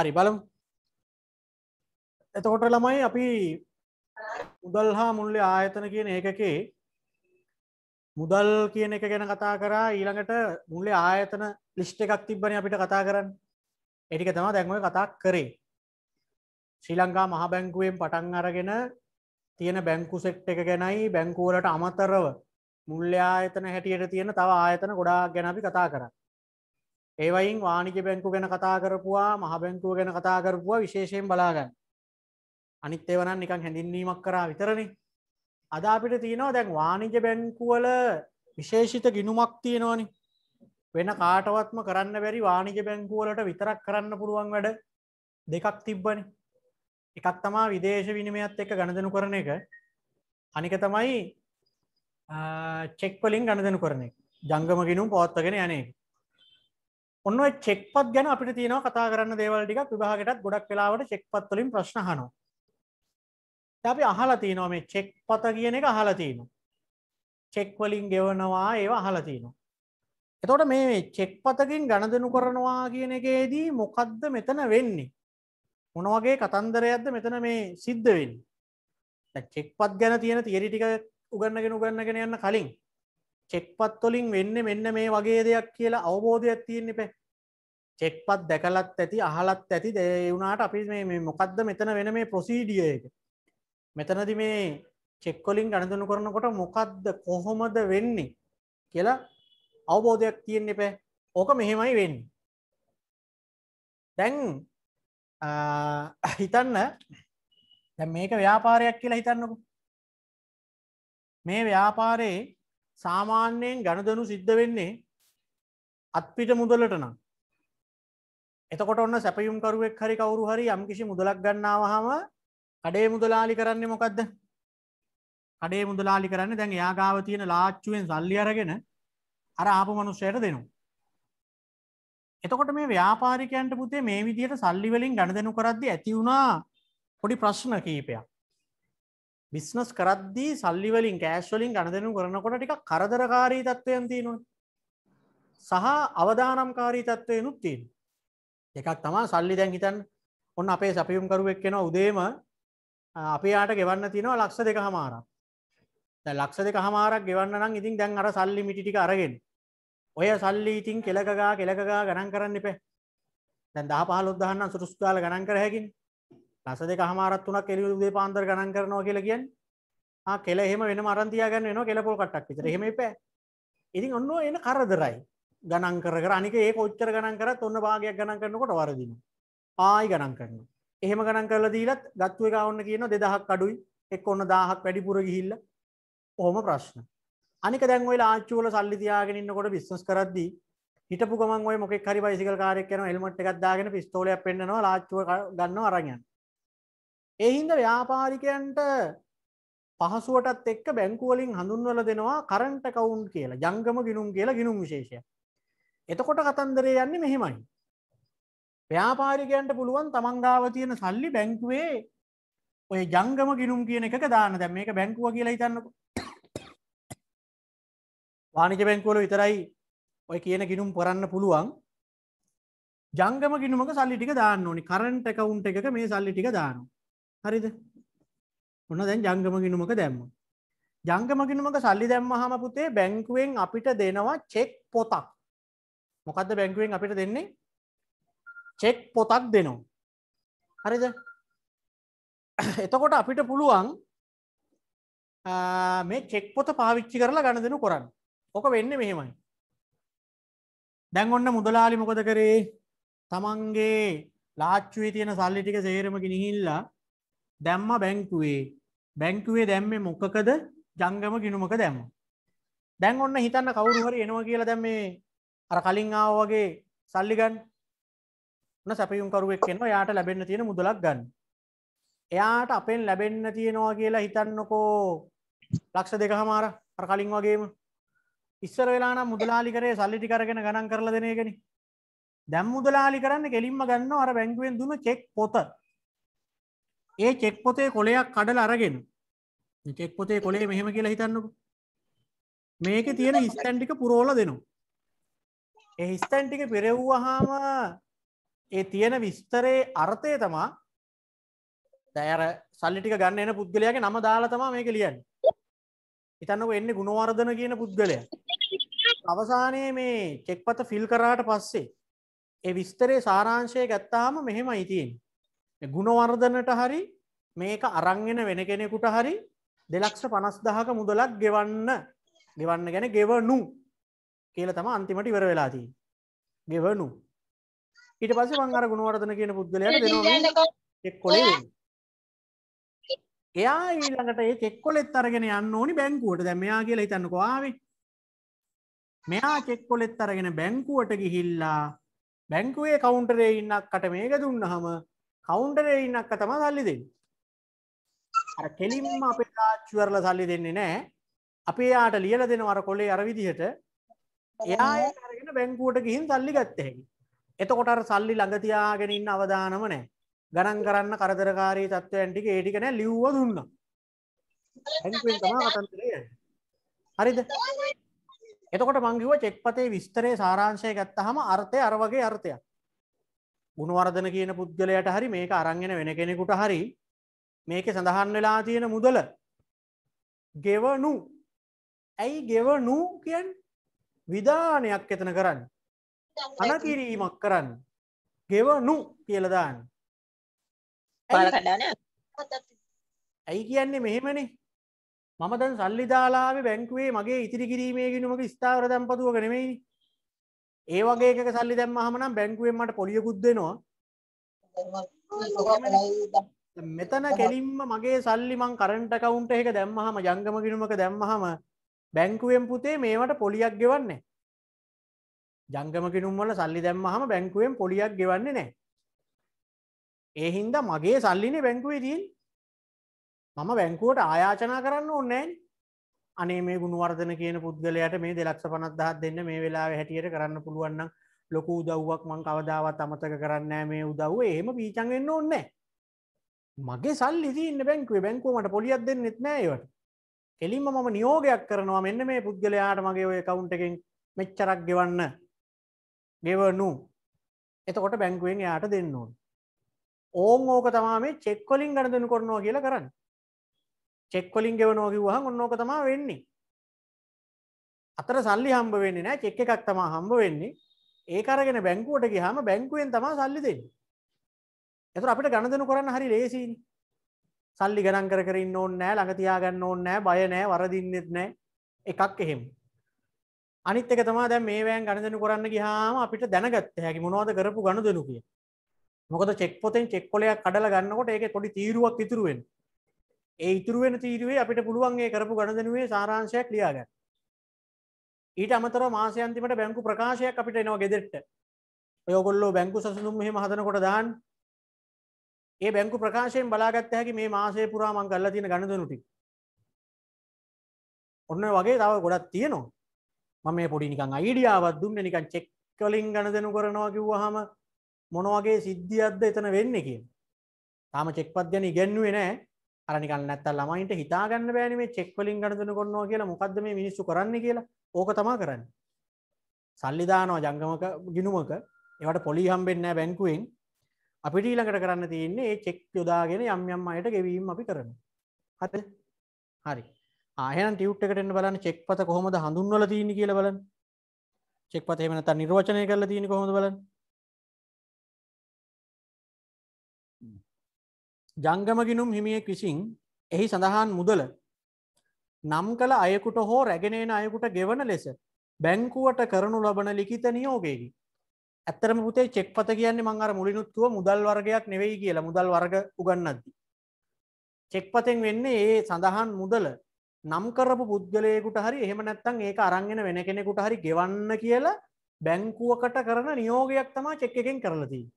හරි බලමු එතකොට ළමයි අපි මුදල් හා මුල්ල ආයතන කියන ඒකකේ මුදල් කියන එක ගැන කතා කරා ඊළඟට මුල්ලේ ආයතන ලිස්්ට එකක් තිබ්බන අපිට කතා කරන්න එටික තම දැන්ව කතා කරේ ශ්‍රී ලංකා මහ බැංකුවෙන් පටන් අරගෙන තියෙන බැංකු සෙට් එක ගැනයි බැංකුවලට අමතරව මුල්්‍ය ආයතන හැටියට තියෙන තව ආයතන ගොඩා ගැනපි කතා කරන්න ඒවයින් වානිජ බැංකු ගැන කතා කරපුවා මහ බැංකුව ගැන කතා කරපුවා විශේෂයෙන් බලාගන්න අනිත් ඒවනන් නිකං හැඳින්වීමක් කරා විතරණ අද අපිට තියෙනවා දැන් වානිජ බැංකුවල විශේෂිත ගිනුමක් තියෙනවානි වෙන කාටවත්ම කරන්න බැරි වානිජ බැංකුවලට විතරක් කරන්න පුළුවන් වැඩ දෙකක් තිබ්බනි එකක් තමා විදේශ විනිමයත් එක්ක ගණදනු කරන එක අනික තමයි චෙක්වලින් ගණදනු කරන එක ජංගම ගිනුම් පවත්වගෙන යනේ ඔන්න චෙක්පත් ගැන අපිට තියෙනවා කතා කරන්න දේවල් ටිකක් විභාගයටත් ගොඩක් වෙලාවට චෙක්පත් වලින් ප්‍රශ්න අහනවා. දැන් අපි අහලා තියෙනවා මේ චෙක්පත කියන එක අහලා තියෙනවා. චෙක් වලින් ගෙවනවා ඒව අහලා තියෙනවා. එතකොට මේ චෙක්පතකින් ගණදෙනු කරනවා කියන එකේදී මොකද්ද මෙතන වෙන්නේ? මොන වගේ කතන්දරයක්ද මෙතන මේ සිද්ධ වෙන්නේ? දැන් චෙක්පත් ගැන තියෙන තියරි ටික උගන්නගෙන උගන්නගෙන යන්න කලින් චෙක්පත් වලින් වෙන්නේ මෙන්න මේ වගේ දෙයක් කියලා අවබෝධයක් තියෙන්න ඉපේ. චෙක්පත් දැකලත් ඇති අහලත් ඇති දේවුණට අපි මේ මොකක්ද මෙතන වෙන මේ ප්‍රොසීඩිය එක මෙතනද මේ චෙක්කොලින් ගණඳනු කරනකොට මොකක්ද කොහොමද වෙන්නේ කියලා අවබෝධයක් තියෙන්න්න එපෑ ඕක මෙහෙමයි වෙන්න දැන් හිතන්න දැ මේක ව්‍යාපාරයක් කියලා හිතන්නකු මේ ව්‍යාපාරයේ සාමාන්‍යයෙන් ගණදනු සිද්ධ වෙන්නේ අත්පිට මුදලට නම් එතකොට ඔන්න සැපයුම්කරුවෙක් හරි කවරු හරි යම්කිසි මුදලක් ගන්නාවහම කඩේ මුදලාලි කරන්නේ මොකක්ද කඩේ මුදලාලි කරන්න දැන් යාගාව තියෙන ලාච්චුවෙන් සල්ලි අරගෙන අර ආපු මනුස්සයට දෙනවා. එතකොට මේ ව්‍යාපාරිකයන්ට පුතේ මේ විදිහට සල්ලි වලින් ගණ දෙනු කරද්දී ඇති වුණා පොඩි ප්‍රශ්න කීපයක්. බිස්නස් කරද්දී සල්ලි වලින් කෑෂ් වලින් ගණ දෙනු කරනකොට ටිකක් කරදරකාරී තත්ත්වයන් තියෙනවා. සහ අවදානම්කාරී තත්ත්වයනුත් තියෙනවා. එකක් තමා සල්ලි දැන් හිතන් ඔන්න අපේ සැපියුම් කරුවෙක් කෙනවා උදේම අපේ යාට ගෙවන්න තියෙනවා ලක්ෂ දෙක හමාරක් දැන් ලක්ෂ දෙක හමාරක් ගෙවන්න නම් ඉතින් දැන් අර සල්ලි මිටි ටික අරගෙන ඔය සල්ලි ඉතින් කෙලක ගා කෙලක ගා ගණන් කරන්න එපා දැන් 10 15000 නම් සුරුස් ගාලා ගණන් කර හැකිනේ ලක්ෂ දෙක හමාරක් තුනක් එළිය උදේ පාන්දර ගණන් කරනවා කියලා කියන්නේ ආ කෙල එහෙම වෙනම අරන් තියාගන්න වෙනවා කෙල පොල් කට්ටක් විතර එහෙම එපා ඉතින් ඔන්න එන කරදරයි ගණන් කර කරනික ඒ කොච්චර ගණන් කරත් ඔන්න භාගයක් ගණන් කරනකොට වරදින. ආයි ගණන් කරන. එහෙම ගණන් කරල දීලත් ගත්තුව එක ඔන්න කියන දෙදහක් අඩුයි එක් ඔන්න දාහක් වැඩිපුර ගිහිල්ල ඔහොම ප්‍රශ්න. අනික දැන්වයි ආච්චුවල සල්ලිතියාගෙනන්නකොට විශ්ස් කරද්දී හිටපු ගමන් ඔය මොකක් හරි බයිසිකල් කාරයක් කරන එල්මට එකක්දාගෙන පිස්තෝලයක් පෙන්න්නවා ආච්චුව ගන්න අරගයන්. එහින්ද ව්‍යාපාරිකයන්ට පහසුවටත් එක්ක බැංකුවලින් හඳුන්වල දෙනවා කරන්ට කවුන්් කියලා ජංගම ගිනුම් කියලා ගිනුම් විශේෂය එතකොට කතන්දරය යන්න මෙහෙමයි. ව්‍යාපාරිකයන්ට පුළුවන් තමන්ගාව තියෙන සල්ලි බැංකුවේ ඔය ජංගම ගිනුම් කියන එක දාන දැම් මේක බැංකුව කියලා හිතන්නක වානිජ බැංකුවල විතරයි ඔය කියන ගිනුම් පොරන්න පුළුවන් ජංගම ගිනුමක සල්ලි ටික දාන්න ඕනි කරන්ට එකවුන්් එක මේ සල්ලි ටික දාන හරිද ඔන්න දැන් ජංගම ගිනුමක දැම්ම ජංගම ගිනුමක සල්ලි දැම්ම හම පුතේ බැංකුවෙන් අපිට දෙනවා චෙක් පොතක් මොකක්ද බැංකුවෙන් අපිට දෙන්නේ චෙක් පොතක් දෙනවා හරිද එතකොට අපිට පුළුවන් මේ චෙක් පොත පාවිච්චි කරලා ගණ දෙනු කොරන්න ඕක වෙන්න මෙහෙමයි දැන් ඔන්න මුදලාලි මොකද කරේ තමන්ගේ ලාච්චුවේ තියෙන සල්ලි ටික සේරම ගිනිහිල්ලා දැම්ම බැංකුවේ බැංකුවේ දැම්මේ මොකකද ජංගම ගිනුමක දැම්ම දැන් ඔන්න හිතන්න කවුරු හරි එනවා කියලා දැම් මේ අර කලින් ආව වගේ සල්ලි ගන්න න සැපියුම්කරුවෙක් එන්න යාට ලැබෙන්න තියෙන මුදලක් ගන්න එයාට අපෙන් ලැබෙන්න තියෙනවා කියලා හිතන්නකෝ ලක්ෂ දෙක හමාර අර කලින් වගේම ඉස්සර වෙලාන මුදලාලි කරේ සල්ලිටි කරගෙන ගණන් කරලා දෙනයගෙන දැම් මුදලාලි කරන්න කෙලින්ම ගන්න අර බැංගුවෙන් දුන චෙක් පොත ඒ චෙක් පොතේ කොලයක් කඩල අරගෙන චෙක් පොතේ කොලේ මෙහෙම කියලා හිතන්නකු මේක තියෙන ස්තැන්ටික පුරෝල දෙනවා හිස්තැන් ටික පෙරෙව්වහාම ඒ තියෙන විස්තරේ අර්ථය තමා දැර සල්ලිටික ගන්න එන පුද්ගලයාගේ නම දාලා තමා මේක ලියන් ඉතන්නක එන්නේ ගුණවර්ධන කියන පුද්ගලය අවසානයේ මේ චෙක්පත ෆිල් කරාට පස්සේ ඒ විස්තරේ සාරාංශය ගත්තාම මෙහෙම ඉතින් ගුණවර්ධනට හරි මේක අරංගෙන වෙන කෙනෙකුට හරි දෙලක්ෂ පනස් දහක මුදලක් ගෙවන්න ගෙවන්න ගැන ගෙවනු කියල තම අන්තිමට ඉවර වෙලාදී ගෙවනු ඊට පස වංගර ගුණවර්ධන කියන පුද්ගලයට එක්කොලේ එයා ඊළඟට ඒ එක්කොලෙත් අරගෙන යන්න ඕනි බැංකුවට දැ මෙයා කියලා හිතන්නකවාවේ මෙයා චෙක්කොලෙත් අරගෙන බැංකුවට ගිහිල්ලා බැංකුවේ කවුන්ටරේ ඉන්නක්කට මේක දුන්න හම කවුන්ටරේ ඉන්නක්ක තම සල්ලි දෙන්න අර කෙලින්ම අපේ තාච්චුවරල සල්ලි දෙන්නේ නෑ අපේ යාට ලියල දෙනවර කොලේ අරවිදිහට එයා අරගෙන බැංකුවට ගිහින් සල්ලි ගත්තහැකි. එතකොට සල්ලි ළඟතියාගෙන ඉන්න අවදානම නෑ ගණන් කරන්න කරදරකාරී තත්ත්වයන්ටික ඒටිකන ලිව්ව දුන්න හරිද එතකොට මංගිව චෙක්පතේ විස්තරය සාරංශය ගත්ත හම අර්ථය අරවගේ අර්ථයක් ගුණවර්ධන කියන පුද්ගලයට හරි මේක අරංගෙන වෙන කෙනෙකුට හරි මේක සඳහන් වෙලා තියෙන මුදල ගෙවනු ඇයි ගෙවනු කියන් විධානයක් එතන කරන්න. අනකිරීමක් කරන්න. ගෙවනු කියලදාන්න. ඇයි කියන්නේ මෙහෙමනේ මම දැන් සල්ලි දාලාව බැංකුවේ මගේ ඉතිරි කිරීමේ ගෙනුමක ස්ථාවර දැම්පතුවක නෙමෙයි. ඒ වගේ එකක සල්ලි දැම්ම හමනම් බැංකුවෙන් මට පොලියකුත් දෙනවා. මෙතන කෙලින්ම මගේ සල්ලි මං කරන්ට කවුන්ට එක දැම්මහම ජංගම ගිනුමක දැම්මහම බැංකුවෙන් පුතේ මේවට පොලියක් ගෙවන්නේ ජංගමකිනුම්වල සල්ලි දැම්ම හම බැංකුවෙන් පොලියක් ගෙවන්නේ නෑ ඒහින්ද මගේ සල්ලිනේ බැංකුවේදීන් මම බැංකුවට ආයාචනා කරන්න ඕන්නෑන් අනේ මේ ගුණුවර්ධන කියන පුද්ගලයට මේ දෙලක්ෂ පනත්දහත් දෙන්න මේ වෙලා හැටියට කරන්න පුළුවන්න ලොකු උදව්වක් මං කවදාවත් අමතක කරන්න මේ උදව්ව එහෙම පීචන්ගන්න ඕන්නෑ මගේ සල්ලි ඉන්න බැංකුවේ බැංකුවමට පොලියක් දෙන්නෙත් නෑවට කෙලින්ම මම නියෝගයක් කරනවා මෙන්න මේ පුද්ගලයාට මගේ ඔය කවුන්ට එකෙන් මෙච්චරක් ගෙවන්න ගෙවනු එතකොට බැංකුවෙන් යාට දෙන්න ඕන් ඕම් ඕක තමා මේ චෙක්වලින් ගණ දෙනු කරනවා කියලා කරන්න චෙක්වලින් ගෙවනෝකිවහන් ඔන්නෝක තමා වෙන්නේ අතර සල්ලි හම්බ වෙන්නේ නෑ චෙක් එකක් තමා හම්බ වෙන්නේ ඒ අරගෙන බැංකුවට ගහම බැංකුවෙන් තමා සල්ලි දෙන්න එතුර අපිට ගණදනු කරන්න හරි ලේසිී සල්ලි ගණන් කර කරන්න ඕන්න නෑ ළඟ තියාගන්න ඕන්න නෑ බය නෑ වරදින්නෙත් නෑ එකක් එහෙම අනිත් එක තමා දැ මේවෑන් ගණදනු කරන්න ගහාම අපිට දැනගත්ත හැකි මොනවාද කරපු ගණ දෙනු කිය මොකද චෙක් පොතෙන් චෙක්කොලයක් කඩල ගන්නකොට ඒක පොඩි තීරුවක් ඉතුරුවෙන් ඒ ඉතුරුවෙන තීරුවේ අපිට පුළුවන්ගේ කරපු ගණදනුවේ සාරංශයක් ලියාග. ඊට අමතර මාසයන්තිමට බැංකු ප්‍රකාශයක් අපිට එනවා ගෙදෙට්ට ඔයගොල්ලෝ බැංකු සසුම් මෙහම හදනකොට දාන් ඒ බැංකු ප්‍රකාශයෙන් බලාගත්ත හැකි මේ මාසය පුරා මං කරලා තියෙන ගණදනුටි. ඔන්න වගේ තව ගොඩක් තියෙනවා. මම මේ පොඩි නිකන් අයිඩියාවක් දුන්නේ නිකන් චෙක් වලින් ගණදෙනු කරනවා කිව්වහම මොන වගේ සිද්ධියක්ද එතන වෙන්නේ කියන. තාම චෙක් පද්ධතිය ඉගෙනුවේ නැහැ. අර නිකන් නැත්තම් ළමයින්ට හිතා ගන්න බෑනේ මේ චෙක් වලින් ගණදෙනු කරනවා කියලා මොකද්ද මේ මිනිස්සු කරන්නේ කියලා. ඕක තමයි කරන්නේ. සල්ලි දානවා ජංගමක ගිණුමක. ඒවට පොලි හම්බෙන්නේ නැහැ බැංකුවෙන්. අපිට ඊළඟට කරන්න තියන්නේ ඒ චෙක් යොදාගෙන යම් යම් අයට ගෙවීම අපි කරන හත හරි ආයන ටියුට්කටෙන් බලන්න චෙක් පත කොහොමද හඳුන්වල තියන කියල බලන් චෙක් පත එමනත නිර්වචනය කරල තියෙන කොහොඳ බලන් ජංගමගිනුම් හිමියෙක් විසින් එහි සඳහන් මුදල නම් කළ අයකුට හෝ රැගෙනන අයකුට ගෙවන ලෙස බැංකුවට කරනු ලබන ලිකිත නියෝගේකි ඇත්තරම පුතේ චෙක්පත කියන්නේ මං අර මුලිනුත්තුව මුදල් වර්ගයක් නෙවෙයි කියලා මුදල් වර්ග උගන්නද්දි. චෙක්පතෙන් වෙන්නේ ඒ සඳහන් මුදල නම් කරපු පුද්ගලයෙකුට හරි එහෙම නැත්තම් ඒක අරන්ගෙන වෙන කෙනෙකුට හරි ගෙවන්න කියලා බැංකුවකට කරන නියෝගයක් තමා චෙක් එකෙන් කරලා තියෙන්නේ.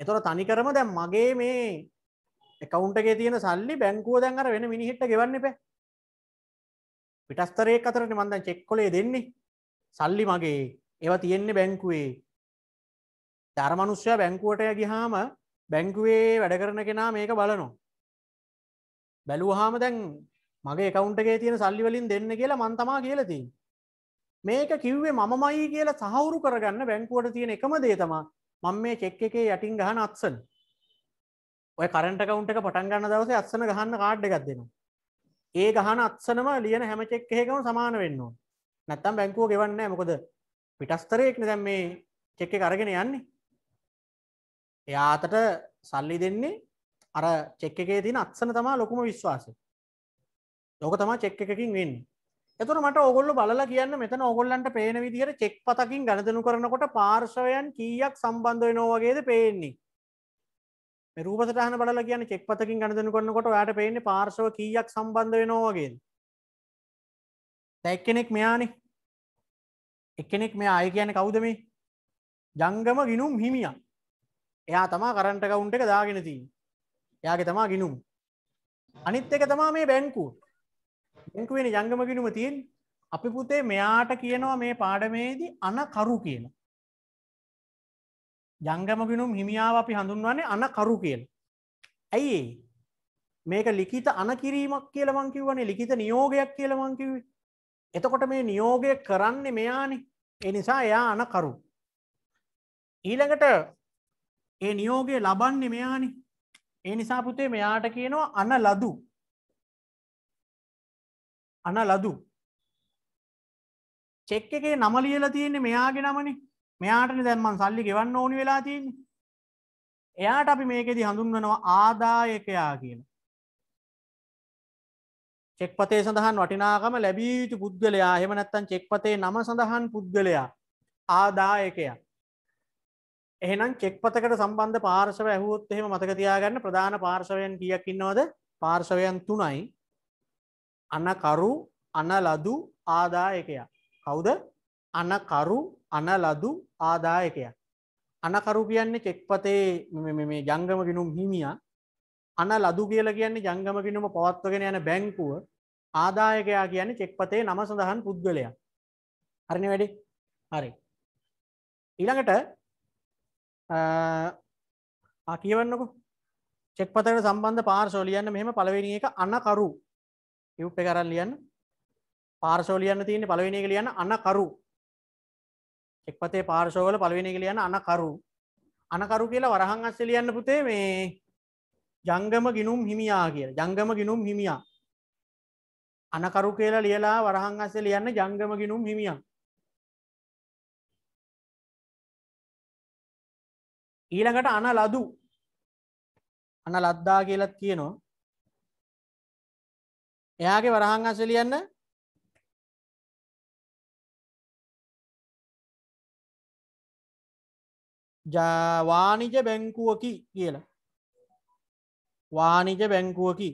එතකොට තනිකරම දැන් මගේ මේ account එකේ තියෙන සල්ලි බැංකුව දැන් අර වෙන මිනිහෙක්ට ගෙවන්න එපා. පිටස්තරයක් අතරනේ මම දැන් චෙක් කොලේ දෙන්නේ. සල්ලි මගේ ඒව තියෙන්නේ බැංකුවේ ධර්මනුෂ්‍ය බැංකුවටය ගිහාම බැංකුවේ වැඩ කරන කෙනා මේක බලනවා. බැලූහාම දැන් මගේ එකවුන්ටගේ තියෙන සල්ලිවලින් දෙන්න කියලා මන්තමා කියලති. මේක කිව්වේ මම මයි කියලා සහවුරු කරගන්න බැංකුවට තියෙන එකම දේතම මං මේ චෙක් එකේ යටින් ගහන අත්සන්. ඔය කරට කවුන්ට එක පටන් ගන්න දවස අත්සන ගහන්න කාඩ් එකක් දෙනවා. ඒ ගහන අත්සනම ලියන හැම චෙක් එහෙකම සමාන වෙන්නවා. නැත්තම් බැංකුව ගෙවන්න මොකද පිටස්තරයෙක්න දැම් මේ චෙක් එක අරගෙන යන්නේ එයාතට සල්ලි දෙන්නේ අර චෙක් එකේ තින අත්සන තමා ලොකුම විශ්වාසය ලොක තමා චෙක් එකකින් වෙන්න එතුර මට ඔගොල්ල බලලා කියන්න මෙතන ඔගොල්ලන්ට පේන විදිහට චෙක් පතකින් ගණදනු කරනකොට පාර්ශවයන් කීයක් සම්බන්ධ වෙනෝවගේද පේන්නේ රූපතටහන බලලා කියන චෙක් පතකින් ගණදන කරනකොට යාට පේන්නේ පාර්ශව කීයක් සම්බන්ධ වෙනෝවගේ දැක් කෙනෙක් මෙයානේ එකනෙක් මේ අය කියන කවුද මේ ජංගම ගිනුම් හිමියන් එයා තමා කරන්ට කවුන්ට එක දාගෙන තිී එයාගේ තමා ගිනුම් අනිත් එක තමා මේ බැන්කූ බැංකුවෙන ජංගම ගිනුම තියෙන් අපි පුතේ මෙයාට කියනවා මේ පාඩමේදී අනකරු කියන ජංගම ගිනුම් හිමියාව අපි හඳුන්වන්නේ අනකරු කියල ඇයි මේක ලිකිත අනකිරීමක් කියලමංකිවන්නේ ලිකිත නියෝගයක් කියලමංකිවේ එතකොට මේ නියෝගය කරන්න මෙයානේ එනිසා එයා අනකරු. ඊළඟට ඒ නියෝගය ලබන්නේ මෙයානි ඒ නිසා පුතේ මෙයාට කියනවා අන ලදු අන ලදු චෙක් එකේ නම ලියලා තියෙන්නේ මෙයාගේ නමනි මෙයාටනේ දැන් මං සල්ලි ගෙවන්න ඕනි වෙලා තියෙන්නේ එයාට අපි මේකෙදි හඳුන්වනවා ආදායකයා කියලා චෙක්පතේ සඳහන් වටිනාකම ලැබිය යුතු පුද්ගලයා හෙම නැත්තන් චෙක්පතේ නම සඳහන් පුද්ගලයා ආදායකය. එහෙනම් චෙක්පතකට සම්බන්ධ පාර්ශව ඇහුවොත් එහෙම මතකතියාගන්න ප්‍රධාන පාර්ශවයන් කියක් ඉන්නවද පාර්ශවයන් තුනයි අනකරු අනලදු ආදායකයා. කවුද අනකරු අනලදු ආදායකයා. අනකරු කියන්නේ චෙක්පතේ ජංගම ගෙනුම් හිමියා අන ලදු කියල කියන්නේ ජංගම පිනුම පවත්වගෙන යන බැංකුව ආදායකයා කියන්නේ චෙක්පතේ නම සඳහන් පුද්ගලයා හරින වැඩි හරි ඊළඟට කියවන්නකු චෙක්පතට සම්බන්ධ පාර්ශෝලියන්න මෙහම පලවෙනි එක අන්නකරු යුප්ප කරන් ලියන්න පාර්ශෝලියන්න තියෙන පලවෙනි එක ලියන්න අන්නකරු එක්පතේ පාර්ශෝවල පලවෙනි එක ලියන්න අනකරු අනකරු කියලා වරහන් අස්ස ලියන්න පුතේ මේ ජංගම ගිනුම් හිමියා කිය ජංගම ගිනුම් හිමියා අනකරු කියලා ලියලා වරහන් අස්සේ ලියන්න ජංගම ගිනුම් හිමියා ඊළඟට අන ලදු අන ලද්දා කියලත් කියනවා එයාගේ වරහන් අස්සේ ලියන්න ජවානිජ බැංකුවකි කියලා වානිජ බැංකුවකි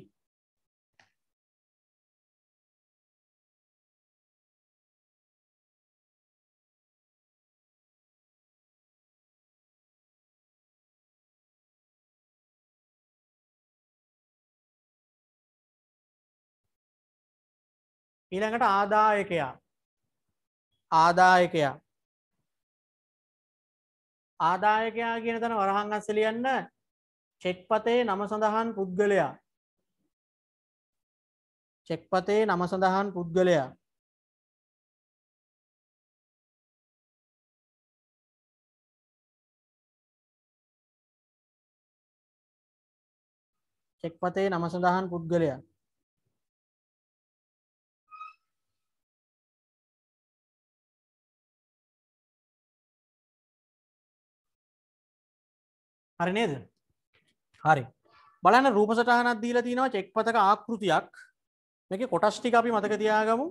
ඊළඟට ආදායකයා ආදායකයා ආදායකයා කියන තන වරහංගස්සලියන්න චෙක්පතේ නම සඳහන් පුද්ගලයා චෙක්පතේ නම සඳහන් පුද්ගලයා චෙක්පතේ නම සඳහන් පුද්ගලයා හරි නේද හරි බලන්න රූප සටහනක් දීලා තියෙනවා චෙක්පතක ආකෘතියක් මේකේ කොටස් ටික අපි මතක තියාගමු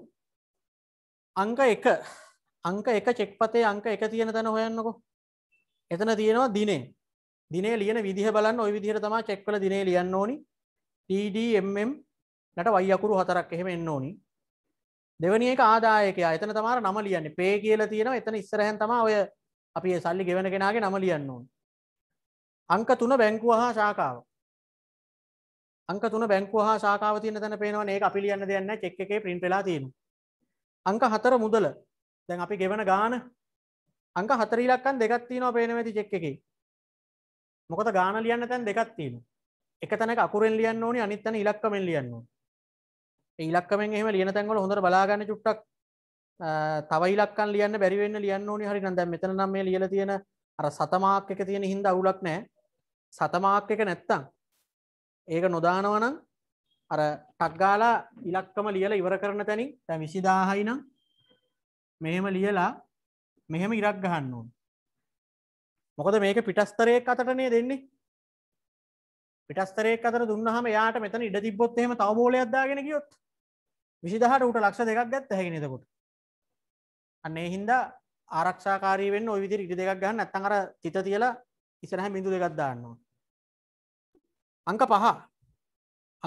අංක 1 අංක 1 චෙක්පතේ අංක 1 තියෙන තැන හොයන්නකෝ එතන තියෙනවා දිනේ දිනේ ලියන විදිහ බලන්න ওই විදිහට තමයි චෙක් වල දිනේ ලියන්න ඕනි TD MM ලට y අකුරු හතරක් එහෙම එන්න ඕනි දෙවෙනි එක ආදායකයා එතන තමයි නම ලියන්නේ පේ කියලා තියෙනවා එතන ඉස්සරහෙන් තමයි ඔය අපි සල්ලි ගෙවන කෙනාගේ නම ලියන්න ඕනේ අංක තුන බැංකුව හා ශාකාව අංක තුන බැංකුව හා ශාකාව තියෙන තැන පේනවා මේක අපි ලියන්න දෙයක් නැහැ චෙක් එකේ print වෙලා තියෙනවා අංක හතර මුදල දැන් අපි ගෙවන ගාණ අංක හතර ඉලක්කම් දෙකක් තියෙනවා පේනවා ඇති චෙක් එකේ මොකද ගාණ ලියන්න තැන් දෙකක් තියෙනවා එක තැනක අකුරෙන් ලියන්න ඕනේ අනිත් තැන ඉලක්කමෙන් ලියන්න ඕනේ ඒ ඉලක්කමෙන් එහෙම ලියන තැන් වල හොඳට බලා ගන්න චුට්ටක් තව ඉලක්කම් ලියන්න බැරි වෙන්න ලියන්න ඕනේ හරිනම් දැන් මෙතන නම් මේ ලියලා තියෙන අර සතමාක් එක තියෙන හින්දා අවුලක් නැහැ සතමාක් එක නැත්තං ඒක නොදානවනම් අර ටක්ගාලා ඉලක්කම ලියල ඉවර කරන තැනින් තැ විසිදාහයි නම් මෙහෙම ලියලා මෙහෙම ඉරක් ගහන්න ඕන් මොකද මේක පිටස්තරයෙක් අතටනේ දෙන්නේ පිටස්තරයෙක් අතර දුන්නහම යාට මෙතන ඉඩ තිබොත් එහෙම තවබෝලයක්දාගෙන ගියොත් විසිදහට උට ලක්ෂ දෙකක් ගත් හැගෙනතකොට අන්නේ හින්දා ආරක්ෂාකාරී වෙන්න ඔය විදිර ඉඩ දෙකක් ගන්න ඇත්තන් අර තිත තියලා ඉස්සරහ බිඳු දෙකක් දාන්නවා. අංක පහ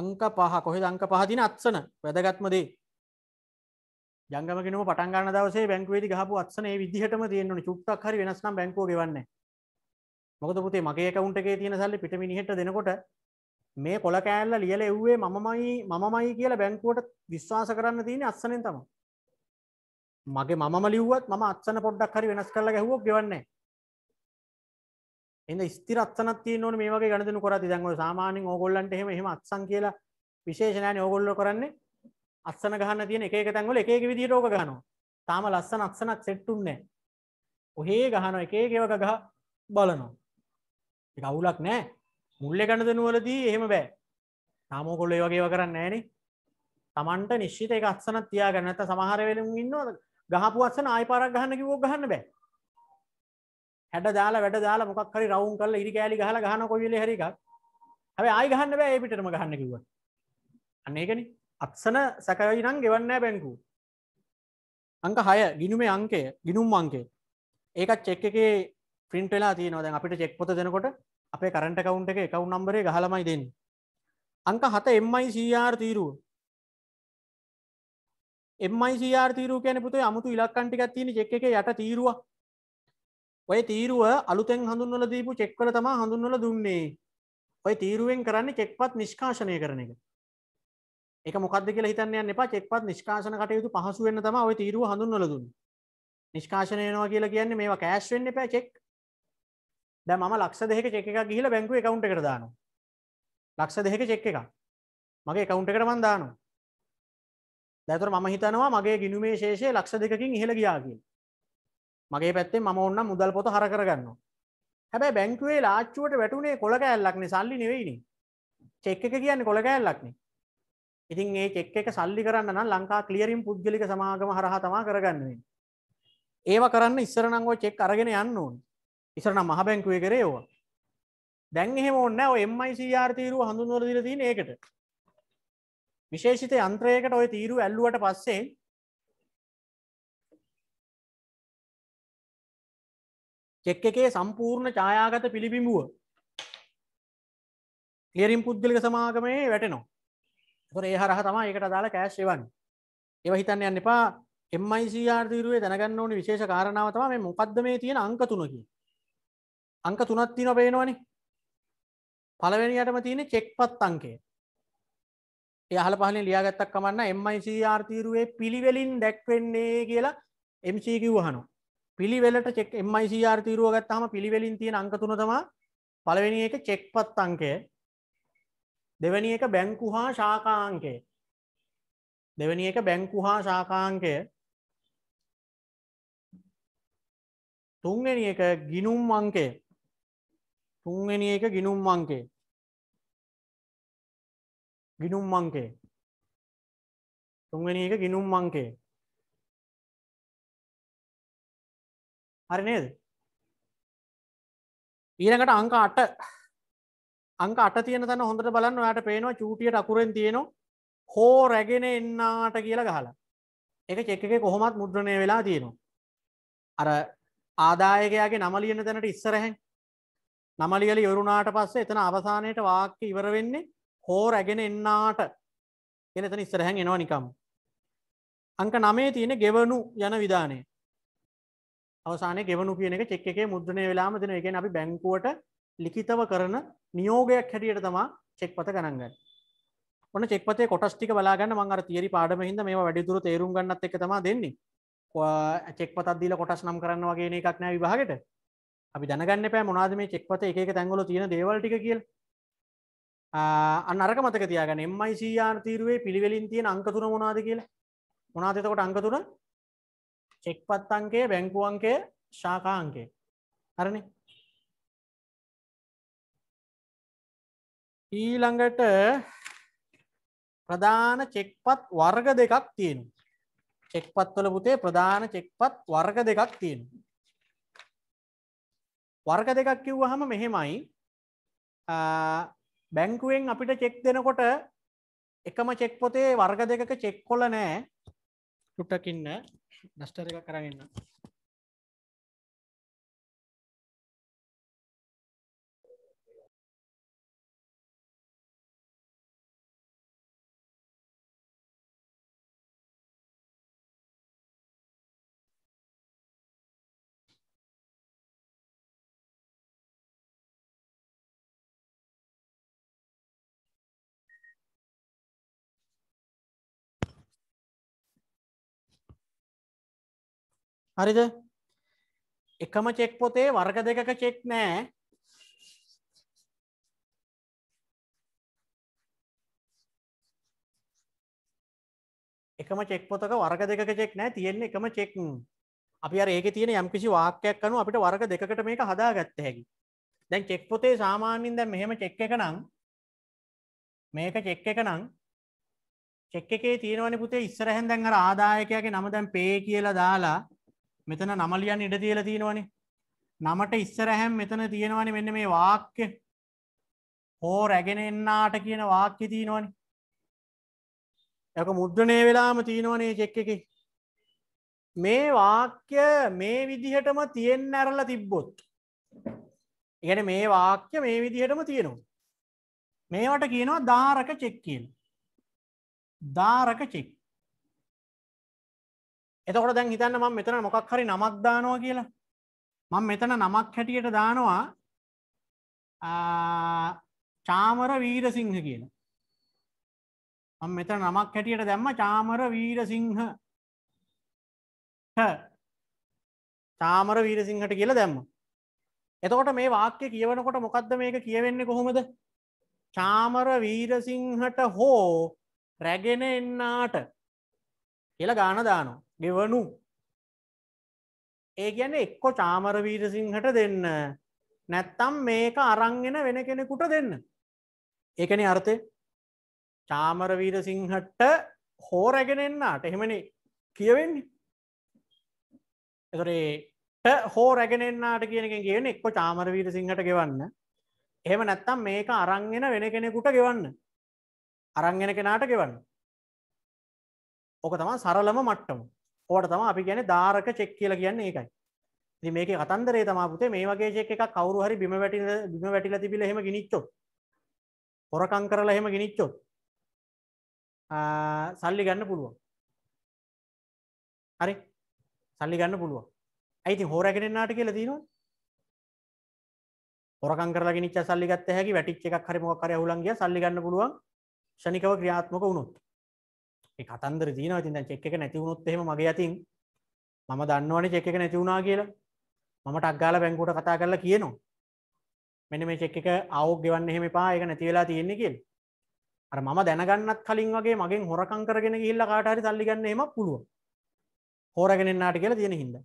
අංක පහ කොහෙද අංක පහ තින අත්සන වැදගත්මදේ ජංගමගෙනම පටන්ගන්න දවසේ බැංකුවේති ගහපු අත්සන විදිහටම තියෙන්න්නන චුක්්තක් හරි වෙනස්නම් බැංකෝ ගවන්න මොකද පුතේ මගේ කවුන්ටගේ තියෙන සල්ලි පිටමිනිහට දෙනකොට මේ කොල කෑල්ල ලියල එව්වේ මමයි මමයි කියලා බැංකුවට විශ්වාස කරන්න තියෙන අත්සනෙන් තම මගේ මම ලිවත් ම අත්සන පොඩ්ඩක් හරි වෙනස් කරලා ගැහුවක් ගවන්නේ එඳ ස්තිරත්සනක් තියෙනවනේ මේ වගේ ගණදෙනු කරාති දැන් ඔය සාමාන්‍යයෙන් ඕගොල්ලන්ට එහෙම එහෙම අත්සන් කියලා විශේෂ නැහැනේ ඕගොල්ලෝ කරන්නේ අත්සන ගහන්න තියෙන එක එක තැන් වල එක එක විදිහට ඕක ගහනවා තාම ලස්සන අත්සනක් සෙට්ටුන්නේ නැහැ ඔහේ ගහනවා එක එක ඒවා ගහ බලනවා ඒක අවුලක් නැහැ මුල්ලේ ගණදෙනු වලදී එහෙම බෑ තාම ඕගොල්ලෝ ඒ වගේ ඒවා කරන්නේ නැහැනේ Tamanට නිශ්චිත ඒක අත්සනක් තියාගන්න නැත්නම් සමහර වෙලෙම ඉන්නවා ගහපු අත්සන ආයි පාරක් ගහන්න කිව්වොත් ගහන්න බෑ හැඩ දාලා වැඩ දාලා මොකක් හරි රවුම් කරලා ඉරි කෑලි ගහලා ගහන කොයි වෙලේ හරි එකක්. හැබැයි ආයි ගහන්න බෑ ඒ පිටරම ගහන්න කිව්වොත්. අන්න ඒකනේ. අක්ෂණ සැකයි නම් ගෙවන්නේ නැහැ බැංකුව. අංක 6 ගිණුමේ අංකය, ගිණුම් අංකය. ඒකත් චෙක් එකේ print වෙලා තියෙනවා. දැන් අපිට චෙක් පොත දෙනකොට අපේ කරන්ට් account එකේ account number එක ගහලාමයි දෙන්නේ. අංක 7 MICR තීරුව. MICR තීරුව කියන්නේ පුතේ 아무තු ඉලක්කම් ටිකක් තියෙන චෙක් එකේ යට තීරුවක්. ඔය තීරුව අලුතෙන් හඳුන්වල දීපු චෙක්වල තම හඳුන්වල දුන්නේ ඔය තීරුවෙන් කරන්නේ චෙක්පත් නිෂ්කාශනය කරන එක එක මොකද කියලා හිතන්න යන්න එපා චෙක්පත් නිෂ්කාශන කටයුතු පහසු වෙන්න තමයි ඔය තීරුව හඳුන්වල දුන්නේ නිෂ්කාශනය වෙනවා කියලා කියන්නේ මේවා කෑෂ් වෙන්න එපා චෙක් දැන් මම ලක්ෂ දෙකක චෙක් එකක් ගිහිල්ලා බැංකුවේ account එකට දානවා ලක්ෂ දෙකක චෙක් එකක් මගේ account එකට මම දානවා දැන් ඒතර මම හිතනවා මගේ ගිණුමේ ශේෂය ලක්ෂ දෙකකින් ඉහළ ගියා කියලා මගේ පැත්තේ ම ඔන්න මුදල් පොත හර කරගන්න හැබැ බැංකුවේ ලාච්චුවට වැටුනේ කොළක ඇල්ලක්නේ සල්ලි නෙවෙයිනි චෙක්ක එක කියන්න කොළක ඇල්ලක්නේ ඉතින් ඒ චෙක්ක එක සල්ලි කරන්න නම් ලංකා කලියරින් පුද්ගලික සමාගම හරහා තමා කරගන්නුවෙන් ඒව කරන්න ඉස්සරනංගෝ චෙක් අරගෙන යන්න ඕන් ඉසරන මහ බැංකුවේ කරේවා දැන් එහෙම ඔන්න එම්යිසිR තීරුව හඳුන්වර දිල තියෙන ඒකට විශේෂිත යන්ත්‍රයකට ඔය තීරු ඇල්ලුවට පස්සේ චෙක් එකේ සම්පූර්ණ ඡායාගත පිළිබිඹුව ලියරින් පුද්ගලික සමාගමේ වැටෙනවා. ඒතර ඒ හරහා තමයි ඒකට අදාළ කෑෂ් එවන්නේ. ඒව හිතන්න යන්න එපා MICR තීරුවේ දැනගන්න ඕනි විශේෂ කාරණාව තමයි මේ මොකද්ද මේ තියෙන අංක තුන කියන්නේ. අංක තුනක් තියෙනවා පේනවනේ. පළවෙනියටම තියෙන්නේ චෙක්පත් අංකය. ඒ අහල පහලින් ලියාගත්තක් කමන්න MICR තීරුවේ පිළිවෙලින් දැක්වෙන්නේ කියලා MC කිව්වහනවා. පිළිවෙලට චෙක් MICR තීරුව ගත්තාම පිළිවෙලින් තියෙන අංක තුන තමයි පළවෙනි එක චෙක්පත් අංකය දෙවෙනි එක බැංකු හා ශාඛා අංකය දෙවෙනි එක බැංකු හා ශාඛා අංකය තුන්වෙනි එක ගිණුම් අංකය තුන්වෙනි එක ගිණුම් අංකය ගිණුම් අංකය තුන්වෙනි එක ගිණුම් අංකේ හරි නේද ඊළඟට අංක අට අංක අට තියෙන තන හොඳට බලන්න ඔයාට පේනවා චූටියට අකුරෙන් තියෙනවා හෝ රැගෙන එන්නාට කියලා ගහලා එක චෙක් එක කොහොමත් මුද්‍රණය වෙලා තියෙනවා අර ආදායකයාගේ නමලියන තැනට ඉස්සරහැන් නමලියල යොරුණාට පස්සේ එතන අවසානයට වාක්‍ය ඉවර වෙන්නේ හෝ රැගෙන එන්නාට එන එතන ඉස්සරහැන් එනවා නිකම් අංක නමේ තියෙන ගෙවනු යන විධානය අවසාන ගෙවනු කියන එක චෙක් එකේ මුද්‍රණය වෙලාම දෙන එකෙන් අපි බැංකුවට ලිඛිතව කරන නියෝගයක් හැටියට තමා චෙක්පත ගණන් ගන්න. ඔන්න චෙක්පතේ කොටස් ටික බලා ගන්න මම අර තියරි පාඩමේ හින්දා මේවා වැඩිදුර තේරුම් ගන්නත් එක්ක තමා දෙන්නේ. චෙක්පතක් දීලා කොටස් නම් කරන්න වගේ එකක් නෑ විභාගෙට. අපි දැනගන්න එපා මොනවද මේ චෙක්පතේ එක එක තැන්වල තියෙන දේවල් ටික කියලා. අන්න අරක මතක තියාගන්න MIC යාන e තීරුවේ පිළිවෙලින් තියෙන අංක තුන මොනවද කියලා. මොනවද එතකොට අංක තුන? චෙක්පත් අංකේ බැංකු අංකේ ශාකා අංකේ හරණ ඊළඟට ප්‍රධාන චෙක්පත් වර්ග දෙකක් තියෙන චෙක්පත්වල පුතේ ප්‍රධාන චෙක්පත් වර්ග දෙකක් තියෙන වර්ග දෙකක් කිව්වහම මෙහෙමයි බැංකුවෙන් අපිට චෙක් දෙනකොට එකම චෙක් පොතේ වර්ග දෙකක චෙක් කොල නෑ චුට්ටකින්න ඩස්ටර් එකක් කරගන්න හරිද එකම චෙක් පොතේ වර්ග දෙකක චෙක් නෑ එකම චෙක් පොතක වර්ග දෙකක චෙක් නෑ තියෙන්නේ එකම චෙක් අපි අර ඒකේ තියෙන යම්කිසි වාක්‍යයක් අනුව අපිට වර්ග දෙකකට මේක හදාගත්ත හැකි දැන් චෙක් පොතේ සාමාන්‍යයෙන් දැන් මෙහෙම චෙක් එක නම් මේක චෙක් එක නම් චෙක් එකේ තියෙනවනේ පුතේ ඉස්සරහෙන් දැන් අර ආදායකයාගේ නම දැන් පේ කියලා දාලා මෙතන නම ලියන්න ඉඩ තියලා තියෙනවනේ. නමට ඉස්සරහම මෙතන තියෙනවනේ මෙන්න මේ වාක්‍ය. හෝ රැගෙන එන්නාට කියන වාක්‍ය තියෙනවනේ. ඒක මුද්‍රණය වෙලාම තියෙනවනේ චෙක් එකේ. මේ වාක්‍ය මේ විදිහටම තියෙන්න ඇරලා තිබ්බොත්. ඉගෙන මේ වාක්‍ය මේ විදිහටම තියෙනවා. මේවට කියනවා ධාරක චෙක් කියලා. ධාරක චෙක්. එතකොට දැන් හිතන්න මම මෙතන මොකක් හරි නමක් දානවා කියලා. මම මෙතන නමක් හැටියට දානවා චාමර වීරසිංහ කියලා. මම මෙතන නමක් හැටියට දැම්ම චාමර වීරසිංහ චාමර වීරසිංහට කියලා දැම්ම. එතකොට මේ වාක්‍ය කියවනකොට මොකක්ද මේක කියවෙන්නේ කොහොමද? චාමර වීරසිංහට හෝ රැගෙන එන්නාට කියලා ගාන දානවා. ගෙවනු ඒ ගැන එක්කො චාමරවීර සිංහට දෙන්න නැත්තම් මේක අරංගෙන වෙන කෙනෙකුට දෙන්න ඒකන අර්ථය චාමරවීර සිංහට හෝ රැගෙනෙන්න්නට එහෙමන කියවෙන්නේ එතරේ හෝ රැගෙනෙන්න්නට කියනකින් කියන එක්කො චාමරවීර සිංහට ගෙවන්න එහෙම නැත්තම් මේක අරංගෙන වෙන කෙනෙකුට ගෙවන්න අරංගෙන කෙනාට ගෙවන්න ඕක තමා සරලම මට්ටමු ඕට තම අපි ගැන ධාරක චෙක් කියල කියන්න ඒකයි ති මේක කතන්දරේ තමාපුතේ මේ වගේ චෙක් එක කවරු හරි බිම වැටි බිම වැටිල තිබිල හෙම ගිනිච්චෝ හොරකං කරලා හෙම ගිනිච්චෝ සල්ලි ගන්න පුළුවන් හරි සල්ලි ගන්න පුළුවන් ඇයිති හෝරැගෙනන්නාට කියලා දීනවා හොරකං කරලා ගිනිච්ච සල්ලි ගත්ත හැකි වැටිච්ච එකක් හරි මොකක් හරි අහුලන් ගියා සල්ලි ගන්න පුළුවන් ෂණිකව ක්‍රියාත්මක වුණොත් කතන්දර තියන තින් චෙක් එක නැතිවුණොත්තෙම මගේ ඇතින් මම දන්නවනේ චෙක් එක නැතිවුණා කියලා මම ටක්ගාල බැංකුට කතා කරලා කියනවා මෙන මේ චෙක් එක අවුක් ගෙවන්න එහෙම පා එක නැතිවෙලා තියෙන්නේ කියල් අර මම දැනගන්නත් කලින් වගේ මගෙන් හොරකං කරගෙන ගිල්ල කාටහරි සල්ලිගන්න එම පුළුව හෝරගෙනන්නාට කියලා තියෙන හින්ද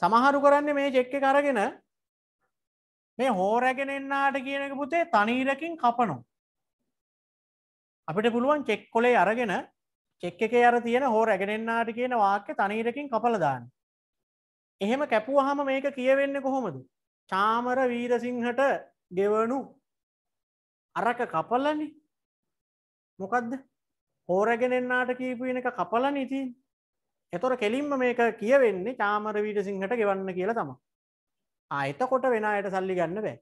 සමහරු කරන්නේ මේ චෙක්ක කරගෙන මේ හෝරැගෙන එන්නාට කියනක පුතේ තනීරකින් කපනු අපිට පුළුවන් චෙක් කොලේ අරගෙන චෙක් එක අර තියෙන හෝ රැගෙනෙන්න්නාට කියන වාක්‍ය තනීරකින් කපලදාන්න. එහෙම කැපුවහම මේක කියවෙන්න කොහොමද. චාමර වීරසිංහට ගෙවනු අරක කපල්ලන්නේ මොකදද හෝරගෙනෙන්න්නාට කීපුන එක කපල නිති එතොර කෙලින්ම මේක කියවෙන්නේ චාමර වීරසිංහට ගෙවන්න කියලා තම. අයතකොට වෙන අයට සල්ලි ගන්න බෑ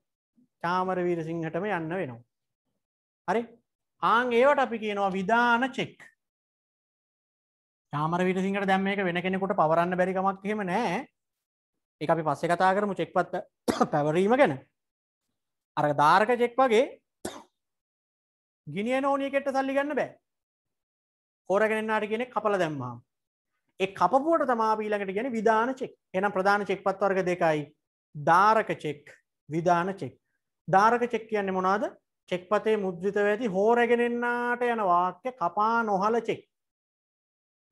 චාමර වීරසිංහටම යන්න වෙනවා. හරි ආං ඒවට අපි කියනවා විධාන චෙක්. චාමර විට සිංහට දැම් මේක වෙන කෙනෙකුට පවරන්න බැරිකමක් හෙම නෑ එක අපි පස්සෙ කතා කරමු චෙක්පත් පැවරීම ගැන අර ධාරක චෙක් වගේ ගිනිය නෝනිය කෙට්ට සල්ලි ගන්න බෑ හෝරගෙනනාට කියෙනෙ කපල දැම්මහා එ කපපුුවට තමා ඊළඟට ගැන විධාන චෙක් එනම් ප්‍රධාන චෙක්පත් වර්ග දෙකයි ධාරක චෙක් විධාන චෙක් ධාරක චෙක් කියන්නේ මොනාද චෙක්පතේ මුද්‍රිත ඇති හෝරගෙනෙන්න්නාට යන වාක්‍ය කපා නොහල චෙක්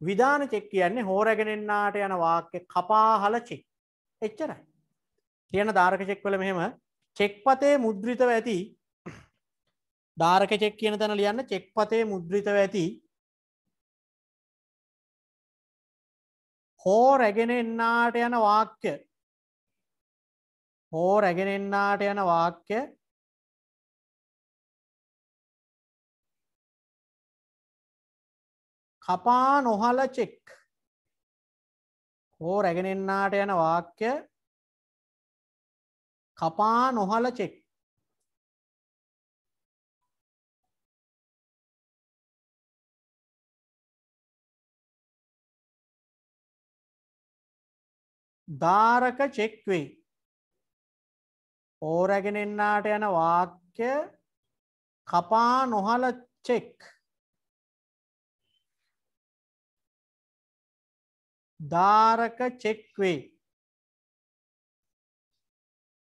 විධාන චෙක් කියන්නේ හෝරැගෙනෙන්න්නාට යන වාක්‍ය කපාහල චෙක් එච්චරයි. කියන ධාරක චෙක්වල මෙහෙම චෙක්පතේ මුද්‍රිතව ඇති ධාරක චෙක් කියන තැන ලියන්න චෙක්පතේ මුද්‍රිතව ඇති හෝ රැගෙන එන්නාට යන වාක්‍ය හෝ රැගෙන එන්නාට යන වාක්‍ය කපා නොහල චෙක් හෝ රැගෙනෙන්නාට යන වාක්‍ය කපා නොහල චෙක් ධාරක චෙක් වෙයි ඕරැගෙනෙන්නාට යන වාක්‍ය කපා නොහල චෙක් ධාරක චෙක්වේ.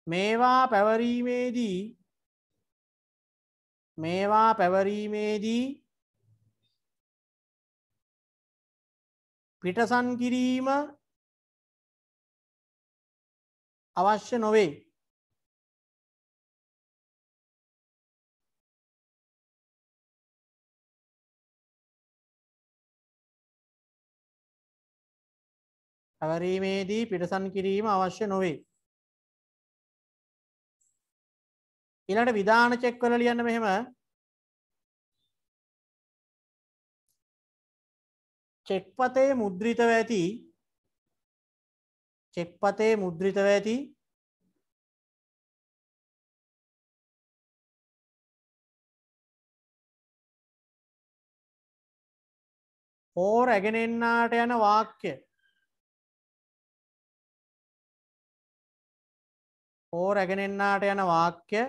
මේවා පැවරීමේදී මේවා පැවරීමේදී පිටසන් කිරීම අවශ්‍ය නොවේ හැවරීමේදී පිටසන් කිරීම අවශ්‍ය නොවේ. ඊළඟට විධාන චෙක් වල ලියන්න මෙහෙම චෙක් පතේ මුද්‍රිතව ඇති චෙක් පතේ මුද්‍රිතව ඇති හෝ රැගෙනෙන්නාට යන වාක්‍ය හෝ රැගෙනෙන්නාට යන වාක්‍ය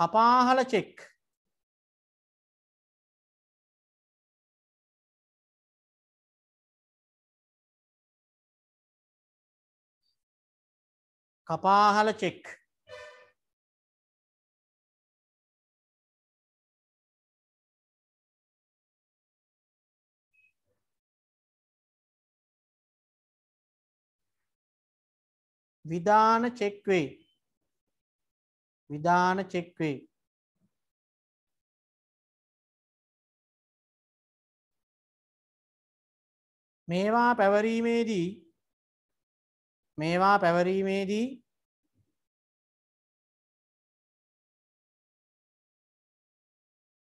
කපාහල චෙක් කපාහල චෙක් විධාන චෙක්වෙයි විධාන චෙක්වෙයි මේවා පැවරීමේදී මේවා පැවරීමේදී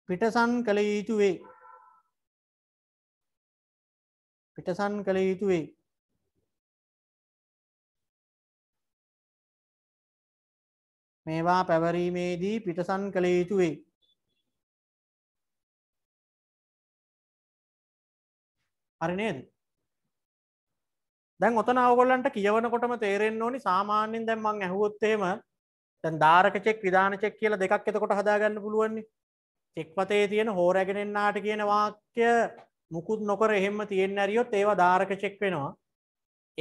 පිටසන් කළ යුතු වේ පිටසන් කළ යුතු වේ මේවා පැවරීමේදී පිටසන් කළ යුතු වෙයි. හරි නේද? දැන් ඔතන ඔයගොල්ලන්ට කියවනකොටම තේරෙන්න ඕනි සාමාන්‍යයෙන් දැන් මං ඇහුවොත් එහෙම දැන් ධාරක චෙක් විධාන චෙක් කියලා දෙකක් එතකොට හදාගන්න පුළුවන්නේ. චෙක් පතේ තියෙන හෝරැගෙනෙන්නාට කියන වාක්‍ය මුකුත් නොකර එහෙම තියෙන්න ඇරියොත් ඒවා ධාරක චෙක් වෙනවා.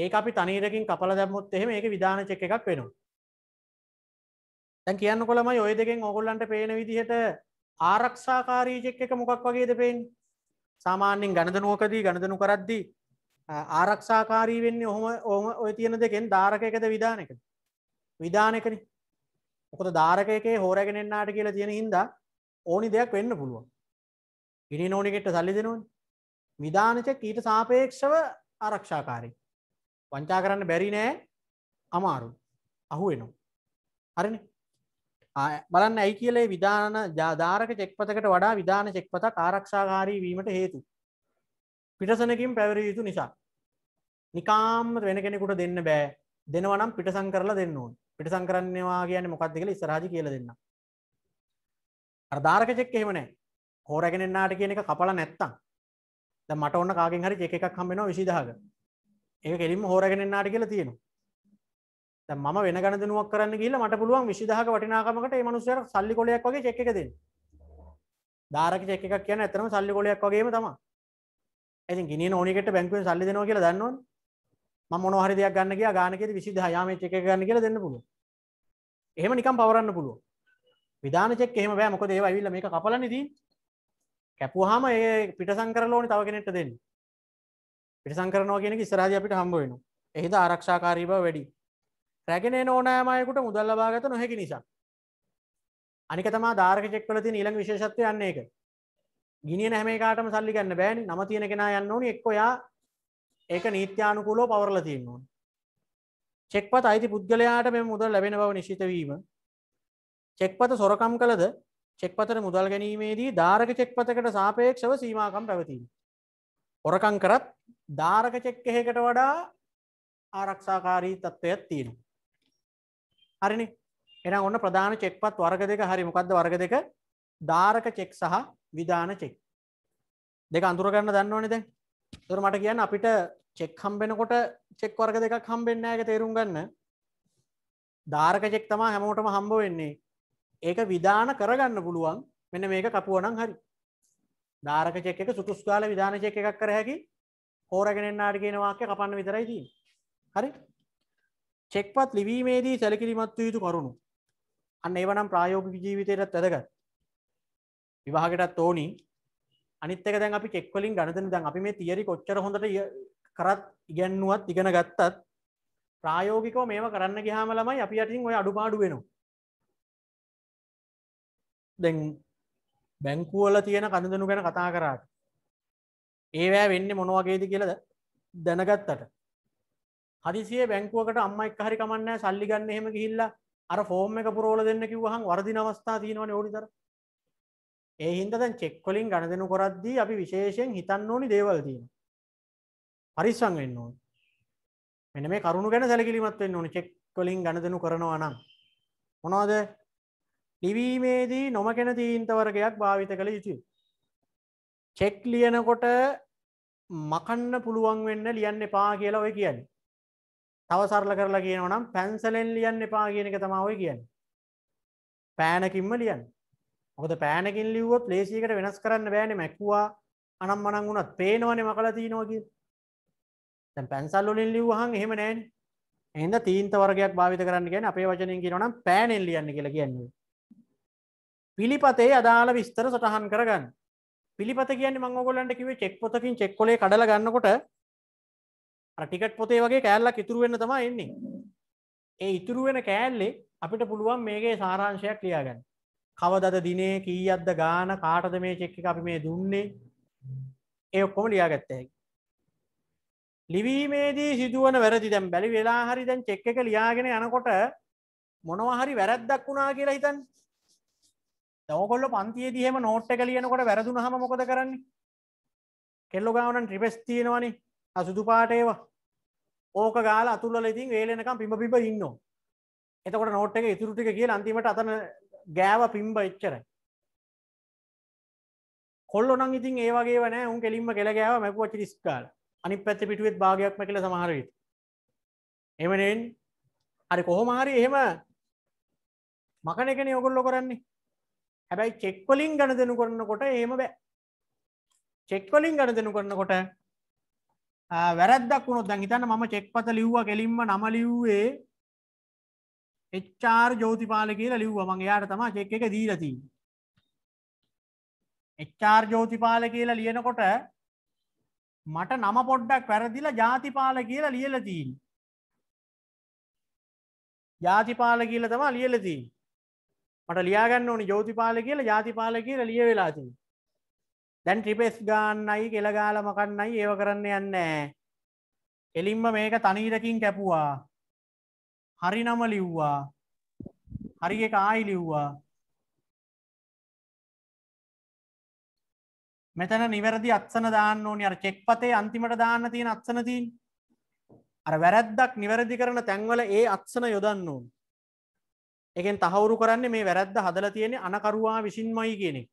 ඒක අපි තනීරකින් කපලා දැම්මොත් එහෙම ඒක විධාන චෙක් එකක් වෙනවා. දැන් කියන්න කොළමයි ඔය දෙකෙන් ඔගොල්ලන්ට පේන විදිහට ආරක්ෂාකාරීජෙක් එක මොකක් වගේද පේෙන් සාමාන්‍යෙන් ගණදනුවකදී ගණදනු කරද්දී ආරක්ෂාකාරී වෙන්න ඔහොම ඕම ඔය තියෙන දෙකෙන් ධාරක එකද විධානක විධානකන මොකද ධාරකයකේ හෝරැගෙනෙන්න්නාට කියලා තියෙන හින්දා ඕනි දෙයක් වෙන්න පුළුවන් ඉනි නෝනිකෙට සල්ලි දෙනුවන් විධානචක් ඊට සාපේක්ෂව ආරක්ෂාකාරී වංචා කරන්න බැරි නෑ අමාරු අහු වෙනවා හරිනි බලන්න ඇයි කියලේ විධාන ජාධාරක චෙක්පතකට වඩා විධාන චෙක්පතක් ආරක්ෂාකාරී වීමට හේතු. පිටසනකින් පැවර යුතු නිසා. නිකාම් වෙන කෙනෙකුට දෙන්න බෑ දෙනවනම් පිටසං කරලා දෙන්න ඕන් පිටසං කරන්නවා කියන මොකක්දකල ස්රාජි කියල දෙන්න. අර්ධාරක චෙක් එහෙමනෑ හෝරැගෙනන්නාට කියන එක කපල නැත්තම් ද මට ඔන්න කාගෙන් හරි එක එකක් හම්බෙනවා විසිදාග ඒ කෙලින් හෝරගෙනන්නාට කියලා තියෙනවා මම වෙන ගණදනුවක් කරන්න ගිල මට පුළුවන් විශිදහක වටිනාකමට මනුසර සල්ලි කොලයක් වගේ චෙක් එකද ධාරක චෙක් එකක් කියන ඇතරම සල්ලි කොලයක් වගේම තම ඇති ගිනි ඕනිකට බැංකුවෙන් සල්ලි දෙනවා කියලා දන්නවන් ම මොනහරි දෙයක් ගන්න කිය ගානකෙද විසිදහයාම චෙක ගන්න කියලා දෙන්න පුළුව එහෙම නිකම් පවරන්න පුළුව විධාන චෙක් එහෙම බෑ මොකද ඒවා ඇවිල්ල මේ කපල නිදී කැපුහාම ඒ පිටසං කරල ඕනි තව කෙනෙට දෙන්න පිටසංකරනවා කියෙනෙ ස්රාජ අපිට හම්බ වෙන එහිද ආරක්ෂාකාරීබ වැඩි රැගෙන නෝනෑමයකුට මුදල් ලබාගත නොහැකි නිසා. අනික තමා ධාරක චෙක්වල තින ඊළඟ විශේෂත්වය යන්නේ එක. ගිනියන හැම එකටම සල්ලි ගන්න බෑනේ. නම තියෙන කෙනා යන්න ඕනි එක්කෝ යා ඒක නීත්‍යානුකූලව පවරලා තියෙන්න ඕනි. චෙක්පත අයිති පුද්ගලයාට මේ මුදල් ලැබෙන බව නිශ්චිත වීම. චෙක්පත සොරකම් කළද චෙක්පතට මුදල් ගැනීමේදී ධාරක චෙක්පතකට සාපේක්ෂව සීමාකම් පැවතීම. හොරකම් කරත් ධාරක චෙක් එකකට වඩා ආරක්ෂාකාරී තත්ත්වයක් තියෙනවා. හරිනේ එහෙනම් ඔන්න ප්‍රධාන චෙක්පත් වර්ග දෙක හරි මොකද්ද වර්ග දෙක ධාරක චෙක් සහ විධාන චෙක් දෙක අඳුර ගන්න දන්නවනේ දැන් ඒතර මට කියන්න අපිට චෙක් හම්බෙනකොට චෙක් වර්ග දෙකක් හම්බෙන්නේ නැහැ ඒක තේරුම් ගන්න ධාරක චෙක් තමයි හැමෝටම හම්බ වෙන්නේ ඒක විධාන කරගන්න පුළුවන් මෙන්න මේක කපුවනම් හරි ධාරක චෙක් එක සුතුස් කාල විධාන චෙක් එකක් කර හැකි හෝරගෙන එන්නාට කියන වාක්‍ය කපන්න විතරයි තියෙන්නේ හරි චෙක්පත් ලිවීමේදී සැලකිලිමත්ව යුතු කරුණු අන්න ඒවනම් ප්‍රායෝගික ජීවිතයටත් වැදගත් විවාහකටත් ඕනි අනිත්තක දැන් අපි චෙක්වලින් ගණතන දැන් අපි මේ තියරි කොච්චර හොඳට කරත් ඉගැන්නුවත් ඉගෙන ගත්තත් ප්‍රායෝගිකව මේම කරන්න ගහාම ළමයි අපි අටින් ඔය අඩුපාඩු වෙනවා දැන් බැංකුවල තියෙන කඳදනු ගැන කතා කරාට ඒවෑ වෙන්න මොනවගේද කියලද දැනගත්තට හදිසිය බැංකුවකට අම්මයික් හරි කමන්න සල්ලි ගන්න එහෙම ගිහිල්ලා අර ෆෝර්ම් එක පුරෝල දෙන්න කිව්වහන් වර්දින අවස්ථා තියෙනවනේ ඕනිතර ඒ හින්දා දැන් චෙක් වලින් ගණදෙනු කරද්දී අපි විශේෂයෙන් හිතන්න ඕනි දේවල් තියෙනවා පරිස්සම් වෙන්න ඕනි මෙන්න මේ කරුණු ගැන සැලකිලිමත් වෙන්න ඕනි චෙක් වලින් ගණදෙනු කරනවා නම් මොනවද ලිවීමේදී නොමකෙන තීන්ත වර්ගයක් භාවිත කළ යුතුයි චෙක් ලියනකොට මකන්න පුළුවන් වෙන්න ලියන්න එපා කියලා ඔය කියන්නේ තව සරල කරලා කියනවා නම් පැන්සලෙන් ලියන්න එපා කියන එක තමයි ඔය කියන්නේ. පෑනකින්ම ලියන්න. මොකද පෑනකින් ලිව්වොත් ලේසියකට වෙනස් කරන්න බෑනේ මැකුවා අනම් මනම් වුණත් පේනවනේ මකලා තියනවා කියලා. දැන් පැන්සල් වලින් ලිව්වහම එහෙම නෑනේ. එහෙනම් තීන්ත වර්ගයක් භාවිත කරන්න කියන්නේ අපේ වචනෙන් කියනවා නම් පෑනෙන් ලියන්න කියලා කියන්නේ. පිළිපතේ අදාළ විස්තර සටහන් කරගන්න. පිළිපත කියන්නේ මම ඔයගොල්ලන්ට කිව්වේ චෙක් පොතකින් චෙක් කොලේ කඩලා ගන්නකොට ටිකට් පොතේ වගේ කෑල්ලක් ඉතුරුවෙන්න තමා එන්නේ ඒ ඉතුරුවෙන කෑල්ලේ අපිට පුළුවන් මේගේ සාරාංශයක් ලියාගන්න කවදද දිනේ කී අද්ද ගාන කාටද මේ චෙක්ක අපි මේ දුන්නේ ඒ ඔක්කොම ලියාගත්ත හැකි ලිවීමේදී සිදුවන වැරදි දැම් බැලි වෙලා හරි දැන් චෙක් එක ලියාගෙන යනකොට මොනවහරි වැරැද්දක් වුණා කියලා හිතන් තවකොල්ල පන්තියේ දිහෙම නෝට් එක ලියනකොට වැරදුනහම මොකද කරන්නේ කෙල්ලො ගාවනන් ට්‍රිපෙස් තියෙනවනේ අසුදු පාට ඒවා ඕක ගාල අතුල්ල ඉතින් වේලනකම් පිම පිප ඉන්න එතකොට නෝට් එක ඉතුරුටික කිය අන්තිමට අතන ගෑව පිම්බ එච්චරයි කොල්ලොනන් ඉතින් ඒවගේ වන උන් කෙලින්ම කෙළ ගෑව මැකුවචි ස්කාල අනි පැත්ත පිටුවත් භාගයක්ම කළ සමහරවිත් එමනෙන් අරි කොහොමහරි එහෙම මකන එකන යොගොල්ලො කරන්නේ හැබැයි චෙක්වලින් ගණ දෙනු කරන්න කොට ඒම බෑ චෙක්වලින් ගණ දෙනු කරන්න කොට වැරද්දක් වුණොත් දැන් හිතන්න මම චෙක්පත ලිව්වා කෙලින්ම නම ලිව්වේ එච්චාර් ජෝතිපාල කියලා ලිව්වා මං එයාට තමයි චෙක් එක දීලා තියෙන්නේ එච්චාර් ජෝතිපාල කියලා ලියනකොට මට නම පොඩ්ඩක් වැරදිලා ජාතිපාල කියලා ලියලා තියෙන්නේ ජාතිපාල කියලා තමයි ලියලා තියෙන්නේ මට ලියා ගන්න ඕනි ජෝතිපාල කියලා ජාතිපාල කියලා ලියවිලා තියෙන්නේ දැන් ට්‍රිපෙස් ගාන්නයි කෙළගාල මකන්නයි ඒව කරන්න යන්නෑ. එලින්ම මේක තනීරකින් කැපුවා. හරි නම ලිව්වා. හරි එක ආයි ලිව්වා. මෙතන නිවැරදි අත්සන දාන්න ඕනි අර චෙක්පතේ අන්තිමට දාන්න තියෙන අත්සන තියෙන. අර වැරැද්දක් නිවැරදි කරන තැන්වල ඒ අත්සන යොදන්න ඕන. එකෙන් තහවුරු කරන්නේ මේ වැරැද්ද හදලා තියෙන්නේ අනකරුවා විසින්මයි කියන එක.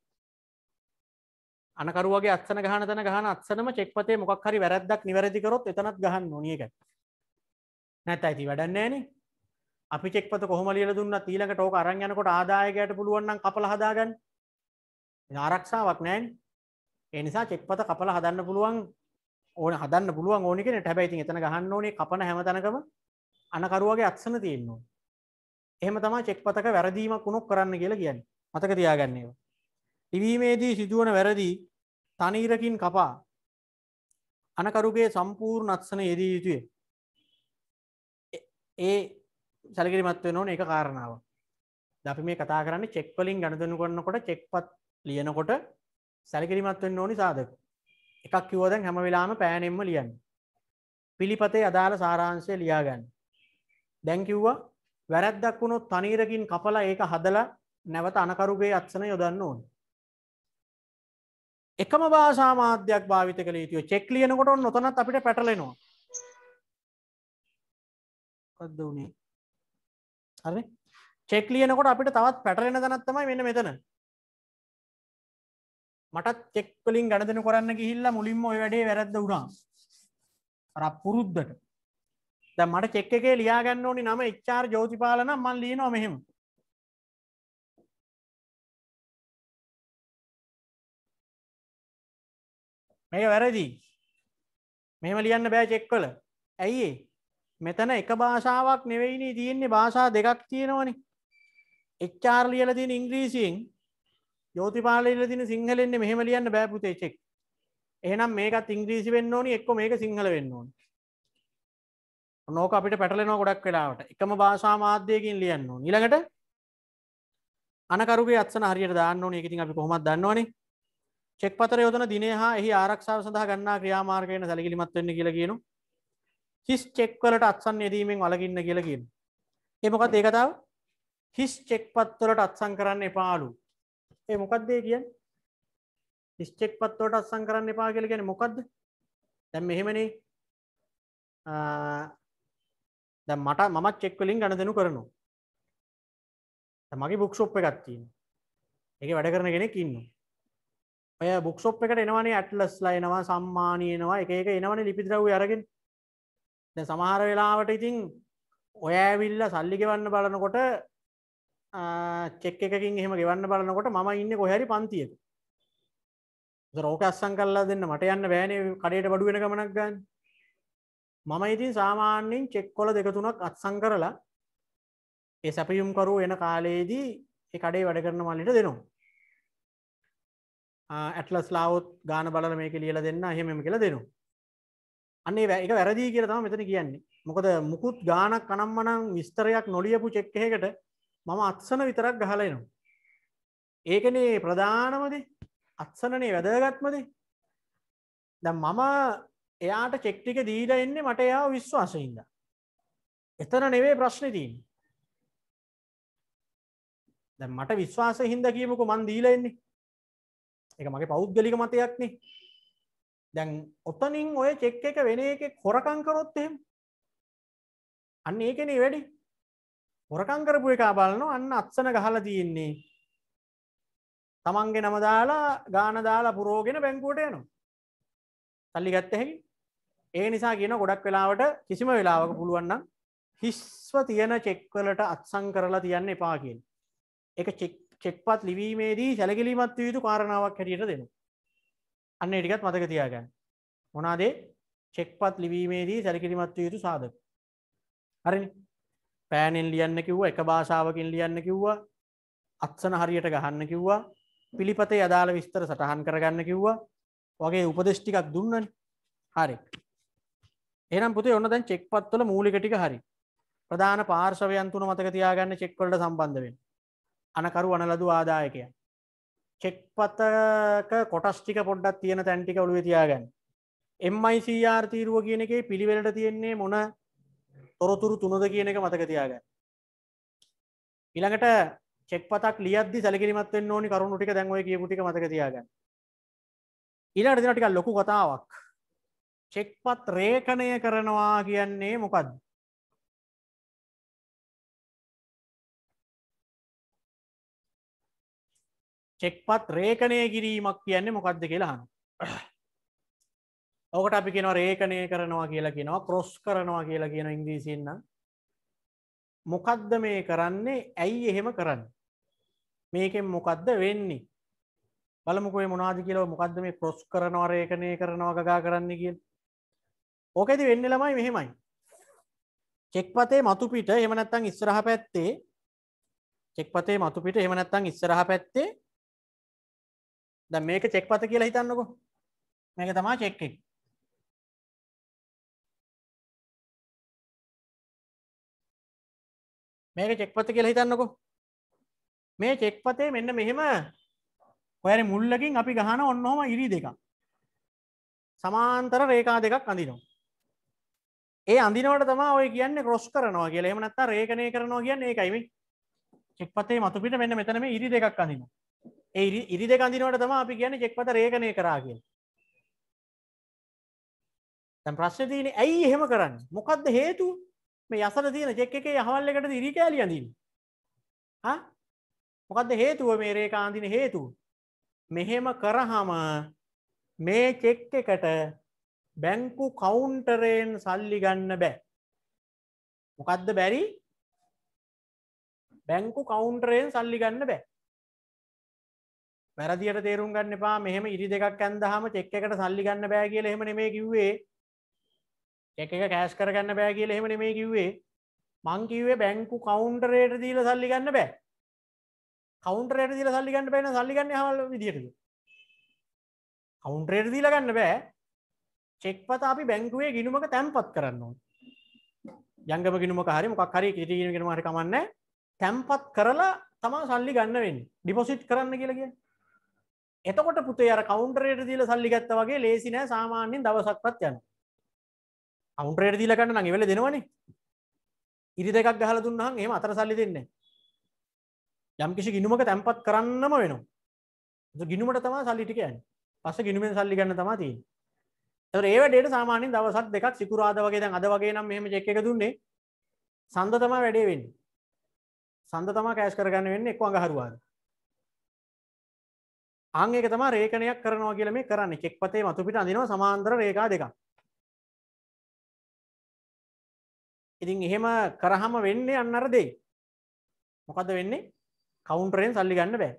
අනකරුවගේ අත්සන ගහන තන ගහන අත්සනම චෙක්පතේ මොක් හරි වැරද්දක් නිවැරදිකරොත් එතනත් ගහන්න නොනියක නැත ඇති වැඩන්නේනේ අපි චෙක්පත කොහමලියල දුන්න තීලක ටෝක අරංයනකොට ආදායකයට පුළුවන්න්න කපල හදාගන්න ආරක්ෂාවක් නෑන් එනිසා චෙක්පත කපල හදන්න පුළුවන් ඕන හදන්න පුළුවන් ඕනිකෙන හැබැයිති එතන ගහන්න ඕනේ කපන හැමතනකම අනකරුවගේ අත්සන තියෙන්නවා එහෙම තමා චෙක්පතක වැරදීමක් වුණොක් කරන්න කියලා කියන්න මතක තියාගන්නේවා ඉවීමේදී සිදුවන වැරදි තනීරකින් කපා අනකරුගේ සම්පූර් නත්සන යෙදී යුතුය ඒ සැලකිරිමත්ව නොන එක කාරණාව අපි මේ කතා කරන්න චෙක්වලින් ගණදනු කරන්නකොට චෙක්පත් ලියනකොට සැලකිරිමත්වෙන් ඕනි සාධක එකක් කිවෝදන් හැම වෙලාම පෑනෙම්ම ලියන්න පිළිපතේ අදාළ සාරාංශය ලියාගන්න දැංකිව්වා වැරැද්දක් වුණොත් තනීරකින් කපලා ඒක හදලා නැවත අනකරුගේ අත්සන යොදන්න ඕනේ එකම භාෂා මාධ්‍යයක් භාවිත කළ යුතුය චෙක් ලියනකොට නොතනත් අපිට පැටලෙනවා කද වුණේ හරි චෙක් ලියනකොට අපිට තවත් පැටලෙන දනත්තමයි වෙන මෙතන මටත් චෙක්වලින් ගණදන කරන්න ගිහිල්ලා මුලින්ම ඔය වැඩේ වැරද්ද වුණා ර පුරුද්දට ද මට චෙක් එකේ ලියාගන්න ඕනි නම එච්චාර් ජෝතිපාලන මන් ලියනවා මෙහෙම මේක වැරදි මෙහෙම ලියන්න බෑ චෙක්වල ඇයි මෙතන එක භාෂාවක් නෙවෙයිනේ තියෙන්නේ භාෂා දෙකක් තියෙනවනි එච්චාර් ලියල තියෙන ඉංග්‍රීසියෙන් යෝතිපාලල තින සිංහලෙන්නේ මෙහෙම ලියන්න බෑපුතේ චෙක් එහෙනම් මේකත් ඉංග්‍රීසි වෙන්න ඕනි එක්ක මේක සිංහල වෙන්න ඕනි නෝක අපිට පැටලෙනවා ගොඩක් වෙලාවට එකම භාෂා මාධ්‍යයකින් ලියන්න ඕනි ඊළඟට අනකරුගේ අත්සන හරියට දාන්න ඕනේ ඒක ඉතින් අපි කොහොමද දන්නවනේ චෙක් පතර යොදන දිනය හා එහි ආරක්ෂාව සඳහා ගන්නා ක්‍රියාමාර්ගයන සැලකිලිමත් වෙන්න කියලා කියනු හිස් චෙක්වලට අත්සන් යෙදීමෙන් වලකින්න කියලා කියන. ඒ මොකක්ද ඒ කතාව? හිස් චෙක්පත් වලට අත්සන් කරන්න එපාලු. ඒ මොකක්ද ඒ කියන්නේ? හිස් චෙක්පත් වලට අත්සන් කරන්න එපා කියලා කියන්නේ මොකද්ද? දැන් මෙහෙමනේ දැන් මට මමත් චෙක් වලින් ගණදෙනු කරනවා. දැන් මගේ බුක් ෂොප් එකක් තියෙනවා. ඒකේ වැඩ කරන කෙනෙක් ඉන්නවා. ඔය බොක්ෂොප් එකට එනවනේ ඇට්ලස්ලා එනවා සම්මානයනවා එක එක එනවන ලිපිද්‍රව් අරගෙන් ද සමහර වෙලාවට ඉතිං ඔය ඇවිල්ල සල්ලි ගෙවන්න බලනකොට චෙක් එකකින් එහෙම ගෙවන්න බලනකොට ම ඉන්න කොහැරි පන්තියක රෝක අස්සං කල්ලා දෙන්න මට යන්න බෑනේ කඩයට බඩු වෙන ගමනක් ගන්න මම ඉතින් සාමාන්‍යෙන් චෙක්කොල දෙක තුනක් අත්සං කරලා ඒ සැපියුම්කරු එන කාලයේදී ඒ කඩේ වැඩ කරන මල්ලිට දෙනවා ඇටලස් ලාවොත් ගාන බලන මේක ලියල දෙන්න හෙම කියල දෙනු. අන්නේ වැ එක වැරදිී කියරතම මෙතන කියන්නේ මොකද මුකුත් ගානක් කනම්මනං විස්තරයක් නොලියපු චෙක්කහකට මම අත්සන විතරක් ගහලයනු. ඒකනේ ප්‍රධානමද අත්සනනේ වැදගත්මද ද මම එයාට චෙක්ටික දීල එන්නේ මට එයා විශ්වාසයින්ද. එතන නෙවේ ප්‍රශ්න තිීන්. මට විශ්වාස හින්ද කියමුකු මන් දීල එන්නේ එක මගේ පෞද්ගලික මතයක්නේ දැන් ඔත්තනින් ඔය චෙක් එක වෙන එක හොරකංකරොත් එහෙම අන්න ඒකනේ වැඩි හොරකංකරපු එක බලන අන්න අත්සන ගහලා තියෙන්නේ තමන්ගේ නම දාලා ගාන දාලා පුරෝගෙන බැංකුවට යනවා සල්ලි ගත්ත හැකි ඒ නිසා කියන ගොඩක් වෙලාවට කිසිම වෙලාවක පුළුවන්නම් හිස්ව තියෙන චෙක්වලට අත්සං කරලා තියන්න එපා කියෙන් එක චෙක් චෙක්පත් ලිවීමේදී සැලකිලිමත් යුතු කාරණාවක් හැටියට දෙනු. අන්න ඒටිකත් මතක තියාගන්න. මොනාදේ චෙක්පත් ලිවීමේදී සැලකිලිමත් යුතු සාධක. හරිනි පෑනෙන් ලියන්න කිව්ව එක භාෂාවකින් ලියන්න කිව්වා අත්සන හරියට ගහන්න කිව්වා පිළිපතේ අදාළ විස්තර සටහන් කරගන්න කිව්වා වගේ උපදෙෂ්ටිකක් දුන්නන හරි. එනම් පුතේ ඔන්න දැන් චෙක්පත්වල මූලිකටික හරි ප්‍රධාන පාර්ශවයන්තුන මතක තියාගන්න චෙක්වලට සම්බන්ධවෙන් අනකරු අනලදු ආදායකය. චෙක් පත්තක කොටස්ටික පොඩ්ඩක් තියෙන තැන්ටික ඔළුව තියාගන්න. MICR තීරුව කියන එකේ පිළිවෙලට තියෙන්නේ මොන තොරතුරු තුනද කියන එක මතක තියාගන්න. ඊළඟට චෙක් පතක් ලියද්දි සැලකිලිමත් වෙන්න ඕනි කරුණු ටික දැන් ඔය කියපු ටික මතක තියාගන්න. ඊළඟට දෙන ටිකක් ලොකු කතාවක්. චෙක්පත් රේඛණය කරනවා කියන්නේ මොකද්ද? චෙක්පත් රේකනය කිරීමක් කියන්නේ මොකක්ද කියලාහන ඔකට අපි කියෙනවා රේකනය කරනවා කියලා කියෙනවා ක්‍රොස් කරනවා කියලා කියන ඉංග්‍රීසින්න මොකක්ද මේ කරන්නේ ඇයි එහෙම කරන්න මේකෙන් මොකක්ද වෙන්නේ බලමුකේ මොනාද කියලව මොකක්ද මේ ක්‍රොස් කරනවා රේකනය කරනවා ගගා කරන්න කිය ඕකඇති වෙන්න ළමයි මෙහෙමයි චෙක්පතේ මතු පිට එමනැත්තං ඉස්සරහ පැත්තේ චෙක්පතේ මතු පිට එමනැත්තං ඉස්සරහ පැත්තේ ද මේක චෙක් පත කියලා හිතන්නකො මේක තමා චෙක්ක මේක චෙක්පත කියලා හිතන්නකො මේ චෙක්පතේ මෙන්න මෙහෙම ඔයර මුල්ලකින් අපි ගහන ඔන්නොම ඉරි දෙක සමාන්තර රේකා දෙකක් අඳිනවා ඒ අඳිනවට තමා ඔය කියන්න කොස් කරනවා කියලා එමනත්තා රේකනය කරනවා කියන්න ඒකයිම චෙක්පතේ මතුපිට මෙන්න මෙතනම ඉරි දෙකක් අඳිනවා ඒ ඉරි දෙක අඳිනවට තම අපි කියන චෙක්පත රේකණය කරාගෙන් තැම් ප්‍රශ්න තියන ඇයි එහෙම කරන්න මොකක්ද හේතු මේ යසර තියෙන චෙක් එකේ හවල් එකට ඉරි කෑලි අඳින් මොකක්ද හේතුව මේ රේකා අඳින හේතු මෙහෙම කරහම මේ චෙක් එකට බැංකු කවුන්ටරයෙන් සල්ලි ගන්න බෑ මොකක්ද බැරි බැංකු කවුන්ටරයෙන් සල්ලි ගන්න බෑ වැරදිට තේරුම් ගන්න එපා මෙහෙම ඉරි දෙකක් ඇන්දහම චෙක් එකට සල්ලි ගන්න බෑ කියල එහෙම නෙමේ කිව්වේ එක එක කෑස් කරගන්න බෑ කියල එහෙම නෙමේ කිව්වේ මං කිව්වේ බැංකු කවුන්ටරේට දීල සල්ලි ගන්න බෑ කවුන්ටරේට දීල සල්ලි ගන්න බෑන සල්ලිගන්න හල විදිටද කවුන්ටරේට දීල ගන්න බෑ චෙක්පත අපි බැංකුවේ ගිනුමක තැන්පත් කරන්න යංගම ගිනුමක හරි මොක් හරි කිරිගෙන ගෙනමට කමන්න තැන්පත් කරලා තමා සල්ලි ගන්න වෙන්න ඩිපොසිට් කරන්න කියලගේ එතකොට පුතේ අර කවුන්ටරයට දීල සල්ලි ගත්ත වගේ ලේසි නෑ සාමාන්‍යයෙන් දවසක්වත් යන කවුන්ටරයට දීල ගන්න නම් ඉවෙල දෙනවනේ ඉරි දෙකක් ගහලා දුන්නහම එහෙම අතර සල්ලි දෙන්නේ යම් කිසි ගිනුමක තැම්පත් කරන්නම වෙනවා ගිනුමට තමා සල්ලි ටික යන්නේ පස්ස ගිනුමෙන් සල්ලි ගන්න තමා තියෙන්නේ ඒ වැඩේට සාමානින් දවසක් දෙකක් සිකුරාද වගේ දැන් අද වගේ නම් මෙහෙම චෙක් එක දුන්නේ සඳ තමයි වැඩේ වෙන්නේ සඳ තමයි කෑෂ් කරගන්න වෙන්නේ එක්ක අඟහරුවාද අං ඒක තමයි රේඛනයක් කරනවා කියලා මේ කරන්නේ. චෙක් පතේ මතු පිට අඳිනවා සමාන්තර රේඛා දෙකක්. ඉතින් එහෙම කරාම වෙන්නේ අන්න අර දෙයි. මොකද වෙන්නේ? කවුන්ටරෙන් සල්ලි ගන්න බෑ.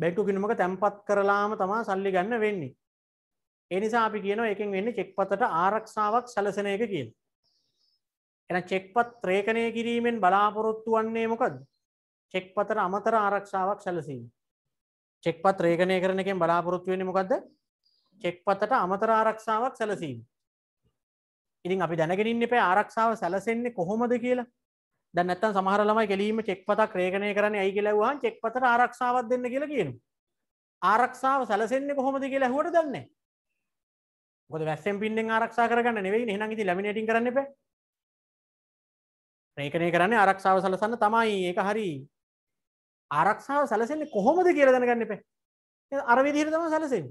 බැංකු කිනුමක තැම්පත් කරලාම තමයි සල්ලි ගන්න වෙන්නේ. ඒ නිසා අපි කියනවා එකෙන් වෙන්නේ චෙක් පතට ආරක්ෂාවක් සැලසෙන එක කියලා. එහෙනම් චෙක් පත් රේඛනය කිරීමෙන් බලාපොරොත්තු වන්නේ මොකද්ද? චෙක් පතට අමතර ආරක්ෂාවක් සැලසීම. චෙක්පත් රේගණය කරන එකෙන් බලාපොරොත්තු වෙන්නේ මොකද්ද? චෙක්පතට අමතර ආරක්ෂාවක් සැලසීම. ඉතින් අපි දැනගෙන ඉන්න එපා ආරක්ෂාව සැලසෙන්නේ කොහොමද කියලා. දැන් නැත්තම් සමහර ළමයි කෙලින්ම චෙක්පතක් රේගණය කරන්නේ ඇයි කියලා ඇහුවාම චෙක්පතට ආරක්ෂාවක් දෙන්න කියලා කියනවා. ආරක්ෂාව සැලසෙන්නේ කොහොමද කියලා ඇහුවට දන්නේ නැහැ. මොකද වැස්සෙන් පින්නෙන් ආරක්ෂා කරගන්න නෙවෙයිනේ. එහෙනම් ඉතින් ලැමිනේටින් කරන්න එපා. රේඛනය කරන්නේ ආරක්ෂාව සලසන්න තමයි ඒක හරි ආරක්ෂාව සැලසෙන්නේ කොහොමද කියල දැනගන්න පැ අර විදිහර තම සැලසෙන්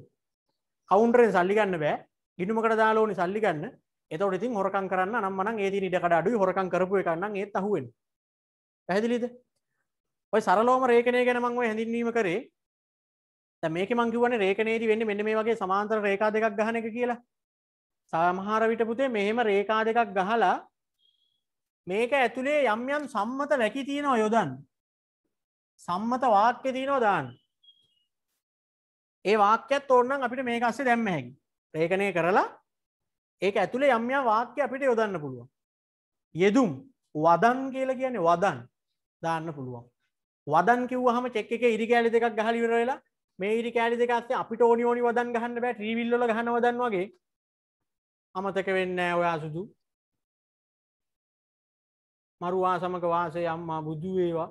කවුන්ටරෙන් සල්ලිගන්න බෑ ගිනුමකට දාලෝනි සල්ලිගන්න එතවට ඉතින් හොරකන් කරන්න නම්මන ඒති නිටකට අඩු හොරකන් කරපු එකන්න ඒත් අහුවෙන් පැහැදිලිද ඔයි සරලෝම රේකනය ගැනමංව හැඳින්වීම කරේ මේක මංකිවන රේකනේදී වෙන්න මෙන්න මේ වගේ සමාන්තර රේකා දෙකක් ගහන එක කියලා සමහර විට පුතේ මෙහෙම රේකා දෙකක් ගහලා මේක ඇතුළේ යම් යම් සම්මත වැකි තියෙනවා යොදන් සම්මත වාක්‍ය තියනවා දාන්න. ඒ වාක්‍යත් ඕනනම් අපිට මේක අස්සේ දැම්ම හැකි. ප්‍රේකණය කරලා ඒක ඇතුලේ යම් යම් වාක්‍ය අපිට යොදන්න පුළුවන්. යෙදුම් වදන් කියලා කියන්නේ වදන් දාන්න පුළුවන්. වදන් කිව්වහම චෙක් එකේ ඉරි කෑලි දෙකක් ගහලා ඉවර වෙලා මේ ඉරි කෑලි දෙක අස්සේ අපිට ඕනි ඕනි වදන් ගහන්න බෑ ට්‍රීවිල් වල ගහන වදන් වගේ. අමතක වෙන්නේ නැහැ ඔය අසුදු. මරුවා සමග වාසය අම්මා බුදු වේවා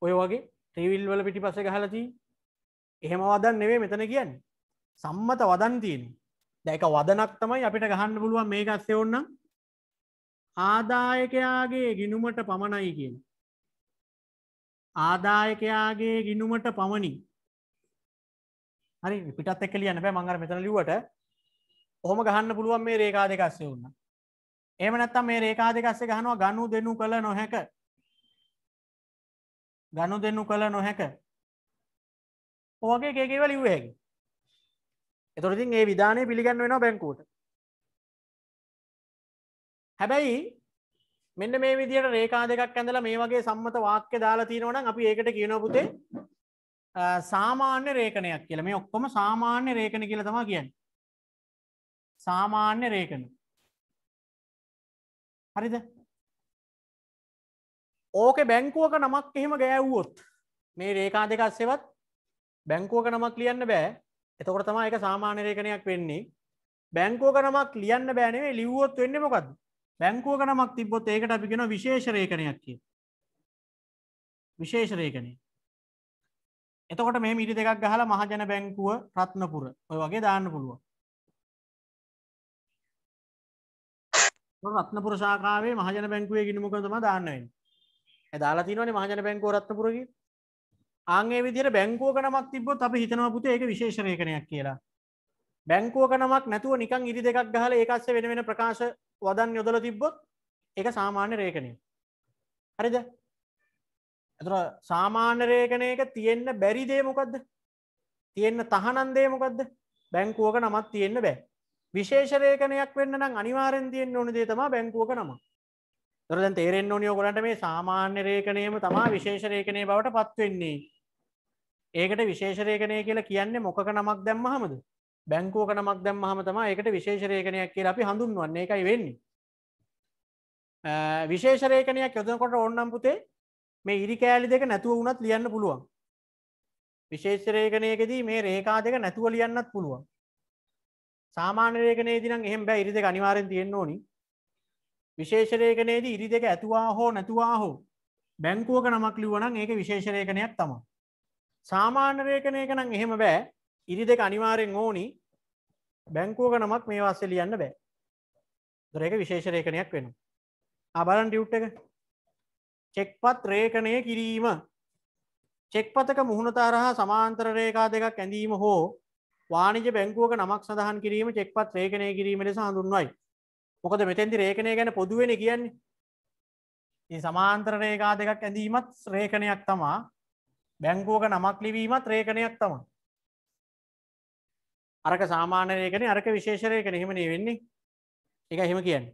ඔය වගේ ත්‍රීවිල් වල පිටි පස ගහලති එහෙම වදන් නෙවේ මෙතන කියන්න සම්මත වදන්තියෙන් දැක වදනක් තමයි අපිට ගහන්න පුළුවන් මේ ගස්සේ ඔන්න ආදායකයාගේ ගිනුමට පමණයි කියන ආදායකයාගේ ගිනුමට පමණි හරි පිටත් එක් ලියන්න බෑ මංගර මෙතන ලිවට ඔහොම ගහන්න පුළුවන් මේ රේකා දෙකස්සේ වන්න එම නැත්තම් මේ රේකා දෙකස්සේ ගහනවා ගනු දෙනු කළ නොහැක ගණු දෙන්නු කළ නොහැක ඕගේ කේකේව ලිව්වයකි එතුරතින් ඒ විධානය පිළිගන්න වෙන බැංකූට හැබැයි මෙන්න මේ විදියට රේකා දෙකක් ඇඳලා මේ වගේ සම්මත වාක්‍ය දාලා තියෙනවනම් අපි ඒකට කියන පුතේ සාමාන්‍ය රේකනයක් කියල මේ ඔක්කොම සාමාන්‍ය රේකන කියල තම කියන්න සාමාන්‍ය රේකන හරිද ඕක බැංකුවක නමක් එහෙම ගෑව්වොත් මේ රේකා දෙක අස්සෙවත් බැංකුවක නමක් ලියන්න බෑ එතකොට තමා එක සාමාන්‍ය රේඛනයක් වෙන්නේ බැංකුවක නමක් ලියන්න බෑනේ ලිව්වොත් වෙන්නේ මොකද්ද බැංකුවක නමක් තිබ්බොත් ඒකට අපි කියනවා විශේෂ රේඛනයක් කියලා විශේෂ රේඛනය එතකොට මේ මිටි දෙකක් ගහලා මහජන බැංකුව රත්නපුර ඔය වගේ දාන්න පුළුවන් රත්නපුර ශාකාවේ මහජන බැංකුවේ ගිණුමකම තමයි දාන්න වෙන්නේ දාලා තිනවන මහජන බැංකෝ රත්නපුරග ආගේ විදිර බැංකෝක නමක් තිබොත් අප හිතනවා පුත ඒක විශේෂණයකනයක් කියලා බැංකෝක නමක් නැතුව නිකං ඉරි දෙකක් ගහල ඒකස්ස වෙන වෙන ප්‍රකාශ වදන් යොදල තිබ්බොත් ඒක සාමාන්‍ය රේකනය හරිද ඇතුර සාමාන්‍ය රේකනයක තියෙන්න බැරි දේමොකක්ද තියෙන්න තහනන්දේ මොකක්ද බැංකුවක නමත් තියෙන්න්න බෑ විශේෂරේකනයක් වෙන්න නම් අනිවාරෙන් තියෙන් ඕන දේතම බැංකුවක නමක් දොරදැන් තේරෙන් ඕනිය ගොලට මේ සාමාන්‍ය රේකනයම තමා විශේෂරේකනය බවට පත්වවෙන්නේ. ඒකට විශේෂරේකනය කියලා කියන්නේ මොක නමක් දැම්ම හමද බැංකෝක නමක් දැම් හම තම එකට විශේෂරේකනයක් කියලා අපි හඳුන්වන්නේ එකයි වෙන්නේ. විශේෂරේකනයක් යොදනකොට ඔන්නම් පුතේ මේ ඉරි කෑලි දෙක නැතුව වුණත් ලියන්න පුළුවන්. විශේෂරේකනයකදී මේ රේකා දෙක නැතුව ලියන්නත් පුළුවන්. සාමාන්‍ය රේකනයේදී නම් එහෙම බෑ ඉරි දෙක අනිවාර්යෙන් තියෙන්න ඕනේ. විශේෂරේකනයේද ඉරි දෙක ඇතුවා හෝ නැතුවා හෝ බැංකුවක නමක් ලිවනම් ඒක විශේෂරේකනයක් තම. සාමාන්‍යරේකනයක නම් එහෙම බෑ ඉරි දෙක අනිවාරෙන් ඕනි බැංකුවක නමක් මේ වස්සෙ ලියන්න බෑ. දරක විශේෂරේකනයක් වෙන. අබලන් ටියුට් එක චෙක්පත් රේකනය කිරීම චෙක්පතක මුහුණතරහා සමාන්තර රේකා දෙකක් ඇඳීම හෝ වාණිජ බැංකුවක නමක් සඳහන් කිරීම චෙක්පත් රේකනය කිරීමට සඳුන්වයි මොකද මෙතැන්දි රේඛනය ගැන පොදුවෙන කියන්නේ. ඉතින් සමාන්තර රේඛා දෙකක් ඇඳීමත් රේඛනයක් තමා. බැංකුවක නමක් ලිවීමත් රේඛනයක් තමා. අරක සාමාන්‍ය රේඛනේ අරක විශේෂ රේඛනේ එහෙම නේ වෙන්නේ. ඒක එහෙම කියන්නේ.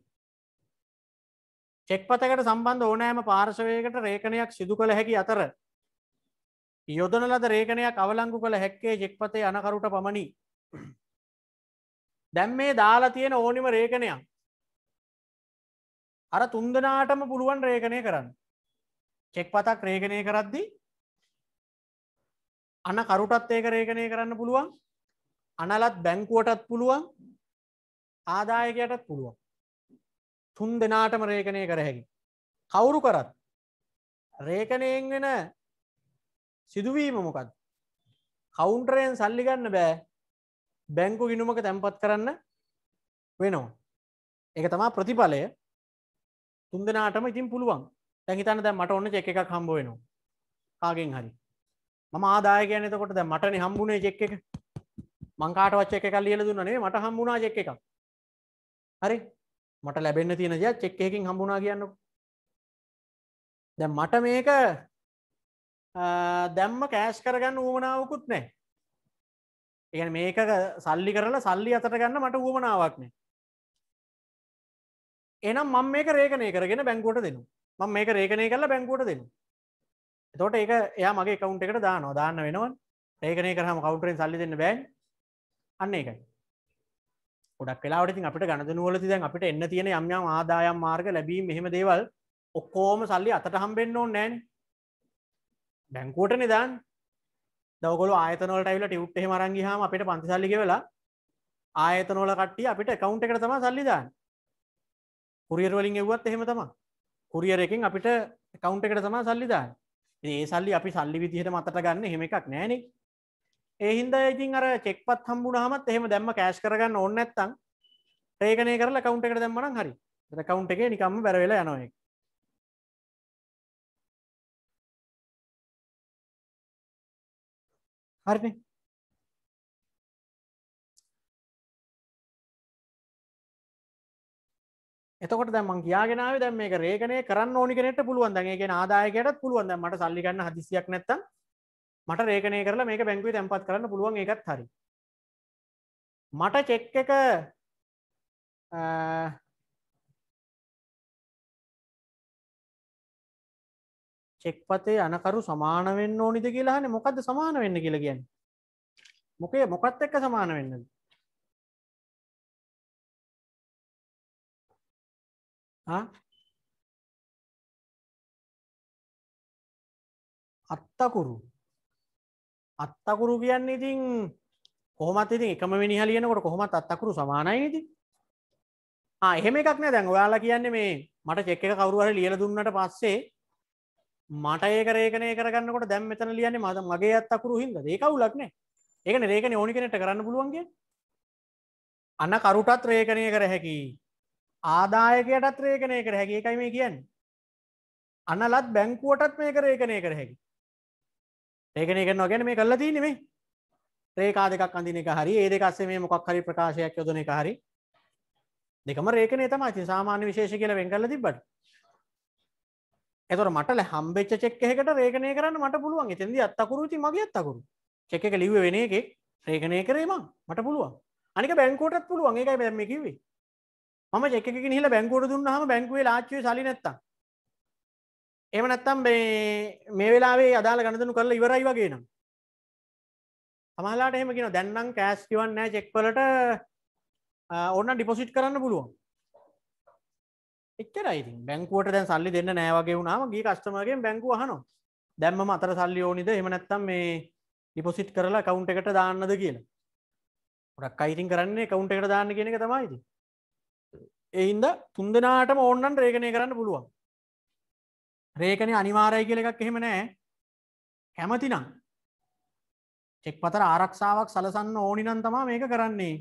චෙක් පතකට සම්බන්ධ ඕනෑම පාර්ශවයකට රේඛනයක් සිදු කළ හැකි අතර යොදන ලද රේඛනයක් අවලංගු කළ හැක්කේ චෙක්පතේ අනකරුට පමණි. දැම් මේ දාලා තියෙන ඕනිම රේඛනයක් අර තුන්දනාටම පුළුවන් රේඛනය කරන්න චෙක් පතක් රේඛනය කරද්දි අන කරුටත් ඒක රේඛනය කරන්න පුළුවන් අනලත් බැංකුවටත් පුළුවන් ආදායකයටත් පුළුවන් තුන් දෙනාටම රේඛනය කර හැකි කවුරු කරත් රේඛනයෙන් වෙන සිදුවීම මොකක්ද කවුන්ටරයෙන් සල්ලි ගන්න බෑ බැංකු ගිනුමක තැන්පත් කරන්න වෙනවා එක තමා ප්‍රතිඵලය තුන්දනාටම ඉතින් පුළුවන් තැහිතන්න දැ මට ඔන්න චෙක් එකක් හම්බුවෙනවා කාගෙන් හරි මම ආදායකයන එතකොට දැ මටන හම්බුණේ චෙක් එක මංකාට වච්ච එක ලියල දුන්නනේ මට හම්බුණා චෙක් එකක් හරි මට ලැබෙන්න්න තියෙන ජය චෙක් එකකින් හම්බුණා කියන්න දැ මට මේක දැම්ම කෑශ් කරගන්න ඌමනාවකුත් නෑ ඒ මේක සල්ලි කරලා සල්ලි අතට ගන්න මට ඌමනාවක් නෑ එනම් මං මේක රේකනය කරගෙන බැංකුවට දෙනු මං මේක රේකනය කරලා බැංකුවට දෙනු තොට ඒක එයා මගේ කවුන්ට එකට දාන දාන්න වෙනවන් රේකනය කරහම කවුටරෙන් සල්ලි දෙන්න බැන් අන්න ඒකයි ොඩක් කලාට අපට ගණදනුවල දැන් අපට එන්න තියෙන යම්යම් ආදායම් මාර්ග ලැබීම මෙහෙම දේවල් ඔක්කෝම සල්ලි අතට හම්බෙන්න්න ඕන්න නෑන බැංකුවට නිදාන් දවගොල ආයතනොලට ඇවිල ටියුට් එහෙ මරංගි හාම අපට පන්තිසල්ලි වෙලා ආයතනොල කට්ටිය අපිට කවුන්ට එකට තම සල්ලිදාන්න කුරියර් වලින් එව්වත් එහෙම තමා කුරියර එකෙන් අපිට කවුන්ට එකට තමා සල්ලිදා ඒ සල්ලි අපි සල්ලි විදිහට මතට ගන්න හෙම එකක් නෑනෙ ඒහින්ද ඉතින් අර චෙක්පත් හම්බුණ හමත් එහෙම දැම්ම කෑශ් කරගන්න ඕන්න ඇත්තං ප්‍රේගනය කරලා කවුන්ට එකට දැම්මන හරි කවුන්් එක නිකම්ම බැරවෙලා යනොය හරිනේ එතකොට දැමන් කියාගෙනාව දැම් මේ රේගනය කරන්න ඕනිකනට පුළුවන් දැගේ ආදායකයටත් පුළුවන් මට සල්ලිගන්න හදිසියක් නැත්තම් මට රේකනය කරලා මේක බැංකුවේ තැන්පත් කරන්න පුළුවන් එකත් හරි මට චෙක් එක චෙක්පතේ අනකරු සමාන වෙන්න ඕනිද කියලාහන මොකක්ද සමාන වෙන්න කියලා කියන්න මොකේ මොකත් එක්ක සමාන වෙන්නද අත්තකුරු අත්තකුරු කියන්න ඉතින් කොහොමත් ඉතින් එකම මිනිහ ලියනකොට කොහොමත් අත්තකුරු සමානයිද එහෙම එකක් නෑ දැන් ඔයාලා කියන්නේ මේ මට චෙක් එක කවරුහර ලියල දුන්නට පස්සේ මට ඒක රේකනය කරගන්නකොට දැම් මෙතන ලියන්නේ මද මගේ අත්තකුරු හින්ද ඒකවුලක්නේ ඒකන රේකන ඕනි කෙනෙට කරන්න පුළුවන්ගේ අන්න කරුටත් රේකනය කර හැකි ආදායකයටත් රේකනය කර හැකි එකයි මේ කියන්න අනලත් බැංකුවටත් මේක රේකනය කර හැකි රේකනය කරනවා ගැන මේ කල්ලා තියනෙමේ රේකා දෙකක් අඳන එක හරි ඒ දෙකස්සේ මේ මොකක් හරි ප්‍රකාශයක් යොදන එක හරි දෙකම රේකනය තම අති සාමාන්‍ය විශේෂ කියල වෙන් කල තිබට එතොර මටල හම්බෙච්ච චෙක් එකට රේකනය කරන්න මට පුළුවන් එතෙදි අත්තකරුති මගේ අත්තකරු චෙක් එක ලිව වෙන එක රේකනය කරේම මට පුළුවන් අනික බැංකෝටත් පුළුවන් එකයි බැම්ම කිවේ මම චෙක් එක ගිහිල්ලා බැංකුවට දුන්නාම බැංකුවේ ලාච්චුවේ සල්ලි නැත්තම් එහෙම නැත්තම් මේ මේ වෙලාවේ අදාළ ගණදෙනු කරලා ඉවරයි වගේ නම් සමහරලාට එහෙම කියනවා දැන් නම් කෑෂ් කිවන්නේ නැහැ චෙක් වලට ඕන්න ඩිපොසිට් කරන්න පුළුවන් එච්චරයි ඉතින් බැංකුවට දැන් සල්ලි දෙන්න නැහැ වගේ වුණාම ගිහ කස්ටමර්ගෙන් බැංකුව අහනවා දැන් මම අතර සල්ලි ඕනිද එහෙම නැත්තම් මේ ඩිපොසිට් කරලා account එකට දාන්නද කියලා ගොඩක් අයිතින් කරන්නේ කවුන්ට එකට දාන්න කියන එක තමයිති එහින්ද තුන්දනාටම ඕන්නන් රේකණය කරන්න පුළුවන් රේකණය අනිවාරය කියල එකක් එහෙම නෑ කැමතිනම් චෙක් පතර ආරක්ෂාවක් සලසන්න ඕනිනන් තමා මේක කරන්නේ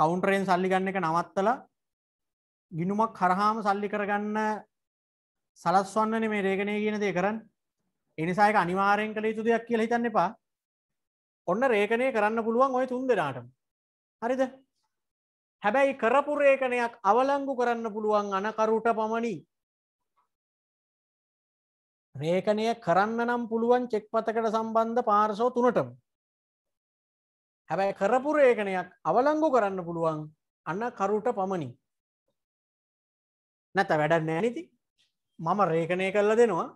කවුන්ටරයෙන් සල්ලි ගන්න එක නවත්තල ගිනුමක් කරහාම සල්ලි කරගන්න සලස්වන්න මේ රේගණය කියන දේ කරන්න එනිසායක අනිවාරයෙන් කළ යුතු දෙයක් කියල හිතන්න එපා ඔන්න රේකණය කරන්න පුළුවන් ඔය තුන් දෙනාටම හරිද හැබැයි කරපුරේකනයක් අවලංගු කරන්න පුළුවන් අනකරුට පමණි රේකනය කරන්න නම් පුළුවන් චෙක් පතකට සම්බන්ධ පාර්සෝ තුනටම හැබැයි කරපුරේකනයක් අවලංගු කරන්න පුළුවන් අන්න කරුට පමණි නැත වැඩ නෑනති මම රේකනය කරල දෙනවා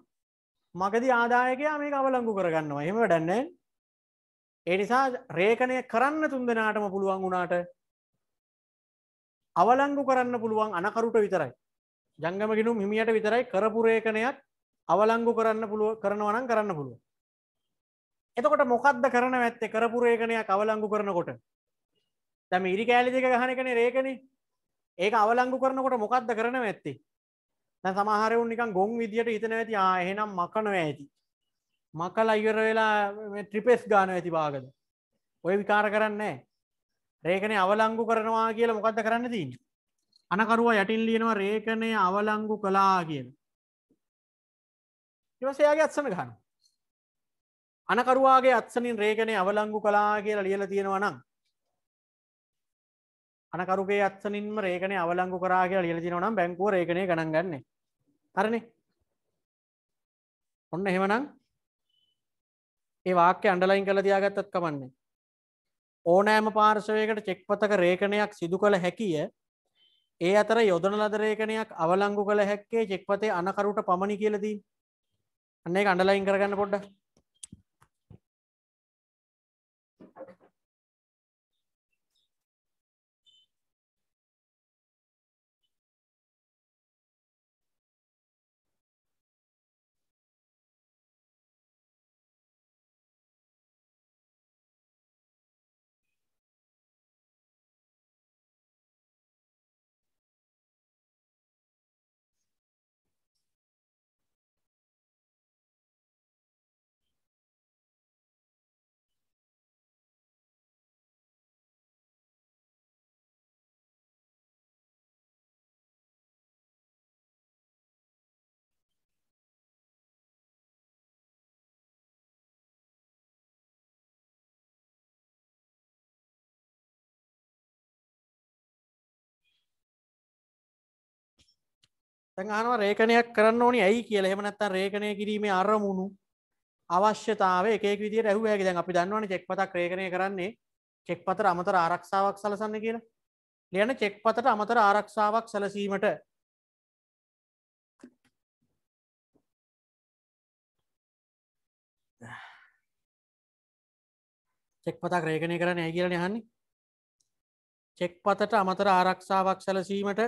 මගදි ආදායකයා මේ අවලංගු කරගන්නවා එහෙම වැඩන්නේ ඒ නිසා රේකනය කරන්න තුන් දෙනාටම පුළුවන් වුණාට අවලංගු කරන්න පුළුවන් අනකරුට විතරයි. ජංගම ගෙනුම් හිමියට විතරයි කරපුරේකනයක් අවලංගු කරන්න පුළුව කරනවනම් කරන්න පුළුව. එතකොට මොකක්ද කරන ඇත්තේ කරපුරේකනයක් අවලංගු කරනකොට. තැම ඉරි කෑලි දෙක ගහනකන රේකන ඒක අවලංගු කරනකොට මොකක්ද කරන ඇත්ති. තැ සමහරවුන් නිකන් ගොන් විදියට හිතන ඇති ආහෙනම් මකනව ඇති. මකල අයිවර වෙලා ට්‍රිපෙස් ගාන ඇති බාගද. ඔය විකාර කරන්නේ රේකනේ අවලංගු කරනවා කියල මොකක්ද කරන්න තින් අනකරුවා යටින් ලියනවා රේකනය අවලංගු කලා කියන ඉවසයාගේ අත්සන ගන්න අනකරුවාගේ අත්සනින් රේකනේ අවලංගු කලා කියලා ලියල තියෙනවා නම් අනකරුගේ අත්සනින්ම රේකනේ අවලංගු කරා කියලා ලියල තිනවනම් බැංකුව රේකනය ගණන් ගන්නේ හරණේ ඔන්න එහෙමනම් ඒ වාක්‍ය අන්ඩලයින් කළ තියාගත්තත් කමන්නේ ඕනෑම පාර්ශවයකට චෙක්පතක රේකණයක් සිදු කළ හැකිය ඒ අතර යොදන ලද රේකණයක් අවලංගු කළ හැක්කේ චෙක්පතේ අනකරුට පමණි කියලදී අන්නේ අඩලයින් කරගන්න පොඩ්ඩ තඟනවා රේකනයක් කරන්න ඕනි ඇයි කියලා එහමනත්ත රේකනය කිරීමේ අරමුණු අවශ්‍යතාව එකක විදි රැහුවයක දැන් අපි දන්නවන චෙක්පතක් රේකනය කරන්නේ චෙක්පතර අමතර ආරක්ෂාවක් සලසන්න කියලා ලියන චෙක්පතට අමතර ආරක්ෂාවක් සැලසීමට චෙක්පතක් රේකනය කරන්න ඇ කියලන යහන්නේ චෙක්පතට අමතර ආරක්ෂාවක් සැලසීමට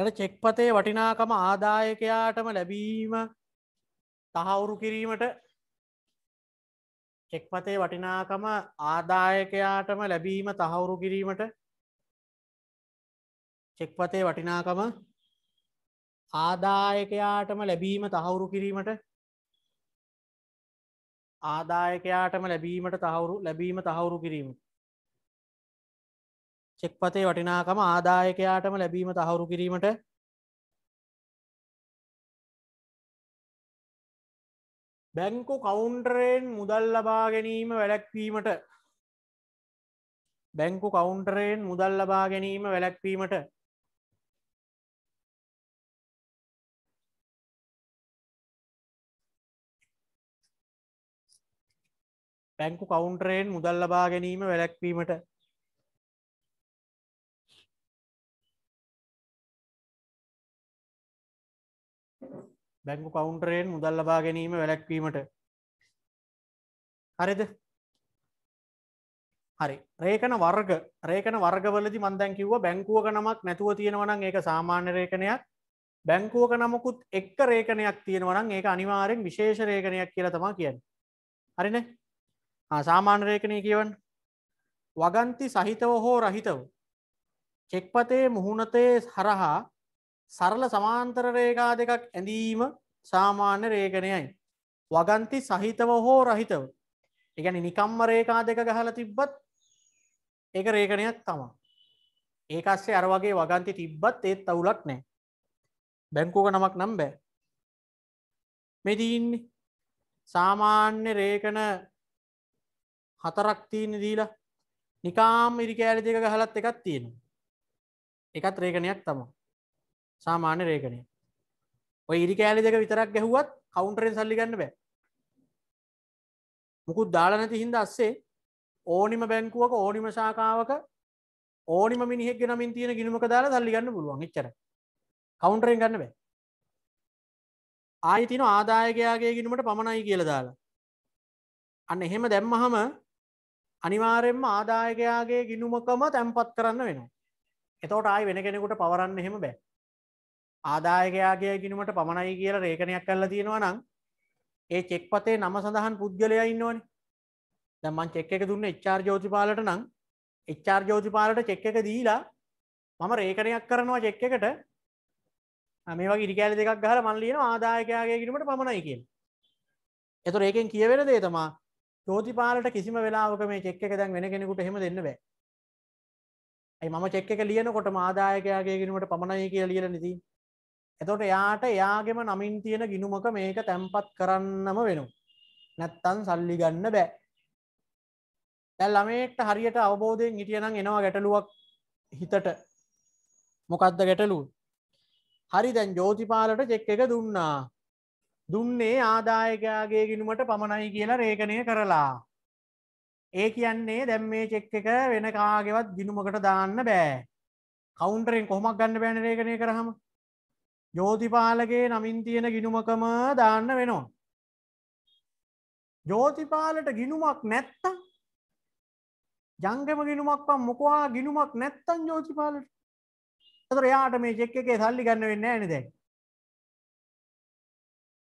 ඇද චෙක්පතේ වටිනාකම ආදායකයාටම ලැබීම තහවුරු කිරීමට චෙක්පතේ වටිනාකම ආදායකයාටම ලැබීම තහවුරු කිරීමට චෙක්පතේ වටිනාකම ආදායකයාටම ලැබීම තහවුරු කිරීමට ආදායකයාටම ලැබීමට තහවුරු ලැබීම තහවුරු කිරීමට චෙක්පතේ වටිනාකම ආදායකයාටම ලැබීම තහවුරු කිරීමට බැංකු කවුන්ටරෙන් මුදල් ලබා ගැනීම වැලැක්වීමට බැංකු කවුන්ටරෙන් මුදල් ලබා ගැනීම වැලැක්වීමට බැංකු කවුන්ටරෙන් මුදල් ලබා ගැනීම වැලැක්වීමට බැංකු කවුන්ටරයෙන් මුදල් ලබා ගැනීම වැලැක්වීමට හරිද හරි රේකන වර්ග රේකන වර්ගවලදි මන්දැන් කිව්ව බැංකුවක නමක් නැතුව තියෙනවනම් ඒක සාමාන්‍ය රේකනයක් බැංකුවක නමකුත් එක්ක රේකනයක් තියෙනවනම් ඒක අනිවාරෙන් විශේෂ රේකනයක් කියලා තමා කියන්න හරින සාමාන්‍ය රේකනය කියවන් වගන්ති සහිතව හෝ රහිතව චෙක්පතේ මුහුණතේ හරහා සරල සමාන්තර රේඛා දෙකක් ඇඳීම සාමාන්‍ය රේඛණයයි. වගන්ති සහිතව හෝ රහිතව. එකැන නිකම්ම රේඛා දෙක ගහල තිබ්බත් ඒක රේඛණයක් තමා. ඒකස්සේ අර වගේ වගන්ති තිබ්බත් ඒත් අවුලක් නෑ. බැංකෝක නමක් නම් බෑ. මෙදීන්නේ සාමාන්‍ය රේකන හතරක් තියන දීලා නිකාම් ඉරිකෑල දෙක ගහලත් එකක් තියෙන. එකත් රේකණයක් තමා. සාමාන්‍ය රේකනය ඔය ඉරි කෑලි දෙක විතරක් ගැහුවත් කවුන්ටරෙන් සල්ලිගන්න බෑ මුකුත් දාලනැති හින්ද අස්සේ ඕනිම බැංකුවක ඕනිම ශාකාවක ඕනිම මිනිහෙක් නමින් තියෙන ගිනිමක දාලා සල්ලිගන්න පුළුවන් එච්චර කවුන්ටරෙන් ගන්න බෑ ආයතින ආදායකයාගේ ගිනුමට පමණයි කියල දාලා අන්න එහෙම දැම්මහම අනිවාරෙන්ම ආදායකයාගේ ගිනුමකම තැන්පත් කරන්න වෙනවා එතවට ආයි වෙන කෙනෙකුට පවරන්න එහෙම බෑ ආදායකයාගේ ගිනුමට පමණයි කියලා රේකණයක් කරලා තියෙනවා නම් ඒ චෙක්පතේ නම සඳහන් පුද්ගලයා ඉන්නවනේ දැමන් චෙක් එක දුන්න එච්චාර් ජෝතිපාලට නම් එච්චාර් ජෝතිපාලට චෙක් එක දීලා මම රේකණයක් කරනවා චෙක් එකට මේ වගේ ඉරිකෑල දෙකක් ගහලා මන් ලියනවා ආදායකයාගේ ගිනුමට පමණයි කියලා එතකොට ඒකෙන් කියවෙන දේ තමයි ජෝතිපාලට කිසිම වෙලාවක මේ චෙක් එක දැන් වෙන කෙනෙකුට එහෙම දෙන්න බෑ ඇයි මම චෙක් එක ලියනකොට ආදායකයාගේ ගිනුමට පමණයි කියලා ලියලා නදී එතොට එයාට එයාගෙම නමින් තියෙන ගිනුමක මේක තැම්පත් කරන්නම වෙනු. නැත්තන් සල්ලි ගන්න බෑ. දැල් ළමෙක්ට හරියට අවබෝධයෙන් හිටියනම් එනවා ගැටලුවක් හිතට මොකක්ද ගැටලු. හරි දැන් ජෝතිපාලට චෙක් එක දුන්නා. දුන්නේ ආදායකයාගේ ගිනුමට පමණයි කියලා රේකණය කරලා. ඒ කියන්නේ දැම් මේ චෙක් එක වෙන කාගෙවත් ගිනුමකට දාන්න බෑ. කවුන්ටරෙන් කොහොමක් ගන්න බෑන රේකණය කරහම ජෝතිපාලගේ නමින් තියෙන ගිනුමකම දාන්න වෙනවා. ජෝතිපාලට ගිනුමක් නැත්ත ජංගම ගිනුමක්ම් මොකවා ගිනුමක් නැත්තන් ජෝතිපාලට තර යාට මේ චෙක් එකේ සල්ලි ගන්න වෙන්න ඇනද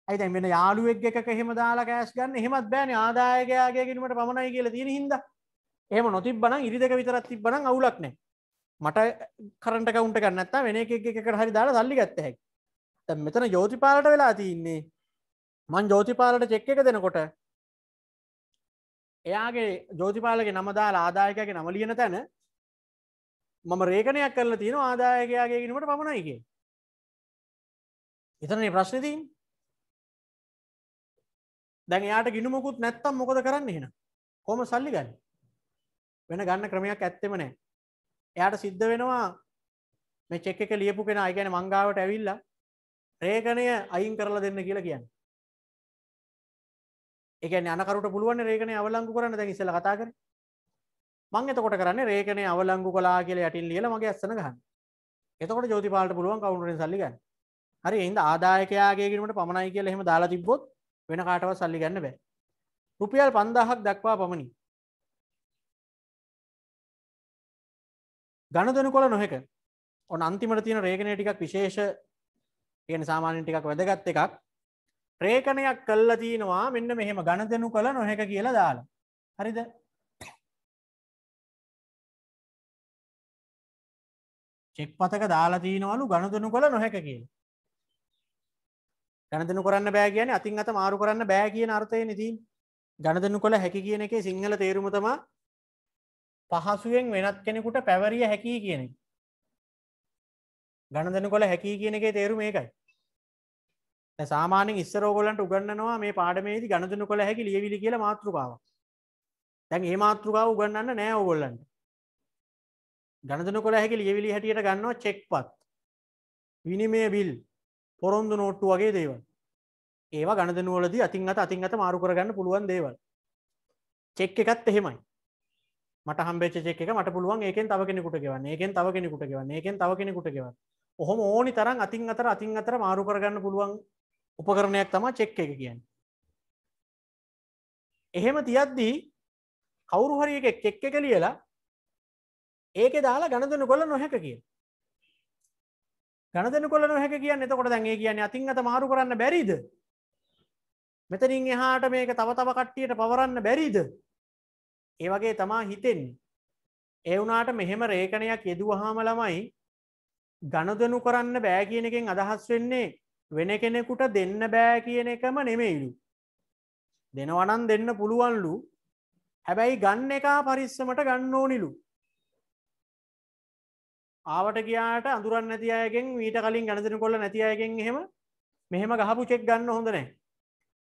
ඇයිතැන් වෙන යාළුවෙක් එක එහෙම දාලා කෑස් ගන්න එහෙමත් බෑන ආදායකයාගේ ගෙනීමට පමණයි කියල තියෙන හිද එහම නොතිබන ඉරි දෙක විතරත් තිබන අවුලක්නෑ මට කරට කවුට ගන්නත්තා වෙන එක එකට හරි දාලා සල්ලි ගත්තහැක් මෙතන ජෝතිපාලට වෙලා තියන්නේ මං ජෝතිපාලට චෙක්ක එක දෙනකොට එයාගේ ජෝතිපාලගේ නමදාල ආදායකගේ නම ලියන තැන මම රේකණයක් කරලා තියෙන ආදායකයාගේ ගෙනීමට පමණයිගේ එතනේ ප්‍රශ්නතින් දැන් යාට ගිනුමකුත් නැත්තම් මොකද කරන්න හෙන කොම සල්ලි ගන්න වෙන ගන්න ක්‍රමයක් ඇත්තෙම නෑ එයාට සිද්ධ වෙනවා මේ චෙක් එක ලියපු කෙන අයිගැන මංගාවට ඇවිල්ලා රේගණය අයින් කරලා දෙන්න කියලා කියන්න එකන අනකරට පුළුවන් රේගණය අවලංගු කරන්න දැන් ඉසල කතා කර මං එතකොට කරන්න රේකණය අවලංගු කලා කියල යටින් ලියල මගේ ඇස්සන ගහන්න එතකොට ජෝතිපාලට පුළුවන් කවුන්ටරෙන් සල්ලි ගන්න හරි එයින්ද ආදායකයාගේකිරීමට පමණයි කියල එහෙම දාලා තිබ්බොත් වෙන කාටව සල්ලි ගන්න බෑ රුපියල් පන්දාහක් දක්වා පමණි ගණදන කොළ නොහැක ඔන් අන්තිමට තියෙන රේගනය ටිකක් විශේෂ කියන සාමාන්‍යෙන් ටිකක් වැදගත් එකක් ප්‍රේකණයක් කල්ලා තියෙනවා මෙන්න මෙහෙම ගණදනු කළ නොහැක කියලා දාලා හරිද චෙක් පතක දාලා තියනවලු ගණදනු කළ නොහැක කියලා ගණදනු කරන්න බෑ කියන අතින් අත මාරු කරන්න බෑ කියන අර්ථය නති ගණදනු කොළ හැකි කියන එක සිංහල තේරුමතම පහසුවෙන් වෙනත් කෙනෙකුට පැවරිය හැකි කියන එක ගණදන කොළ හැකි කියන එක තේරු මේකයි සාමානෙන් ඉස්සරෝගොලන්ට උගන්නනවා මේ පාඩමේදී ගණදන කොළ හැකි ලියවිලි කියල මාතෘකාව තැන් ඒ මාතෘකාව උගන්නන්න නෑ ඔගොල්ලන්ට ගණදන කොළ හැකි ලියවිලි හැටියට ගන්නවා චෙක් පත් විනිමය බිල් පොරොන්දු නෝට්ටු වගේ දේවල් ඒවා ගණදනුවලදී අතින් අත අතින් අත මාරු කරගන්න පුළුවන් දේවල් චෙක් එකත් එහෙමයි මට හම්බේච චෙක් එක මට පුළුවන් ඒකෙන් තව කෙනෙකුට ගෙවන්න ඒකෙන් තව කෙනෙකුට ගෙවන්න ඒකෙන් තව කෙනෙකුට ගෙවන්න ඔහොම ඕනි තරන් අතින් අතර අතින් අතර මාරු කරගන්න පුළුවන් උපකරණයක් තමා චෙක්ක එක කියන්න. එහෙම තියද්දී කවුරු හරි එක චෙක්ක එක ලියලා ඒක දාලා ගණදනු කොල නොහැක කිය. ගණදන කොල නොහැක කියන්න එතකොට දැන්ඒ කියන්න අතින් අත මාරු කරන්න බැරිද. මෙතනින් එහාට මේක තව තව කට්ටියට පවරන්න බැරිද. ඒ වගේ තමා හිතෙන්නේ. ඒ වුනාට මෙහෙම රේකණයක් යෙදුවහාම ළමයි ගණදනු කරන්න බෑ කියන එකෙන් අදහස් වෙන්නේ වෙන කෙනෙකුට දෙන්න බෑ කියන එකම නෙමෙයිලු. දෙනවනන් දෙන්න පුළුවන්ලු හැබැයි ගන්න එකා පරිස්සමට ගන්න ඕනිලු. ආවට ගියාට අඳුරන් නැති අයගෙන් මීට කලින් ගණදන කොල්ල නැති අයගෙන් එහෙම මෙහෙම ගහපු චෙක් ගන්න හොඳනෑ.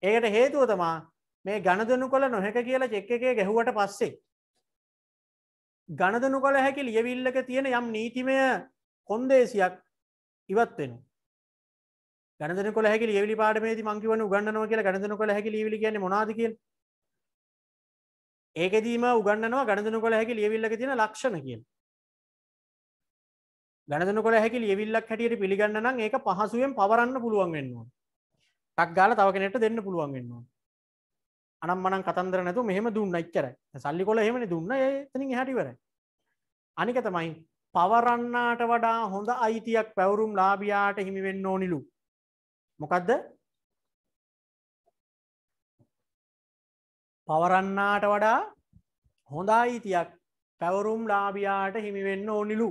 ඒකට හේතුව තමා මේ ගණදනු කොළ නොහැක කියලා චෙක් එකේ ගැහුවට පස්සේ. ගණදනු කොළ හැකි ලියවිල්ලක තියෙන යම් නීතිමය කොන්දේසියක් ඉවත් වෙන ගණදන කො හැකි ලියවිලි පාඩමේ මංකිවන උගන්නනවා කියලා ගණදන කො හැකි ලිවිලි කියන මොනාදක ඒකදීම උගන්නනවා ගණදන කො හැකි ලියවිල්ලක තින ලක්ෂණ කියන ගණදන කො හැකි ලියවිල්ලක් හැටියට පිළිගන්න නම් ඒක පහසුවෙන් පවරන්න පුළුවන් වෙන්නවා ටක් ගාල තව කෙනෙට දෙන්න පුළුවන් වෙන්නවා අනම් මනන් කතන්දර නැතු මෙහෙම දුන්න ච්චර සල්ලි කොල හෙමනි දුන්න ඒතනින් හැටිවරයි අනික තමයි පවරන්නාට වඩා හොඳ අයිතියක් පැවරුම් ලාභයාට හිමිවෙන්න ඕනිලු. මොකක්ද පවරන්නාට වඩා හොඳ අයිතියක් පැවරුම් ලාභයාට හිමිවෙන්න ඕනිලු.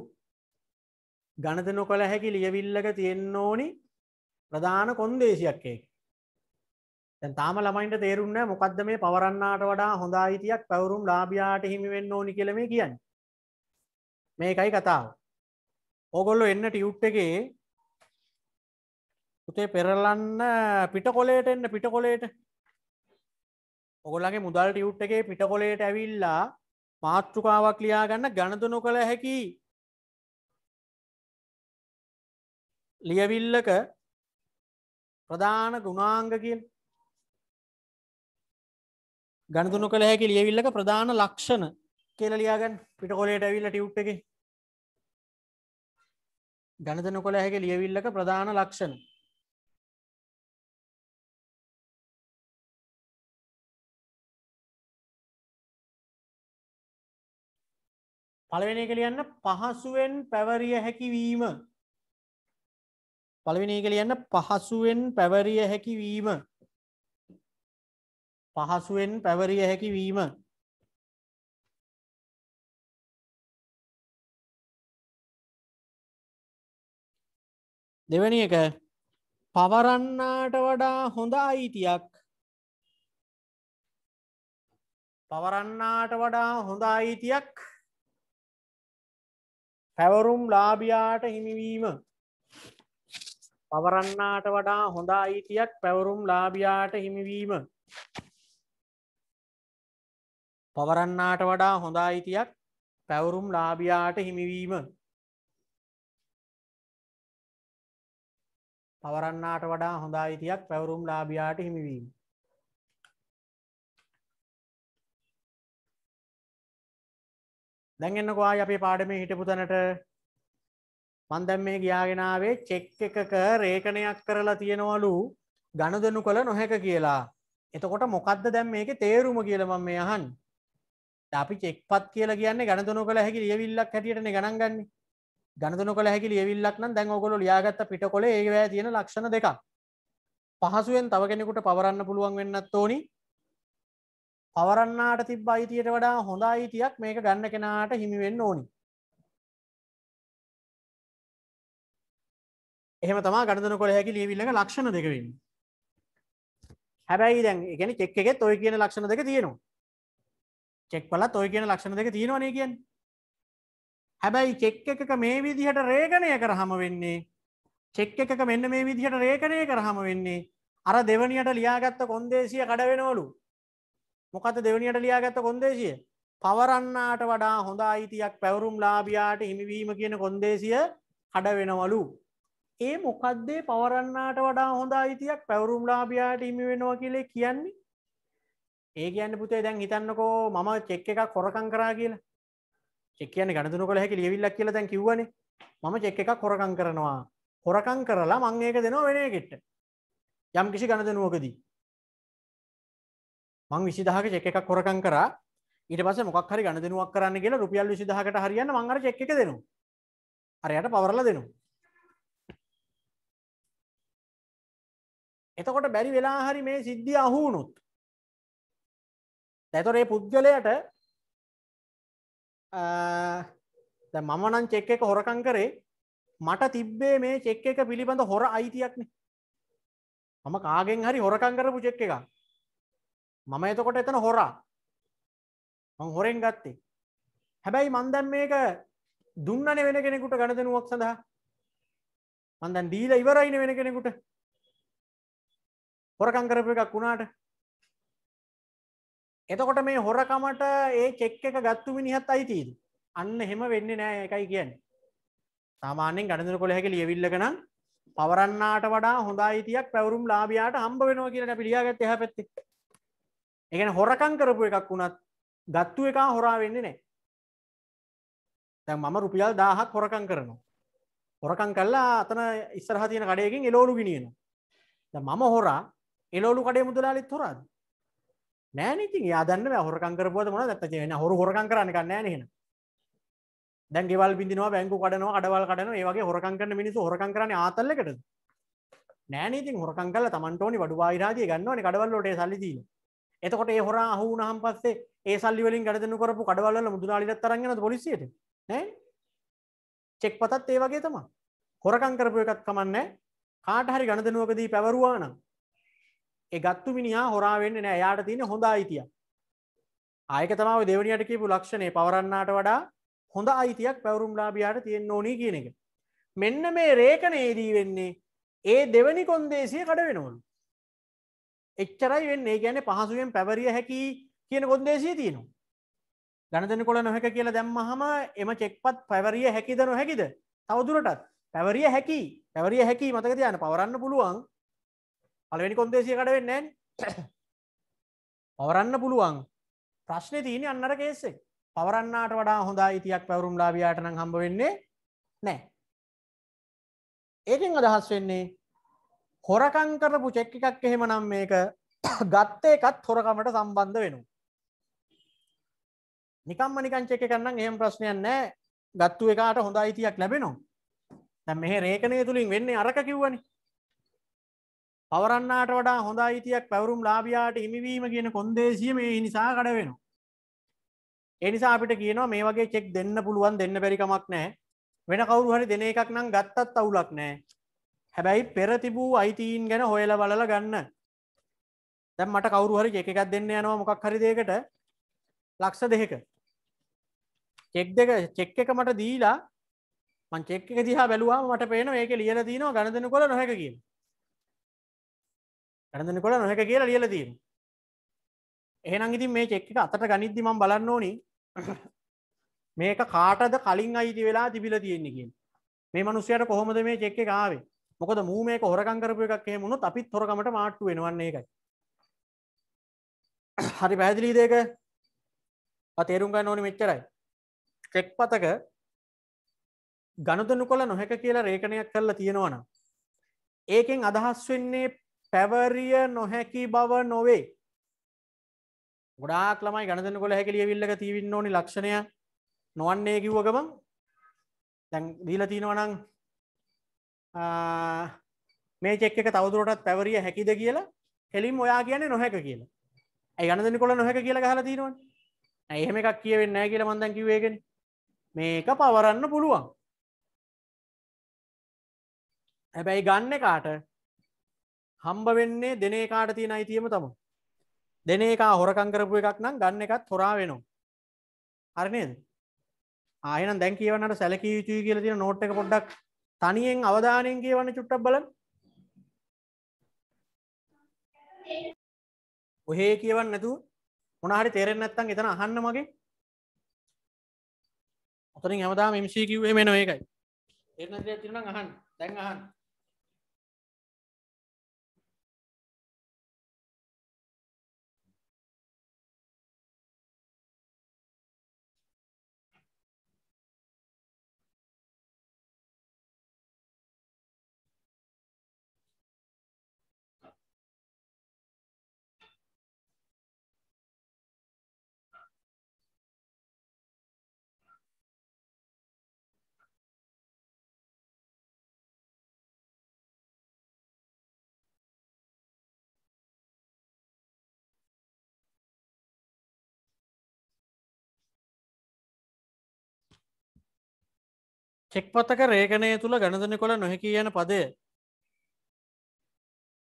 ගණත නොකළ හැකි ලියවිල්ලක තියෙන්න ඕනි ප්‍රධාන කොන්දේශයක්කේ. තාම ළමයින්ට තේරුන්න මොකක්ද මේ පවරන්නාට වඩා හොඳ අයිතියක් පැවරුම් ලාභයාට හිමිවෙන්න ඕනි කෙළමේ කියන්නේ මේකයි කතාව ඕගොල්ලො එන්න ටියුට් එක උතේ පෙරලන්න පිට කොලේට එන්න පිට කොලේට ඔගොලගේ මුදල් ටියුට් එකේ පිට කොලේට ඇවිල්ලා මාතෘකාවක් ලියාගන්න ගණදනු කළ හැකි ලියවිල්ලක ප්‍රධාන ගුණාංගකින් ගණදුනු කළ හැකි ලියවිල්ලක ප්‍රධාන ලක්ෂණ කියල ලියාගන්න පිටකොලයට ඇවිල්ල ටියුට් එක ගණතන කොළ හැක ලියවිල්ලක ප්‍රධාන ලක්ෂණ පළවෙන එක ලියන්න පහසුවෙන් පැවරිය හැකිවීම පළවෙනි එක ලියන්න පහසුවෙන් පැවරිය හැකිවීම පහසුවෙන් පැවරිය හැකිවීම දෙවැනි එක පවරන්නාට වඩා හොඳ අයිතියක් පවරන්නාට වඩා හොඳ අයිතියක් පැවරුම් ලාභයාට හිමිවීම පවරන්නාට වඩා හොඳ අයිතියක් පැවරුම් ලාභයාට හිමිවීම පවරන්නාට වඩා හොඳ අයිතියක් පැවරුම් ලාභයාට හිමිවීම පවරන්නාට වඩා හොඳ අයිතියක් පැවරුම් ලාභයාට හිමිවීම. දැන්ගන්නකවා අපේ පාඩමේ හිටපු තැනට මන්දැම් මේ ගියාගෙනාවේ චෙක් එකක රේකණයක් කරලා තියෙනවලු ගණදනු කළ නොහැක කියලා. එතකොට මොකක්ද දැම් මේක තේරුම කියලම මේ අහන්. අපි චෙක්පත් කියලා කියන්නේ ගණදනු කළ හැකි ලියවිල්ලක් හැටියට ගණන්ගන්නේ ගණදනු කළ හැකි ලියවිල්ලක් නම් දැන් ඔගොලු ලියාගත්ත පිටකොල ඒවැ තියෙන ලක්ෂණ දෙක පහසුවෙන් තව කෙනෙකුට පවරන්න පුළුවන් වෙන්නත් ඕනි පවරන්නාට තිබ අයිතියට වඩා හොඳ අයිතියක් මේක ගන්න කෙනාට හිමිවෙන්න ඕනි එහෙම තමා ගණදන කොළ හැකි ලියවිල්ලක ලක්ෂණ දෙකවෙන්න හැබැයි දැන් එකෙන චෙක් එකෙත් ඔය කියන ලක්ෂණ දෙක තියෙනවා චෙක්පලත් ඔය කියන ලක්ෂණ දෙක තියෙනවානේ කියන්නේ හැබැයි චෙක් එකක මේ විදිහට රේගණය කරහම වෙන්නේ චෙක් එකක මෙන්න මේ විදිහට රේකණය කරහම වෙන්නේ අර දෙවනියට ලියාගත්ත කොන්දේසිය කඩවෙනවලු මොකද දෙවනියට ලියාගත්ත කොන්දේසිය පවරන්නාට වඩා හොඳ අයිතියක් පැවරුම් ලාබියාට හිමිවීම කියන කොන්දේසිය කඩවෙනවලු ඒ මොකද්දේ පවරන්නාට වඩා හොඳ අයිතියක් පැවරුම් ලාබියාට හිමි වෙනවා කියලේ කියන්නේ ඒ කියන්න පුතේ දැන් හිතන්නකෝ මම චෙක් එකක් කොරකං කරා කියලා චෙක්කයන ගණතුන කොළ හැකි ලියවිල්ලක් කියල දැන් කිවන මම චෙක් එකක් හොරකං කරනවා හොරකං කරලා මං ඒක දෙනවා වෙන එකෙට්ට යම් කිසි ගණදනුවකදී මං විසිදහක චෙක් එකක් හොරකං කර ඉට පස මොක් හරි ගණදනුවක් කරන්න කියලා රුපියල් විසිදහකට හරියන්න මංගර චෙක් එක දෙනු අරයට පවරල දෙනු එතකොට බැරි වෙලා හරි මේ සිද්ධිය අහුවුණුත් ඇතොරේ පුද්ගලයට මම නම් චෙක් එක හොරකං කරේ මට තිබ්බේ මේ චෙක් එක පිළිබඳ හොර අයිතියක්නේ මම කාගෙන් හරි හොරකං කරපු චෙක් එක මම එතකොට එතන හොරා මං හොරෙන් ගත්තේ හැබැයි මන්දැම් මේක දුන්නන වෙන කෙනෙකුට ගණදනුවක් සඳහා මන්දැන් දීල ඉවරයින වෙන කෙනෙකුට හොරකං කරපු එකක් වුණාට එතකොට මේ හොරකමට ඒ චෙක් එක ගත්තු මිනිහත් අයිතීද අන්න එහෙම වෙන්න නෑ එකයි කියන්න සාමාන්‍යෙන් ගඩඳර කොළ හැක ලියවිල්ලකන පවරන්නාට වඩා හොඳ අයිතියක් පැවරුම් ලාබයාට හම්බ වෙනවා කියලට පිළියාගත් එහ පැත්ති එකන හොරකං කරපු එකක් වුණත් ගත්තු එකා හොරා වෙන්න නෑ තැන් මම රුපියල් දාහක් හොරකං කරනවා හොරකං කල්ලා අතන ඉස්සරහ තියෙන කඩයකින් එලෝලු ගෙනියෙන මම හොරා එලෝලු කඩේ මුදලාලිත් හොරාද නෑනඉතින් යාදන්න හොරකං කරපුවද මොන දත්ත වෙන හොරු හොරකං කරන්න කන්නෑ හෙන දැන් ගෙවල් බිඳනවා බැංකු කඩනවා අඩවල් කඩන ඒගේ හොරකං කරන මිනිස හොරකං කරන ආතල්ලකට නෑනති හොරකං කල තමන්ටෝනි වඩු වායිරාජය ගන්නවන කඩවල්ලට සල්ලිදී එතකොට ඒ හොර හුනහම් පස්සේ ඒ සල්ලිවලින් ගඩදන කරපු කඩවල්ල මුදුනාලිට තරගන්න පොලිසියට නෑ චෙක් පතත් ඒ වගේ තමා හොරකං කරපු එකත් කමන්න කාටහරි ගණදනුවකදී පැවරවානම් ගත්තු මිනිහා හොරා වෙන්න නෑ යාට තියෙන හොඳ අයිතිය ආයක තමාව දෙවනියට කියපු ලක්ෂණය පවරන්නාට වඩා හොඳ අයිතියක් පැවරුම්ලාබියාට තියෙන්න්න ඕනී කියන එක මෙන්න මේ රේකනයේදී වෙන්නේ ඒ දෙවැනි කොන්දේසිය කඩ වෙනවලු එච්චරයි වෙන්න ඒ ගැන පහසුවෙන් පැවරිය හැකි කියන කොන්දේසිය තියෙනවා ගණදන කොළ නොහැක කියලා දැම්මහම එම චෙක්පත් පැවරිය හැකිද නොහැකිද තවදුරටත් පැවරිය හැකි පැවරිය හැකි මතක තියන පවරන්න පුළුවන් පලවෙනි කොන්දේසිය කඩ වෙන්නේ පවරන්න පුළුවන් ප්‍රශ්නය තියන අන්නර කේසෙක් පවරන්නට වඩා හොඳ ඉතියක් පැවරුම් ලාබියාට නම් හම්බ වෙන්නේ නෑ ඒකෙන් අදහස් වෙන්නේ හොරකං කරපු චෙක්ක එකක් එහෙම නම් මේක ගත්තේ එකත් හොරකමට සම්බන්ධ වෙනු නිකම්ම නිකං චෙක්ක කන්න එහෙම ප්‍රශ්නයන් නෑ ගත්තු එකාට හොඳ අයිතියක් ලැබෙනවා දැ මෙහ රේකනය තුළින් වෙන්නේ අරක කිව්වනේ පවරන්නාට වඩා හොඳ අයිතියක් පැවරුම් ලාබියාට හිමිවීම කියන කොන්දේසිය මේ නිසා කඩ වෙනවා. එනිසා අපිට කියනවා මේ වගේ චෙක් දෙන්න පුළුවන් දෙන්න බැරිකමක් නෑ වෙන කවරු හරි දෙන එකක් නම් ගත්තත් අවුලක් නෑ හැබැයි පෙරතිබූ අයිතීන් ගැන හොයල බලල ගන්න දැම් මට කවරු හරි එකක් දෙන්න යනවා මොකක් හරි දෙකට ලක්ෂ දෙක චෙක් දෙක චෙක් එක මට දීලා මං චෙක් එක දිහා බැලුවා මට පේන ඒක ලියල දීනවා ගණදන කොළ නොහැක කියලා පැරඳන කොළ නොහැක කියලා ලියල දීම එහෙනම් ඉතින් මේ චෙක් එක අතට ගනිද්දිම බලන්න ඕනි මේක කාටද කලින් අයිති වෙලා තිබිල තියෙන්නකින් මේ මනුස්සයට කොහොමද මේ චෙක්ක කාවේ මොකද මූ මේ හොරකංකරපු එකක් හෙමුණුත් අපිත් හොරකමට මාට්ටු වෙනවන්නේ එකයි හරි පැදිලී දේක තේරුම් ගන්න ඕනි මෙච්චරයි චෙක් පතක ගණදනු කොළ නොහැක කියලා රේකණයක් කරලා තියෙනවනම් ඒකෙන් අදහස් වෙන්නේ පැවරිය නොහැකි බව නොවේ. ගොඩාක් ළමයි ගණ දෙන්න කොළ හැකි ලියවිල්ලක තියෙන්න ඕනි ලක්ෂණය නොවන්නේ කිව්ව ගමන් දැන් දීලා තිනවා නම් මේ චෙක් එක තවදුරටත් පැවරිය හැකිද කියලා හෙලින් ඔයා කියන්නේ නොහැක කියලා. ඇයි ගණ දෙන්න කොළ නොහැක කියලා ගහලා තියෙනවනේ. ඇයි එහෙම එකක් කියෙවෙන්නේ නැහැ කියලා මම දැන් කිව්වේ ඒකනේ. මේක පවරන්න පුළුවන්. හැබැයි ගන්න කාට හම්බ වෙන්නේ දෙන එකාට තියෙන අයිතියම තම දෙන එක හොරකං කරපු එකක් නම් ගන්න එකත් හොරා වෙනවා හරිනේද ආයන දැන් කියවන්නට සැලකී යුතුයි කියල තින නෝට් එක පොඩ්ඩක් තනියෙන් අවධානයෙන් කියවන්න චුට්ටක් බල ඔහේ කියවන්න නැතු මොනහරි තේරෙන් නැත්තන් එතන අහන්න මගේ අතරින් හැමදාම එමසී කිව්වේ මෙන ඒකයි එන තිරන අහන් දැන් අහන් කෙක්පතක රේඛනය තුළ ගණදන කොළ නොහැකි කියන පදය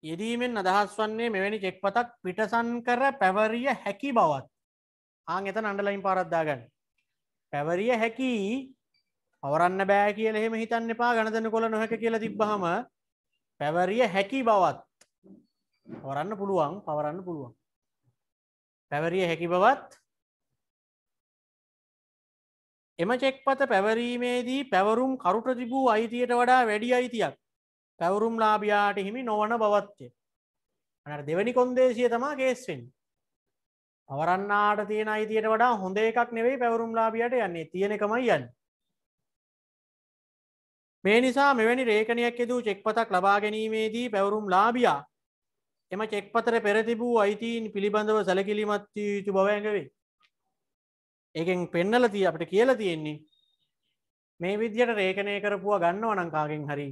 යෙදීමෙන් අදහස් වන්නේ මෙවැනි කෙක්පතක් පිටසන් කර පැවරිය හැකි බවත් ආං එත අඩලයින් පාරද්දාගන්න පැවරිය හැකි පවරන්න බෑ කියල එහෙම හිතන්න එපා ගණදන කොළ නොහැක කියලා තිබ්බහම පැවරිය හැකි බවත් පවරන්න පුළුවන් පවරන්න පුළුවන් පැවරිය හැකි බවත් එම චෙක්පත පැවරීමේදී පැවරුම් කරුට තිබූ අයිතියට වඩා වැඩි අයිතියක් පැවරුම් ලාබියාට හිමි නොවන බවත්ය. අන දෙවැනි කොන්දේසිය තමා ගේස්වෙන්. අවරන්නාට තියෙන අයිතියට වඩා හොඳ එකක් නෙවෙයි පැවරුම් ලාබියට යන්නේ තියෙන එකමයි යන්න. මේ නිසා මෙවැනි රේකණයක් ෙදූ චෙක්පතක් ලබා ගැනීමේදී පැවරුම් ලාබියා එම චෙක්පතර පෙරතිබූ අයිතීන් පිළිබඳව සැලකිලිමත් යුතු බවඇඟවෙේ. ඒකෙන් පෙන්නල තිය අපට කියල තියෙන්නේ මේ විද්‍යට රේකනය කරපුුව ගන්න අනංකාගෙන් හරි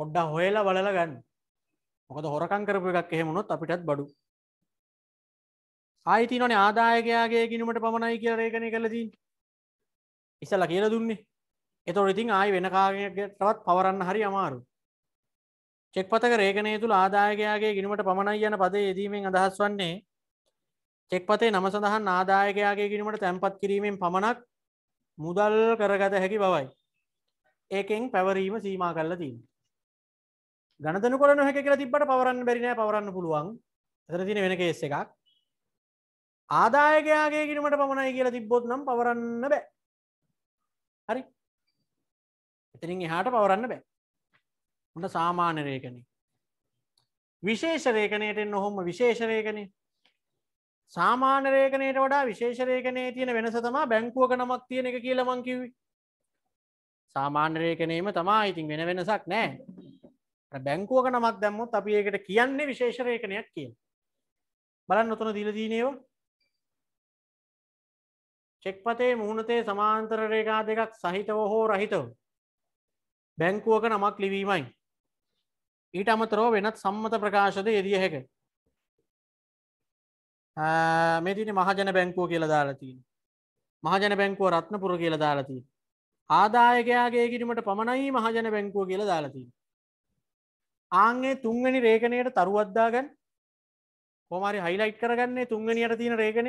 පොඩ්ඩා හොයලා බලල ගන්න මොකද හොරකං කරපු එකක් එහෙමුණොත් අපිටත් බඩු ආයිති නොනේ ආදායකයාගේ ගිනුමට පමණයි කිය රේකනය කලදී ඉසල කියල දුන්නේ එතො ඉතින් ආයි වෙනකාගටවත් පවරන්න හරි අමාරු චෙක්පතක රේකනය තුළ ආදායකයාගේ ගිනිමට පමණයි යන පදේ යෙදීමෙන් අදහස් වන්නේ චෙක්පතේ නම සඳහන් ආදායකයාගේ කිරීමට තැන්පත් කිරීමෙන් පමණක් මුදල් කරගත හැකි බවයි. ඒකෙන් පැවරීම සීමා කල්ල තින්. ගණතන කොර නොහැක කියලා තිබට පවරන්න බැරිනෑ පවරන්න පුළුවන් ඇතරතින වෙන කේස් එකක් ආදායකයාගේ කිරීමට පමණයි කියලා තිබ්බොත් නම් පවරන්න බෑ හරි එතනින් එහාට පවරන්න බෑ උට සාමාන්‍ය රේකනේ විශේෂ රේකනයට එන්න ඔහොම විශේෂ රේකනේ සාමාන්‍ය රේඛනයට වඩා විශේෂ රේඛනයේ තියෙන වෙනස තමයි බැංකුවක නමක් තියෙන එක කියලා මං කිව්වේ. සාමාන්‍ය රේඛනයේම තමයි ඉතින් වෙන වෙනසක් නැහැ. බැංකුවක නමක් දැම්මොත් අපි ඒකට කියන්නේ විශේෂ රේඛනයක් කියලා. බලන්න උතන දීලා තියෙන ඒවා. චෙක්පතේ මුහුණතේ සමාන්තර රේඛා දෙකක් සහිතව හෝ රහිතව බැංකුවක නමක් ලිවීමයි. ඊට අමතරව වෙනත් සම්මත ප්‍රකාශද යෙදිය හැක මේ තින මහජන බැංකුව කියලා දාලතින් මහජන බැංකුව රත්නපුර කියලා දාලතින් ආදායකයාගේ කිරීමට පමණයි මහජන බැංකුව කියලා දාලතින් ආන්ගේ තුන්ගනි රේකණයට තරුවද්දාගන්න කොමරි හයිලයිට් කරගන්නේ තුන්ගනියට තියෙන රේකණ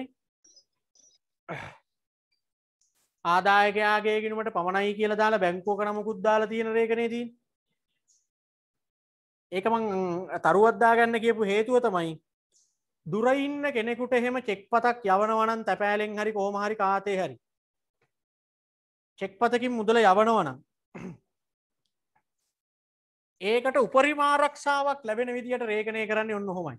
ආදායකයාගේගෙනට පමණයි කියලා දාලා බැංකෝ කනමකුත් දාලා තියෙන රේකනේදී ඒකමං තරුවද්දාගන්න කියපු හේතුව තමයි දුරඉන්න කෙනෙකුට එහෙම චෙක් පතක් යවනවනන් තැපෑලෙන් හරි කෝමහරි කාතය හරි චෙක්පතකින් මුදල යවනවනම් ඒකට උපරිමාරක්ෂාවක් ලැබෙන විදිහට රේගණය කරන්න ඔන්න හොමයි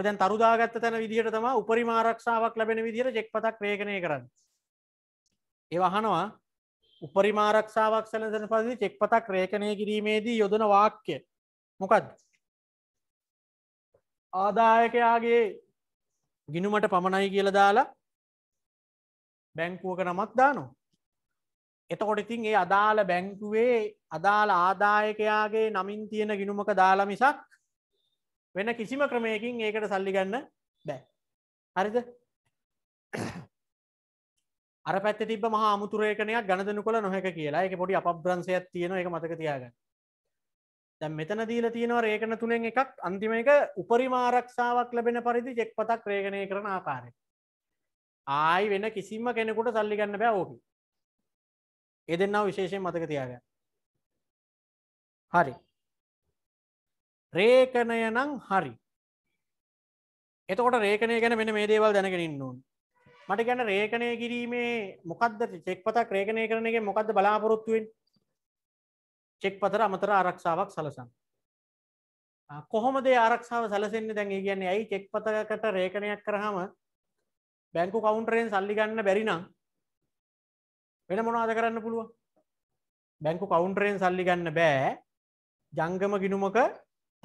ඔදැන් තරුදාගත්ත තැන විදිහට තම උපරිමාරක්ෂාවක් ලැබෙන විදිහට චෙක්පතක් රේගණය කරන්න ඒවහනවා උපරිමාරක්ෂාවක් සැලසන පදදි චෙක්පතක් රේකණය කිරීමේදී යොදන වාක්‍ය මොකක්ද ආදායකයාගේ ගිනුමට පමණයි කියල දාලා බැංකුවක නමක් දානවා. එතකොට ඉතින් ඒ අදාළ බැංකුවේ අදාළ ආදායකයාගේ නමින් තියෙන ගිනුමක දාලා මිසක් වෙන කිසිම ක්‍රමයකින් ඒකට සල්ලිගන්න බෑ. හරිද අර පැත්ති තිබ මහා මුතුරේකනයක් ගණදනු කළ නොහැක කියලා එක පොඩි අප බ්‍රන්සයක් තියෙන එක මතක තියාගන්න දැ මෙතන දීල තියෙනවා රේකන තුනෙන් එකක් අන්තිම එක උපරිමාරක්ෂාවක් ලැබෙන පරිදි චෙක් පතක් රේගණය කරන ආකාරය ආයි වෙන කිසිම කෙනෙකුට සල්ලිගන්න බෑ ඕකි එ දෙන්නාව විශේෂයෙන් මතක තියාග හරි රේකණය නම් හරි එතකොට රේකණය ගැන වෙන මේ දේවල් දැනගෙනින් ඕන් මට ගැන රේකණය කිරීමේ මොකක්ද චෙක්පතක් රේකණය කරන එක මොකක්ද බලාපොරොත්තුවෙන් චෙක් පතර අමතර ආරක්ෂාවක් සලසන්. කොහොමද ආරක්ෂාව සැලසෙන්න්න දැන් කියන්නේ ඇයි චෙක් පතකට රේකණයක් කරහම බැංකු කවුන්ටරයෙන් සල්ලිගන්න බැරිනම් වෙන මොනාද කරන්න පුළුව බැංකු කවුන්ටරයෙන් සල්ලිගන්න බෑ ජංගම ගිනුමක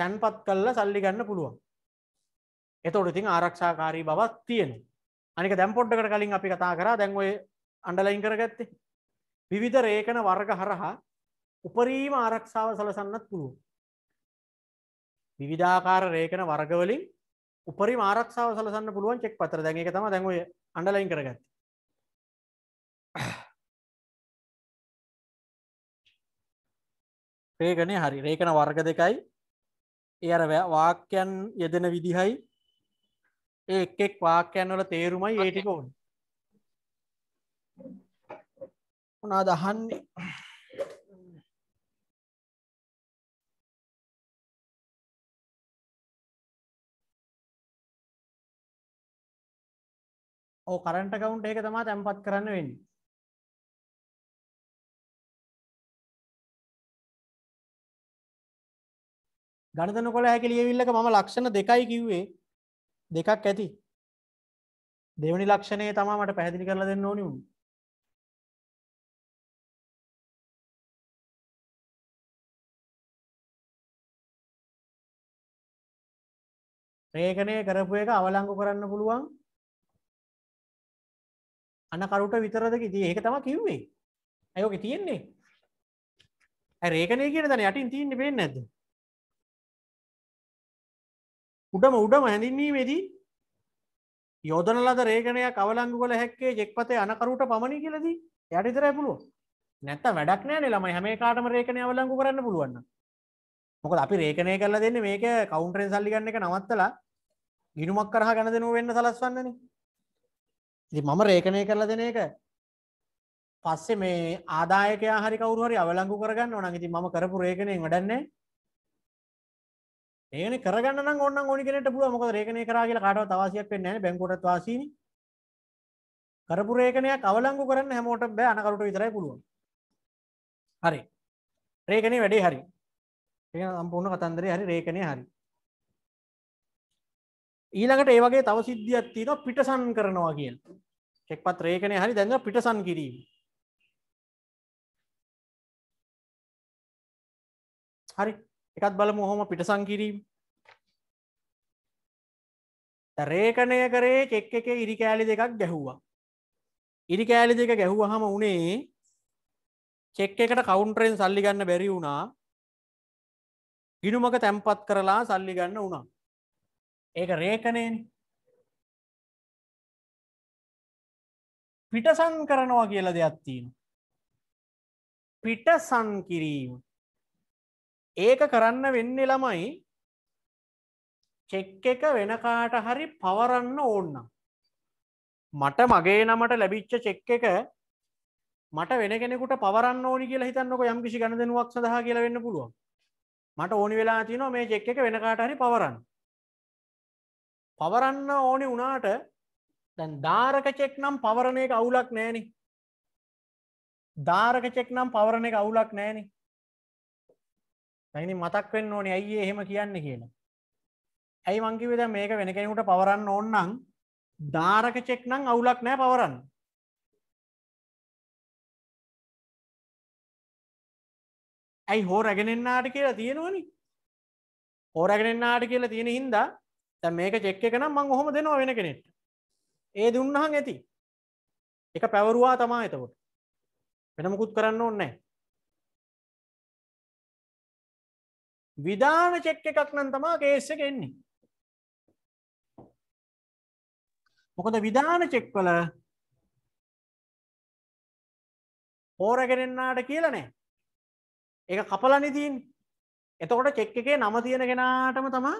තැන්පත් කල්ල සල්ලිගන්න පුළුවන් එතොට ඉතින් ආරක්ෂාකාරී බවත් තියෙන අනික දැම්පොඩ්ඩකට කලින් අපි කතා කර දැන්වය අන්ඩලයින් කරගත්තේ විවිධ රේකන වර්ග හරහා උපරීම ආරක්ෂාව සලසන්නත් පුළුවන්. විවිධාකාර රේඛන වර්ගවලින් උපරිම ආරක්ෂාව සලසන්න පුළුවන් චෙක් පතර දැන් ඒක තමයි දැන් ඔය අන්ඩර්ලයින් කරගත්තේ. රේඛනේ හරි රේඛන වර්ග දෙකයි ඒ අර වාක්‍යයන් යෙදෙන විදිහයි ඒ එක් එක් වාක්‍යයන් වල තේරුමයි ඒ ටික ඕනේ. මොනවාද අහන්නේ? ඕ කරන්ට කවුන්් එක තමා තැන්පත් කරන්න වෙන්න ගණතන කොළ හැකි ලියවිල්ලක මම ලක්ෂණ දෙකයි කිව්වේ දෙකක් ඇති දෙවනි ලක්ෂණය තමා මට පැහැදිලි කරලා දෙන්න ඕනිු ප්‍රේකණය කරපු එක අවලංගු කරන්න පුළුවන් අනකරුට විතරද ති ඒක තම කිව්වේ ඇයෝක තියෙන්නේ ඇ රේකනය කියන තන යටින් තියන්න පෙන් නැද උඩම උඩම හැඳින්වීමේදී යෝදන ලද රේගණය කවලංගු කල හැක්කේ ජෙක්පතේ අනකරුට පමණි කියලදී යට ඉතර පුළුව නැත්ත වැඩක් නෑ ළම හැම කාටම රේකණය අවලංගු කරන්න පුළුවන්න මොකද අපි රේකණය කරලා දෙන්න මේක කවුන්ටරෙන් සල්ලි ගන්න එක නවත්තලා ගිනුමක් කරහ ගණදනුව වෙන්න සලස්වන්නන්නේ ඉති මම රේකණය කරලා දෙන එක පස්සේ මේ ආදායක හරි කවරුහරි අවලංගු කරගන්න ඕන ඉති ම කරපු රේකණය වැඩන්නේ ඒන කරගන්න ඔන්න ඕනි කෙනට පුළුව මොක රේකණය කරා කියලා කාටව තවාසියක් වෙන්න බැංකොට වාසී කරපු රේකණයක් අවලංගු කරන්න හැමෝට බෑ අනකරුට විතරයි පුළුවන් හරි රේකණේ වැඩේ හරි ඒ සම්පූර්ණ කතන්දරේ හරි රේකණේ හරි ඊළඟට ඒ වගේ තව සිද්ධියක් තියෙනවා පිටසන් කරනවා කියලා එක්පත් රේකනය හරි දැන්ව පිටසන් කිරීම හරි එකත් බල මොහොම පිටසං කිරීම රේකණය කරේ කෙක් එක ඉරි කෑලි දෙකක් ගැහුවා ඉරි කෑලි දෙක ගැහුවහම උනේ චෙක් එකට කවුන්ටරෙන් සල්ලි ගන්න බැරි වුණා ගිනුමක තැම්පත් කරලා සල්ලි ගන්න වුණා ඒක රේකනේනේ පිටසන් කරනවා කියල දෙයක් තියෙන පිටසන් කිරීම ඒක කරන්න වෙන්න ළමයි චෙක් එක වෙනකාට හරි පවරන්න ඕන්න මට මගේ නමට ලැබිච්ච චෙක් එක මට වෙන කෙනෙකුට පවරන්න ඕනි කියලා හිතන්නක යම් කිසි ගණ දෙනුවක් සඳහා කියලා වෙන්න පුළුවන් මට ඕනි වෙලා තියනවා මේ චෙක් එක වෙනකාට හරි පවරන්න පවරන්න ඕනි වනාට දැන් ධාරක චෙක් නම් පවරණ එක අවුලක් නෑනි ධාරක චෙක් නම් පවරණ එක අවුලක් නෑනි ඇනි මතක් වෙන්න ඕනේ ඇයි එහෙම කියන්න කියලා ඇයි මංකිවෙද මේක වෙන කෙනෙකුට පවරන්න ඕන්නම් ධාරක චෙක් නම් අවුලක් නෑ පවරන්න ඇයි හෝ රැගෙනෙන්න්නාට කියලා තියෙනවනි හෝ රැගෙනෙන්න්නාට කියලා තියෙන හින්දා තැ මේක චෙක් එක නම් මං ඔහොම දෙනවා වෙන කෙනෙට ඒ දුන්නහන් ඇති එක පැවරුවා තමා එතකොට වෙනමකුත් කරන්න ඕන්නෑ විධාන චෙක්ක එකක් නම් තමා කේස්ස කෙන්නේ මොකද විධාන චෙක්වල හෝරගෙනෙන්න්නාට කියලනෑ ඒ කපල නිතින් එතකොට චෙක් එකේ නම තියෙන ගෙනාටම තමා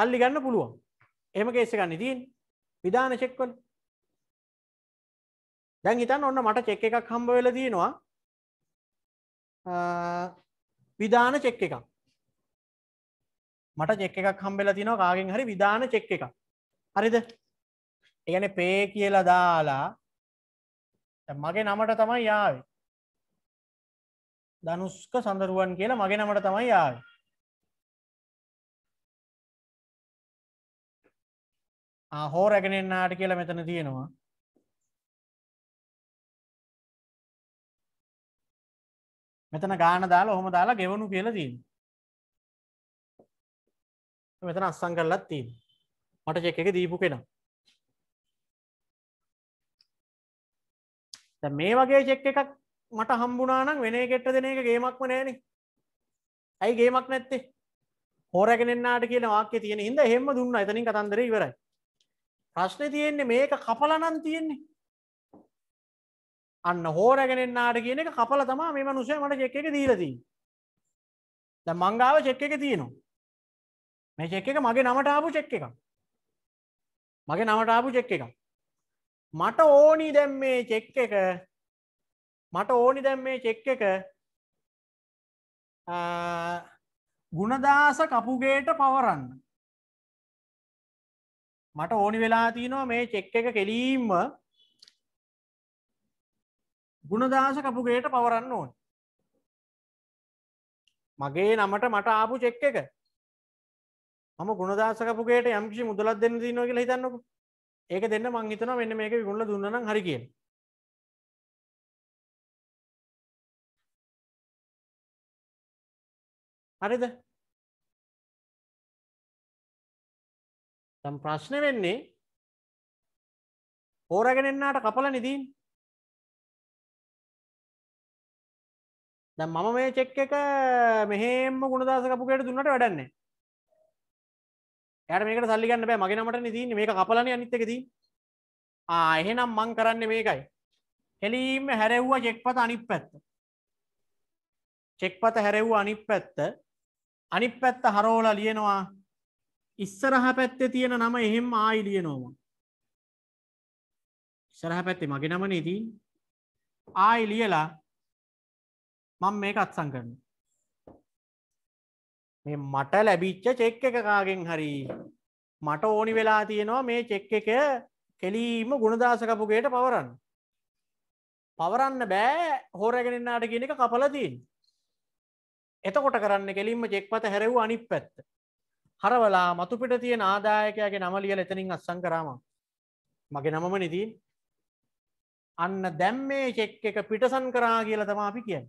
සල්ලි ගන්න පුළුවන් එහම කේස ගන්න තියෙන් විධාන චෙක්වල දැන් හිතන් ඔන්න මට චෙක් එකක් හම්බ වෙල තියෙනවා විධාන චෙක් එකක් මට චෙක් එකක් හම්බෙල තිනවා කාගෙන් හරි විධාන චෙක් එකක් හරිද එකන පේ කියලා දාලා මගේ නමට තමයි යාවේ දනුස්ක සඳරුවන් කියලා මගේ නමට තමයි යාවේ හෝ රැගෙනෙන්න්නාට කියලා මෙතන තියෙනවා මෙතන ගාන දාලා ඔහොම දාලා ගෙවනු කියලා තිීන් මෙතන අස්සං කරලත් තිීන් මට චෙක් එක දීපු කෙනා මේ වගේ චෙක් එකක් මට හම්බුනානම් වෙන කෙට්ට දෙන එක ගේමක්ම නෑන ඇයි ගේමක් නැත්තේ හෝරැගෙනන්නාට කියන වාක්‍ය තියෙන හිද හෙම දුන්න එතනින් කතන්දර ඉවරයි ප්‍රශ්න තියෙන්නේ මේක කපලනන් තියෙන්නේ අන්න හෝරැගෙනෙන්න්නාට කියන එක කපල තමා මේ මනුසය මට චෙක් එක දීලදී ද මංගාව චෙක් එක තියෙනවා මේ චෙක් එක මගේ නමට ආපු චෙක් එක මගේ නමට ආපු චෙක් එක මට ඕනි දැම් මේ චෙක් එක මට ඕනි දැම් මේ චෙක් එක ගුණදාස කපුගේට පවරන්න මට ඕනි වෙලා තියෙනවා මේ චෙක් එක කෙලීම්ම ගුණදාස කපුගේට පවරන්න ඕන මගේ නමට මට ආපු චෙක් එක මම ගුණදාසකපුගේට යම්කිසි මුදලත් දෙන්න දීනවා කියලා හිතන්නකු ඒක දෙන්න මං හිතනවා මෙන්න මේක විගුණල දුන්නනම් හරි කියන හරිද තම් ප්‍රශ්න වෙන්නේ හෝරගෙනෙන්න්නට කපල නිදී දැ මම මේ චෙක් එක මෙහෙම ගුණදාසකපුකට දුන්නට වැඩන්නේ ඇයට මේක සල්ලිගන්න බෑ මගේ නමට නිදී මේක කපලන අනිත්තකදී ආහෙනම් මං කරන්න මේකයි හෙලීම හැරෙව්වා චෙක්පත අනිත් පැත්ත චෙක්පත හැරෙව්වා අනිත් පැත්ත අනිත් පැත්ත හරෝලා ලියනවා ඉස්සරහ පැත්තේ තියෙන නම එහෙම ආයිලිය නොම ඉස්සරහ පැත්තේ මගේ නම නේදී ආයි ලියලා මං මේක අත්සං කරන මේ මට ලැබිච්ච චෙක් එක කාගෙන් හරි මට ඕනි වෙලා තියෙනවා මේ චෙක් එක කෙලීම ගුණදාසකපුගේට පවරන්න. පවරන්න බෑ හෝරැගෙනන්නාට කියන එක කපලතින්. එතකොට කරන්න කෙලින්ම චෙක්පත හැරවූ අනිත් පැත්ත. හරවලා මතුපිට තියෙන ආදායකයාගේ නම ලියල එතනින් අත්සං කරාම මගේ නමම නිතින් අන්න දැම් මේ චෙක් එක පිටසන් කරා කියල තමා අපි කියන්න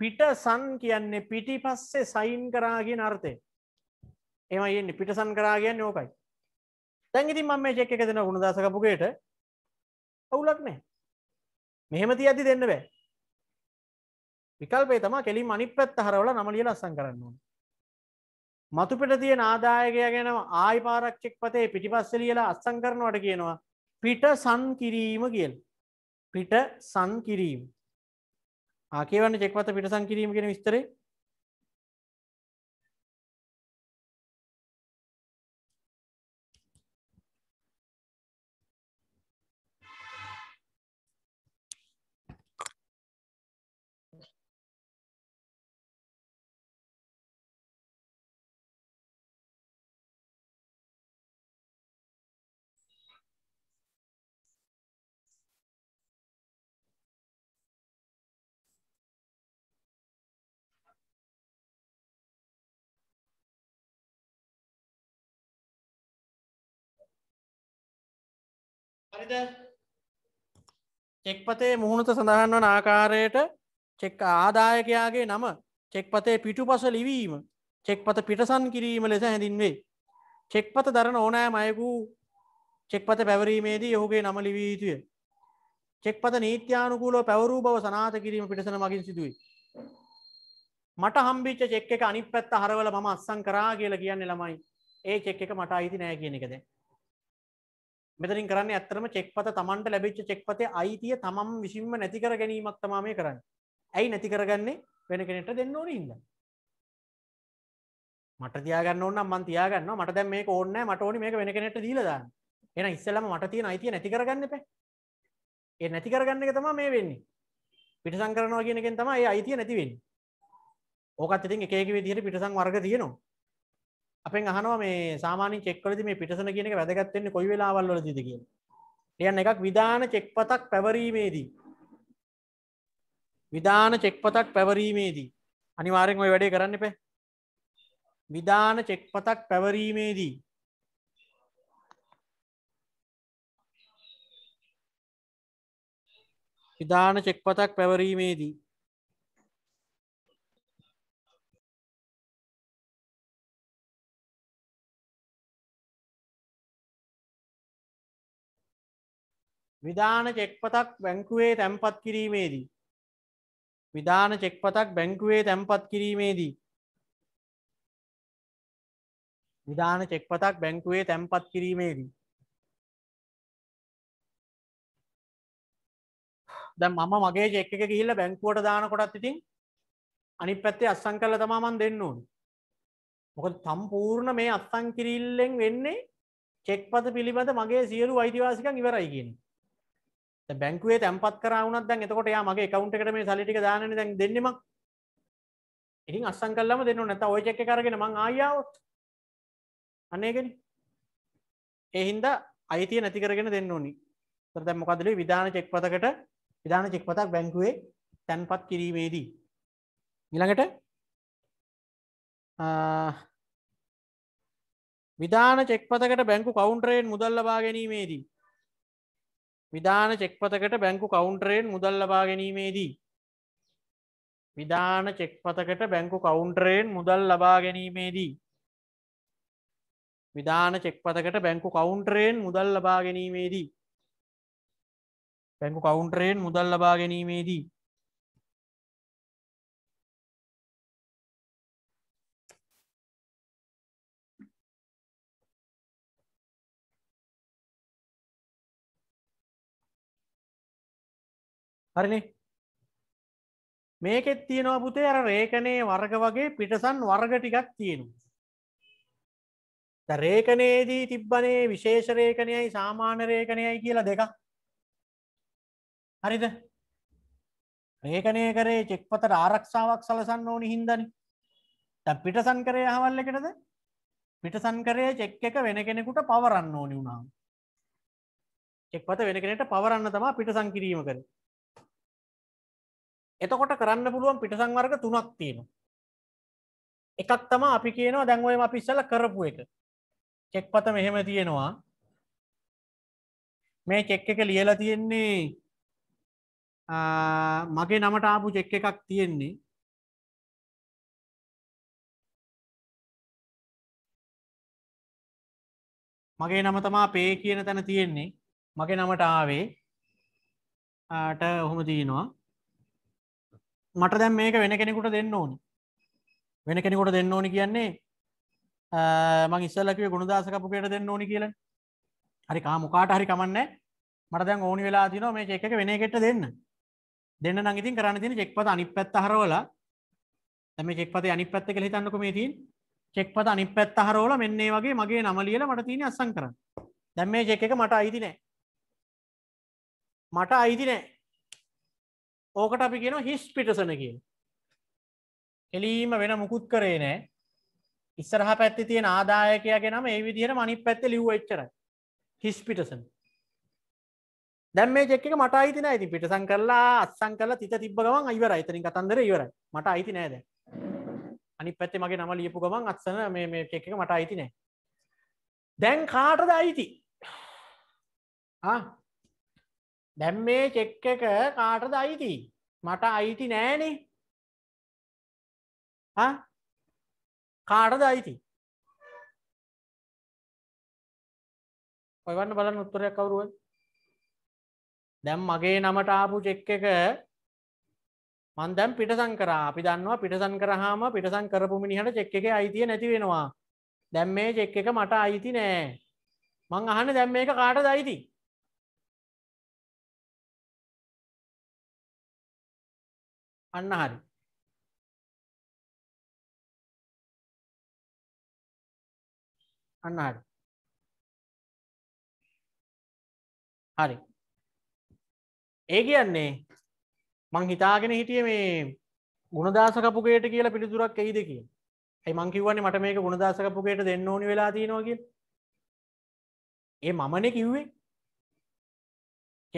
පිටසන් කියන්නේ පිටි පස්සේ සයින් කරාගෙන අර්ථය එම එන්නේ පිටසන් කරා කියන්න ඕකයි තැන්ගිති මම මේ චෙක් එක දෙන ගුණ දසකපුගේට ඔවුලක් නෑ මෙහෙම ති ඇති දෙන්න බෑ විකල්පේ තමා කෙලින් අනිත් පැත් හරවල නමලිය ලස්සන් කරන්න ඕන මතුපෙට තියෙන ආදායකය ගැන ආයි පාරක්්චෙක් පතේ පිටිපස්ස ලියලා අත්සං කරනවට කියනවා පිට සන් කිරීම කියල් පිට සන් කිරීම ආකේවන්න චෙක්වත පිටසන් කිරීම කියෙන විස්තරේ හරිද චෙක්පතේ මුහුණත සඳහන් වන ආකාරයට චෙක් ආදායකයාගේ නම චෙක්පතේ පිටු පස ලිවීම චෙක්පත පිටසන් කිරීම ලෙස හැඳින්වේ. චෙක්පත දරන ඕනෑ මයකු චෙක්පත පැවරීමේදී ඔහුගේ නම ලිවී යුතුය. චෙක්පත නීත්‍යානුකූලව පැවරූ බව සනාත කිරීම පිටසන මගින් සිදුවයි. මට හම්බිච්ච චෙක් එක අනිත් පැත්ත හරවල මම අස්සං කරා කියලා කියන්නේ ළමයි. ඒ චෙක් එක මට අයිති නෑ කියන එකද. මෙතරින් කරන්න ඇත්තරම චෙක්පත තමන්ට ලැබිච්ච චෙක්පතේ අයිතිය තමම් විසින්ම නැතිකර ගැනීමක් තමා මේ කරන්න ඇයි නැති කරගන්නේ වෙන කෙනෙට දෙන්න ඕන ඉන්න මට තියාගන්න ඕන්න මන් තියාගන්න මට දැ මේ ඕන්න මට ඕනි මේක වෙන කෙනෙට දීලදාන්න එන ඉස්සලම මට තියෙන අයිතිය නැති කරගන්න පැ ඒ නැති කරගන්න එක තමා මේ වෙන්නේ පිට සංකරනවා කියනකෙන් තමයි අයිතිය නැතිවෙන්න ඕකත් ඉතින් එකක විදිහට පිටසං වර්ග තියනවා අපෙන් අහනවා මේ සාමාන්‍ය චෙක්වලද මේ පිටසන කියන එක වැදගත්වෙන්නේ කොයි වෙලාවල් වල දිද කිය ලියන්න එකක් විධාන චෙක්පතක් පැවරීමේදී විධාන චෙක්පතක් පැවරීමේදී අනිවාරෙන් ඔය වැඩේ කරන්න පැ විධාන චෙක්පතක් පැවරීමේදී විධාන චෙක්පතක් පැවරීමේදී විධාන චෙක්පතක් බැංකුවේ තැන්පත් කිරීමේදී. විධාන චෙක්පතක් බැංකුවේ තැන්පත් කිරීමේදී. විධාන චෙක්පතක් බැංකුවේ තැන්පත් කිරීමේදී. දැ මම මගේ චෙක් එක ගිහිල්ල බැංකුවට දාන කොටත් ඉතින් අනි පැත්තේ අස්සං කරල තමාමන් දෙන්න ඕන්. මොක තම්පූර්ණ මේ අත්තං කිරිල්ලෙන් වෙන්නේ චෙක්පත පිළිබඳ මගේ සියලු අයිතිවාසිකන් ඉවරයිගෙන. බැංකුවේ තැන්පත් කරවුනත් දැන් එතකොට යා මගේ account එකට මේ සල්ලි ටික දාන්නනේ දැන් දෙන්නෙම. ඉතින් අස්සම් කළාම දෙන්න ඕනේ නැත්නම් ওই check එක අරගෙන මං ආයි ආවොත්. අනේකනේ. ඒ හින්දා අයිතිය නැති කරගෙන දෙන්න ඕනි. ඒතර දැන් මොකද ලේ විධාන චෙක් පතකට විධාන චෙක් පතක් බැංකුවේ තැන්පත් කිරීමේදී ඊළඟට විධාන චෙක් පතකට බැංකු කවුන්ටරයෙන් මුදල් ලබා ගැනීමේදී විධාන චෙක්පතකට බැංකු කවුන්ටරයෙන් මුදල් ලබා ගැනීමේදී. විධාන චෙක්පතකට බැංකු කවුන්ටරයෙන් මුදල් ලබා ගැනීමේදී. විධාන චෙක්පතකට බැංකු කවුන්ටරයෙන් මුදල් ලබා ගැනීමේදී. බැංකු කවුන්ටරයෙන් මුදල් ලබා ගැනීමේදී. හරිනේ මේකෙත් තියෙනවා පුතේ අර රේකනේ වර්ග වගේ පිටසන් වර්ග ටිකක් තියෙනවා රේකනයේදී තිබ්බනේ විශේෂ රේකනයයි සාමාන්‍ය රේකනයයි කියලා දෙක හරිද රේකනය කරේ චෙක්පතට ආරක්ෂාවක් සලසන්න ඕනි හින්දනි තැ පිටසන් කරේ හවල් එකටද පිටසන් කරේ චෙක් එක වෙන කෙනෙකුට පවරන්න ඕනි වුණාම් එක්පත වෙන කෙනට පවරන්න තමා පිටසං කිරීම කරේ එතකොට කරන්න පුළුවන් පිටසංවර්ග තුනක් තියෙන එකක් තම අපි කියනවා දැන්වයම අපි ඉස්සල කරපු එක චෙක් පත මෙහෙම තියෙනවා මේ චෙක් එක ලියලා තියෙන්නේ මගේ නමට ආපු චෙක් එකක් තියෙන්නේ මගේ නම තමා පේ කියන තැන තියෙන්නේ මගේ නමට ආවේ ට ඔහොම තියෙනවා මට දැම් මේක වෙන කෙනෙකුට දෙන්න ඕනි වෙන කෙනෙකුට දෙන්න ඕනි කියන්නේ මං ඉස්සල්ලකිව ගුණදාසකපුකයට දෙන්න ඕනි කියල හරි කාමුකාට හරි කමන්න මට දැන් ඕනි වෙලා තින මේ චෙක්ක වෙන එකෙට දෙන්න දෙන්න නගතින් කරන්න තින චෙක්පත අනි පැත් හරවලා තම චෙක්පත අනි පැත්ත කෙ හිතන්නක මේ තින් චෙක්පත අනි පැත් හරෝල මෙන්නේ වගේ මගේ නමලියල මට තින අසං කරන්න දැම් මේ චෙක් එක මට අයිති නෑ මට අයිති නෑ ඕකට අපි කියෙන හිස් පිටසන කිය එලීම වෙන මුකුත් කරේ නෑ ඉස්සරහ පැත්ති තියෙන ආදායකයගේ නම ඒ විදිහට මනි පැත්ත ලිව් එච්චර හිස් පිටසන දැම් මේ චෙක්ක මට අයිතින ඇති පිටසං කරලා අත්සං කරලා තිත තිබ ගවන් අයිවර අයිතරින් කතන්දර ඉවර මට අයිති නෑද අනි පැත්තේ මගේ නම ලියපු ගමන් අත්සන මේ චෙක් එක මට අයිති නෑ දැන් කාටද අයිති දැම් මේ චෙක් එක කාටද අයිති මට අයිති නෑනේ කාටද අයිති ඔයවන්න බලන්න උත්තරයක් කවරුව දැම් මගේ නමට ආපු චෙක් එක මන් දැම් පිටසං කරා අපි දන්නවා පිටසන් කරහාම පිටසං කරපු මිනිහට චෙක් එක අයිතිය නැති වෙනවා දැම් මේ චෙක් එක මට අයිති නෑ මං අහන දැම් මේක කාටද අයිති අන්න හරි අන්න හරි හරි ඒ කියන්නේ මං හිතාගෙන හිටිය මේ ගුණදාසකපුගේට කියලා පිළිතුරක් ඇයිද කිය ඇයි මංකිවන්නේ මට මේක ගුණදාසකපුගේට දෙන්න ඕනි වෙලා තියෙනවා කිය ඒ මමන කිව්වේ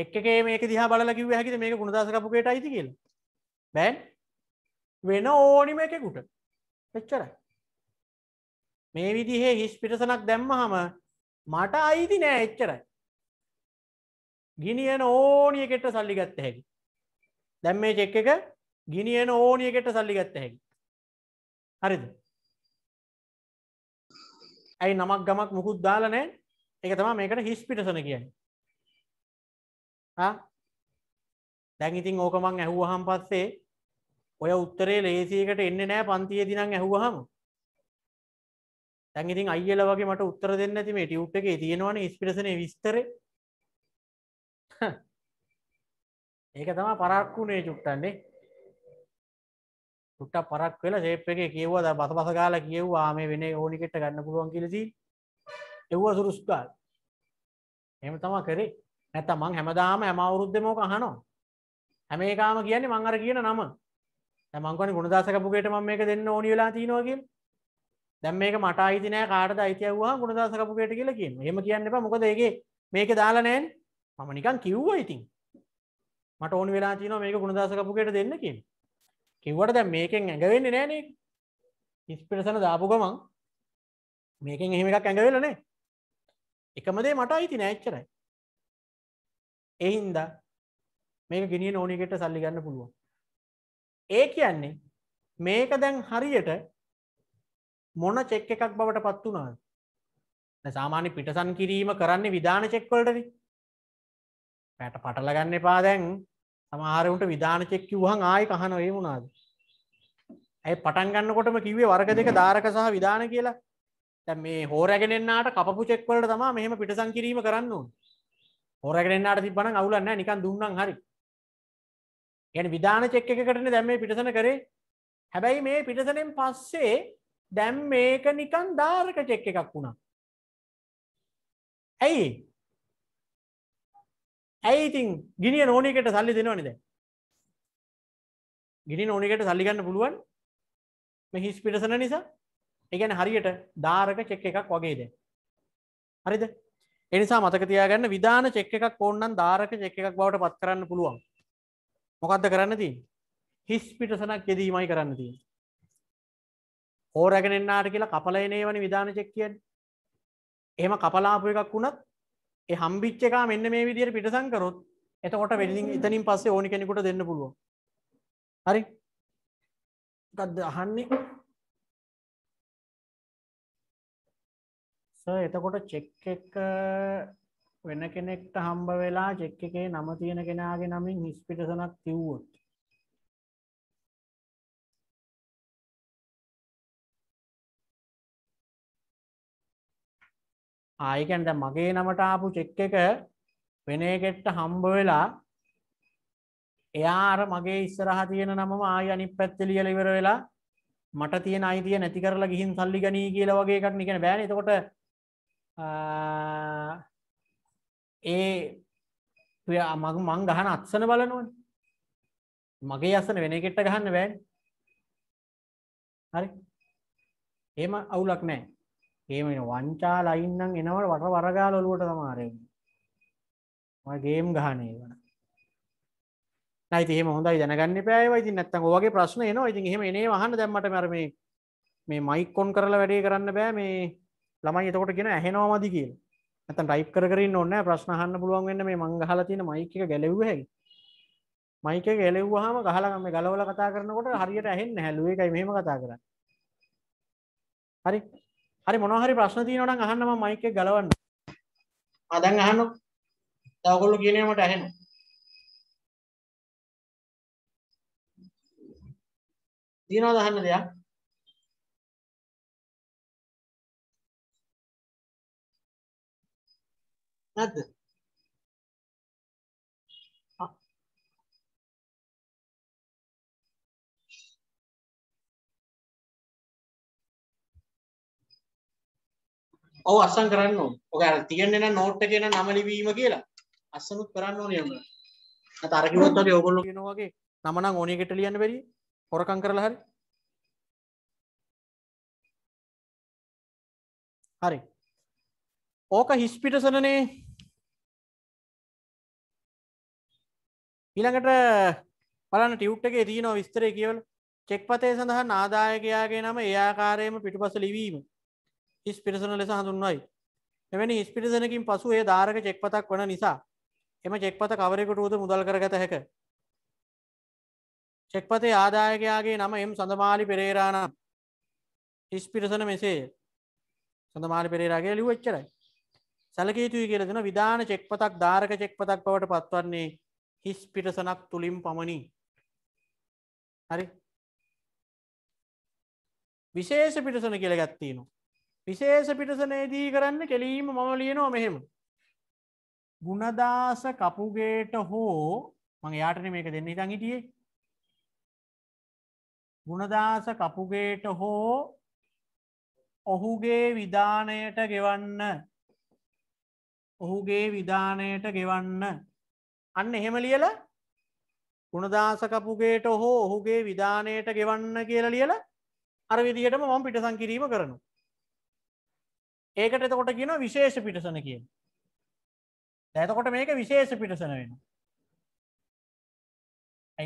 එක්කේ මේක දිහා බලකිව හැකි මේක ගුණදාසකපුගේට අයිති කියලා බැන් වෙන ඕනිම එකකුට එච්චරයි මේ විදිහේ හිස් පිටසනක් දැම්මහම මට අයිති නෑ එච්චරයි ගිනියන ඕනිය කෙට සල්ලි ගත්ත හැකි දැම් මේ චෙක් එක ගිනියන ඕනිය කෙට සල්ලි ගත්ත හැකි හරිද ඇයි නමක් ගමක් මුකුත් දාලනෑ එක තමා මේකට හිස් පිටසන කියන්නේ දැන් ඉතින් ඕකමං ඇහුවහම් පස්සේ ඔය උත්තරේ ලේසියකට එන්න නෑ පන්තියේ දිනම් ඇහුවහම දැන් ඉතින් අයියල වගේ මට උත්තර දෙන්න ඇති මේ ටියුට් එකේ තියෙනවනේ ඉස්පිරසනේ විස්තර ඒක තමයි පරක්කුනේ චුට්ටන්නේ චුට්ටක් පරක් වෙලා ෂේප් එකේ කියවුවා දැන් බසබස ගාලා කියවුවා මේ වෙන ඕනිකෙට ගන්න පුළුවන් කියලා තී එව්වා සුරුස් ගාලා එහෙම තමයි කරේ නැත්තම් මං හැමදාම හැම අවුරුද්දෙම ඕක අහනවා හැම එකම කියන්නේ මං අර කියන නම මංකන ගුණදාසකපුගේට ම මේක දෙන්න ඕනි වෙලා තිනෝගේ දැම් මේක මට අයිතිනය කාට අයිතියවවා ගුණදාසකපුගේට කියලකින් හෙම කියන්න එප මොකද ඒගේ මේක දාලනෑන් මම නිකන් කිව්ව ඉතින් මට ඕන වෙලා තින මේක ගුණදාසකපුගේට දෙන්නකින් කිව්වට දැ මේකෙන් ඇඟවෙන්න නෑනේ ඉස්පිරසන දාපු ගමන් මේකෙන් එහෙම එකක් ඇඟවෙලනේ එකමදේ මට අයිති නෑච්චරයි එහින්දා මේක ගෙනිය ඕනෙකට සල්ලි ගන්න පුළුවන් ඒ කියන්නේ මේක දැන් හරියට මොන චෙක් එකක් බවට පත් වුණාද සාමාන්‍ය පිටසන් කිරීම කරන්නේ විධාන චෙක්වලටද පැට පටලගන්න එපා දැන් සමහරවුන්ට විධාන චෙක්කිවහන් ආය කහන ඒ වුණාද ඇයි පටන් ගන්නකොටම කිවේ වර්ග දෙක ධාරක සහ විධාන කියලා දැ මේ හෝරැගෙනෙන්න්නට කපු චෙක්වලට තමා මෙහෙම පිටසන් කිරීම කරන්න ඕන් හෝරැගෙනන්නට තිබන අවුලන්න නිකන් දුන්නම් හරි ගැන විධාන චෙක් එකකටන දැම් මේ පිටසන කරේ හැබැයි මේ පිටසනෙන් පස්සේ දැම් මේක නිකන් ධාරක චෙක් එකක් වුණා. ඇයි ඇයිඉතින් ගිනිය නෝනිකට සල්ලි දෙනවනිද ගිනි නෝනිකට සල්ලිගන්න පුළුවන් මෙහිස් පිටසන නිසා එකැන හරියට ධාරක චෙක් එකක් වගේද හරිද එනිසා මතක තියාගන්න විධාන චෙක් එකක් ඕන්නන් ධාරක චෙක් එකක් බවට පත් කරන්න පුළුවන් මොකක්ද කරන්න තින් හිස් පිටසනක් යෙදීමයි කරන්න තින් හෝරැගෙනෙන්න්නාට කියලා කපලයනේ වනි විධාන චෙක්කියෙන් එහෙම කපලාපු එකක් වුණත් ඒ හම්බිච්ච එක මෙන්න මේ විදියට පිටසං කරොත් එතකොට වෙලින් ඉතනින් පස්සේ ඕනි කෙනෙකුට දෙන්න පුළුවන් හරි ගද්ද අහන්නේ ස එතකොට චෙක් එක වෙන කෙනෙක්ට හම්බ වෙලා චෙක් එකේ නම තියෙන කෙනාගේ නමින් හිස් පිටසනක් තිව්වොත් ආයකැන්ද මගේ නමට ආපු චෙක් එක වෙනයකෙට්ට හම්බ වෙලා එයාර මගේ ඉස්සරහ තියෙන නම ආය අනි පැත්තලියල ඉවර වෙලා මට තියෙන අයිතිය නැති කරලා ගිහින් සල්ලි ගනී කියල වගේ එකක් නිකෙන බෑන තකොට ඒ ක්‍රියා මග මං ගහන අත්සන බලනවනේ. මගේ අසන වෙන එකට ගහන්න බෑනේ. හරි. එහෙම අවුලක් නැහැ. ගේම එන වංචා ලයින් නම් එනවට වට වරගාල ඔලුවට සමහර එන්නේ. මම ගේම් ගහන ඒවා. නෑ ඉතින් එහෙම හොඳයි දැනගන්න එපා ඒවා. ඉතින් නැත්තම් ඔයගේ ප්‍රශ්න එනවා. ඉතින් එහෙම එනේ අහන්න දැන් මට අර මේ මේ මයික් ඔන් කරලා වැඩේ කරන්න බෑ මේ ළමයි එතකොට කියන ඇහෙනවමදි කියලා. ඇත ටයිප් කරන්න ඔන්න ප්‍රශ්න අහන්න පුළුවන් වෙන්න මේ මංගහල තියෙන මයික ගැලව්ව හැකි මයික ගැලෙව්වාහම ගහලගම ගලවල කතා කරනකොට හරියට ඇහෙන්න හැලුව එකයි මෙම කතා කර හරි හරි මොනහරි ප්‍රශ්න තියනට අහන්නම මයික ගලවන්න අදන් අහන්න තවකොල්ලු කියනීමට ඇහෙන තියනවා දහන්න දෙයක් නැද්ද? ඔව් අස්සම් කරන්න ඕන. ඔක අර තියෙන්නේ නම් නෝට් එකේ නම් නම ලිවීම කියලා. අස්සමුත් කරන්න ඕනේ යන්න. නැත්නම් අර කිව්වත් වගේ ඕගොල්ලෝ කියනවා වගේ නම නම් ඕනේ එකට ලියන්න බැරි. හොරකම් කරලා හරි. හරි. ඕක හිස්පිටසනනේ ඊළඟට බලන්න ටියුට් එකේ තියෙන විස්තරය කියවල චෙක් පතේ සඳහා නාදායකයාගේ නම ඒ ආකාරයෙන්ම පිටුපස ලිවීම හිස් පිරිසන ලෙස හඳුන්වයි. එවැනි හිස් පිරිසනකින් පසු ඒ ධාරක චෙක්පතක් වන නිසා එම චෙක්පත කවරෙකුට වුද මුදල් කරගත හැක. චෙක්පතේ ආදායකයාගේ නම එම් සඳමාලි පෙරේරානම් හිස් පිරිසන මෙසේය. සඳමාලි පෙරේරාගේ ලිවච්චරයි. සැලකේතුයි කියලදෙන විධාන චෙක්පතක් ධාරක චෙක්පතක් බවට පත්වන්නේ හිස් පිටසනක් තුළින් පමණි හරි විශේෂ පිටසන කියල ගත්තිීනු විශේෂ පිටසනේදී කරන්න කෙලීම මම ලියනවා මෙහෙම ගුණදාස කපුගේට හෝ මං යාටන මේක දෙන්න ඉතං හිටියේ ගුණදාස කපුගේට හෝ ඔහුගේ විධානයට ගෙවන්න ඔහුගේ විධානයට ගෙවන්න අන්න එහෙම ලියල ගුණදාසකපුගේට හෝ ඔහුගේ විධානයට ගෙවන්න කියලා ලියල අර විදිහටම මම පිටසං කිරීම කරනු. ඒකට එතකොට කියන විශේෂ පිටසන කිය. ඇතකොට මේක විශේෂ පිටසන වෙන.